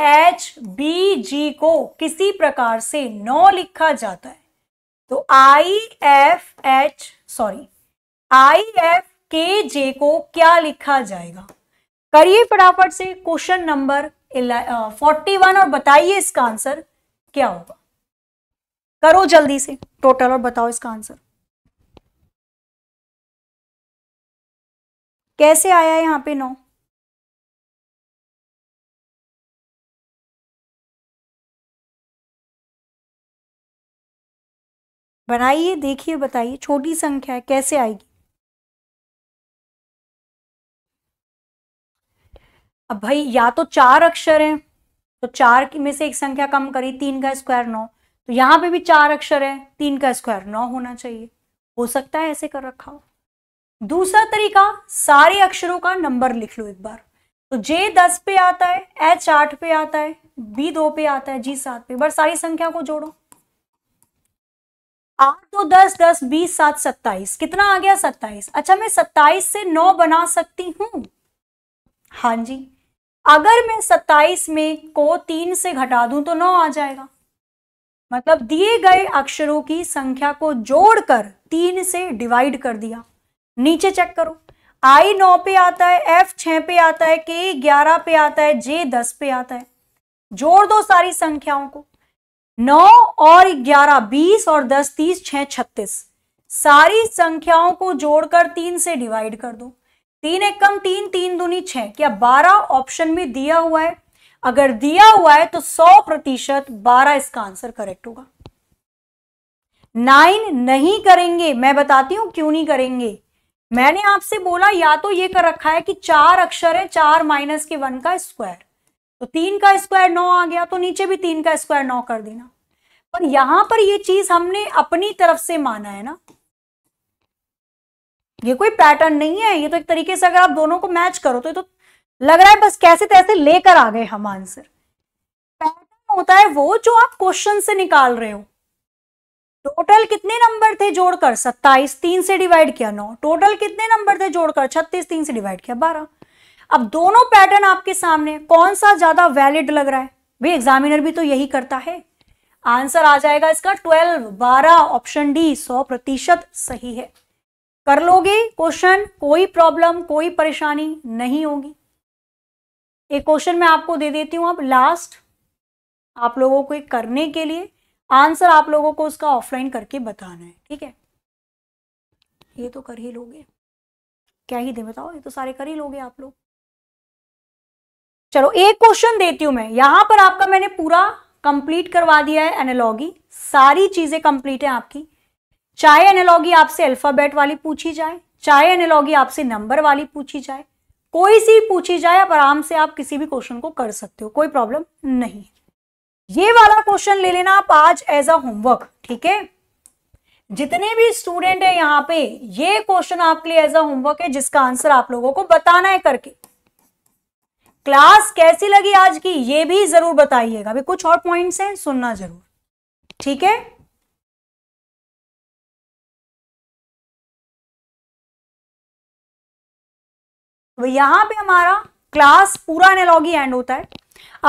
एच बी जी को किसी प्रकार से नौ लिखा जाता है तो I F H sorry I F K J को क्या लिखा जाएगा करिए फटाफट से क्वेश्चन नंबर फोर्टी वन और बताइए इसका आंसर क्या होगा करो जल्दी से टोटल और बताओ इसका आंसर कैसे आया यहाँ पे नौ बनाइए देखिए बताइए छोटी संख्या है कैसे आएगी अब भाई या तो चार अक्षर हैं तो चार में से एक संख्या कम करी तीन का स्क्वायर नौ तो यहां पे भी चार अक्षर है तीन का स्क्वायर नौ होना चाहिए हो सकता है ऐसे कर रखा हो दूसरा तरीका सारे अक्षरों का नंबर लिख लो एक बार तो जे दस पे आता है एच आठ पे आता है बी दो पे आता है जी सात पे बार सारी संख्या को जोड़ो आठ दो दस दस बीस सात सत्ताईस कितना आ गया सत्ताईस अच्छा मैं सत्ताईस से नौ बना सकती हूं हाँ जी अगर मैं सत्ताईस में को तीन से घटा दूं तो नौ आ जाएगा मतलब दिए गए अक्षरों की संख्या को जोड़कर तीन से डिवाइड कर दिया नीचे चेक करो आई नौ पे आता है एफ छह पे आता है के ग्यारह पे आता है जे दस पे आता है जोड़ दो सारी संख्याओं को नौ और ग्यारह बीस और दस तीस छह छत्तीस सारी संख्याओं को जोड़कर तीन से डिवाइड कर दो तीन एक कम तीन तीन दूनी छह क्या बारह ऑप्शन में दिया हुआ है अगर दिया हुआ है तो सौ प्रतिशत बारह इसका आंसर करेक्ट होगा नाइन नहीं करेंगे मैं बताती हूं क्यों नहीं करेंगे मैंने आपसे बोला या तो ये कर रखा है कि चार अक्षर है चार माइनस के वन का स्क्वायर तो तीन का स्क्वायर नौ आ गया तो नीचे भी तीन का स्क्वायर नौ कर देना पर यहां पर ये चीज हमने अपनी तरफ से माना है ना ये कोई पैटर्न नहीं है ये तो एक तरीके से अगर आप दोनों को मैच करो तो ये तो लग रहा है बस कैसे तैसे लेकर आ गए हम आंसर पैटर्न होता है वो जो आप क्वेश्चन से निकाल रहे हो टोटल कितने नंबर थे जोड़कर सत्ताईस तीन से डिवाइड किया नौ टोटल कितने नंबर थे जोड़कर छत्तीस तीन से डिवाइड किया बारह अब दोनों पैटर्न आपके सामने कौन सा ज्यादा वैलिड लग रहा है भाई एग्जामिनर भी तो यही करता है आंसर आ जाएगा इसका ट्वेल्व बारह ऑप्शन डी सौ प्रतिशत सही है कर लोगे क्वेश्चन कोई प्रॉब्लम कोई परेशानी नहीं होगी एक क्वेश्चन मैं आपको दे देती हूं अब लास्ट आप लोगों को करने के लिए आंसर आप लोगों को उसका ऑफलाइन करके बताना है ठीक है ये तो कर ही लोगे क्या ही दे बताओ ये तो सारे कर ही लोगे आप लोग चलो एक क्वेश्चन देती हूं मैं यहां पर आपका मैंने पूरा कंप्लीट करवा दिया है एनालॉगी सारी चीजें कंप्लीट है आपकी चाहे एनालॉगी आपसे अल्फाबेट वाली पूछी जाए चाहे एनालॉगी आपसे नंबर वाली पूछी जाए कोई सी पूछी जाए आप आराम से आप किसी भी क्वेश्चन को कर सकते हो कोई प्रॉब्लम नहीं है ये वाला क्वेश्चन ले लेना आप आज एज अ होमवर्क ठीक है जितने भी स्टूडेंट है यहाँ पे ये क्वेश्चन आपके लिए एज अ होमवर्क है जिसका आंसर आप लोगों को बताना है करके क्लास कैसी लगी आज की ये भी जरूर बताइएगा अभी कुछ और पॉइंट्स हैं सुनना जरूर ठीक है तो यहां पे हमारा क्लास पूरा एनालॉगी एंड होता है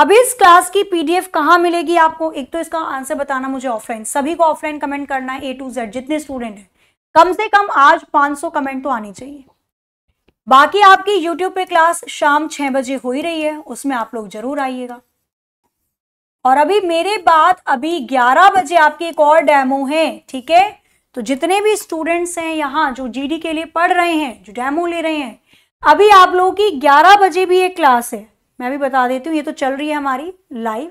अब इस क्लास की पीडीएफ कहाँ मिलेगी आपको एक तो इसका आंसर बताना मुझे ऑफलाइन सभी को ऑफलाइन कमेंट करना है ए टू जेड जितने स्टूडेंट हैं कम से कम आज 500 कमेंट तो आनी चाहिए बाकी आपकी यूट्यूब पे क्लास शाम छह बजे हो ही रही है उसमें आप लोग जरूर आइएगा और अभी मेरे बाद अभी 11 बजे आपकी एक और डेमो है ठीक है तो जितने भी स्टूडेंट्स हैं यहाँ जो जी के लिए पढ़ रहे हैं जो डेमो ले रहे हैं अभी आप लोगों की ग्यारह बजे भी एक क्लास है मैं भी बता देती हूँ ये तो चल रही है हमारी लाइव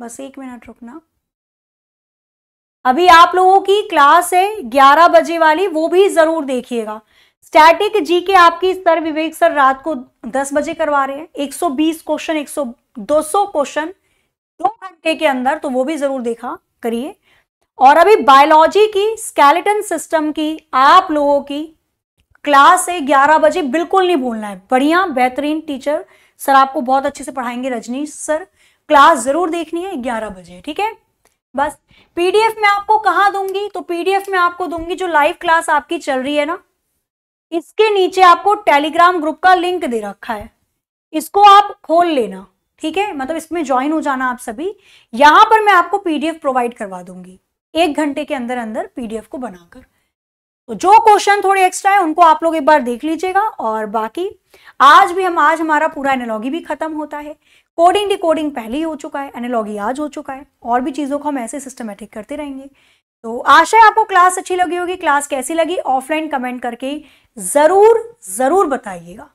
बस एक मिनट रुकना अभी आप लोगों की क्लास है 11 बजे वाली वो भी जरूर देखिएगा स्टैटिक जी के आपकी स्तर विवेक सर रात को 10 बजे करवा रहे हैं 120 क्वेश्चन 100 200 क्वेश्चन दो घंटे के अंदर तो वो भी जरूर देखा करिए और अभी बायोलॉजी की स्केलेटन सिस्टम की आप लोगों की क्लास है ग्यारह बजे बिल्कुल नहीं भूलना है बढ़िया बेहतरीन टीचर सर आपको बहुत अच्छे से पढ़ाएंगे रजनीश सर क्लास जरूर देखनी है ग्यारह बजे ठीक है बस पीडीएफ में आपको कहा दूंगी तो पीडीएफ में आपको दूंगी जो लाइव क्लास आपकी चल रही है ना इसके नीचे आपको टेलीग्राम ग्रुप का लिंक दे रखा है इसको आप खोल लेना ठीक है मतलब इसमें ज्वाइन हो जाना आप सभी यहाँ पर मैं आपको पीडीएफ प्रोवाइड करवा दूंगी एक घंटे के अंदर अंदर पीडीएफ को बनाकर तो जो क्वेश्चन थोड़े एक्स्ट्रा है उनको आप लोग एक बार देख लीजिएगा और बाकी आज भी हम आज हमारा पूरा एनोलॉगी भी खत्म होता है कोडिंग डिकोडिंग पहले ही हो चुका है एनोलॉगी आज हो चुका है और भी चीज़ों को हम ऐसे सिस्टमेटिक करते रहेंगे तो आशा है आपको क्लास अच्छी लगी होगी क्लास कैसी लगी ऑफलाइन कमेंट करके ज़रूर ज़रूर बताइएगा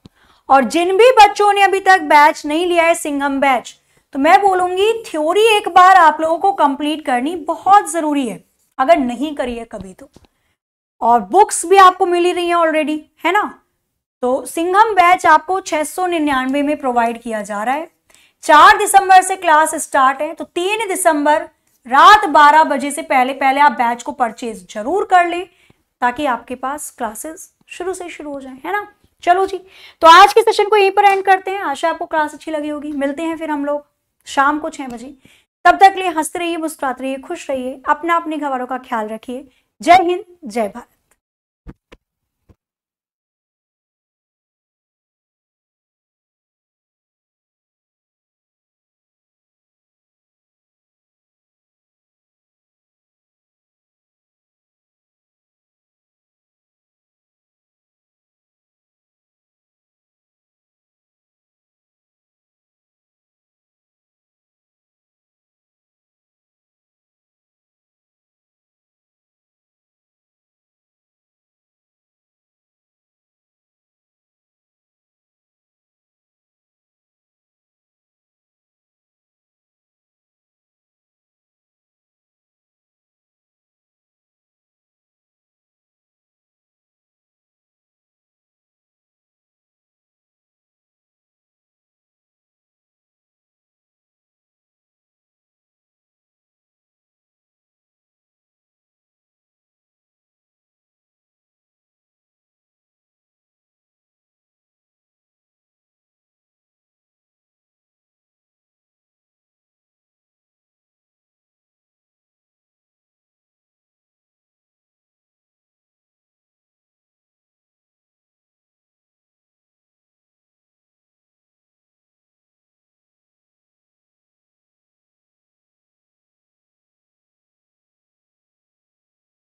और जिन भी बच्चों ने अभी तक बैच नहीं लिया है सिंघम बैच तो मैं बोलूंगी थ्योरी एक बार आप लोगों को कंप्लीट करनी बहुत ज़रूरी है अगर नहीं करी है कभी तो और बुक्स भी आपको मिल ही रही हैं ऑलरेडी है ना तो सिंघम बैच आपको 699 में प्रोवाइड किया जा रहा है चार दिसंबर से क्लास स्टार्ट है तो तीन दिसंबर रात बारह बजे से पहले पहले आप बैच को परचेज जरूर कर लें ताकि आपके पास क्लासेस शुरू से शुरू हो जाए है ना चलो जी तो आज के सेशन को यहीं पर एंड करते हैं आशा आपको क्लास अच्छी लगी होगी मिलते हैं फिर हम लोग शाम को छह बजे तब तक लिए हंसते रहिए मुस्कुराते रहिए खुश रहिए अपना अपने घरों का ख्याल रखिए जय हिंद जय भारत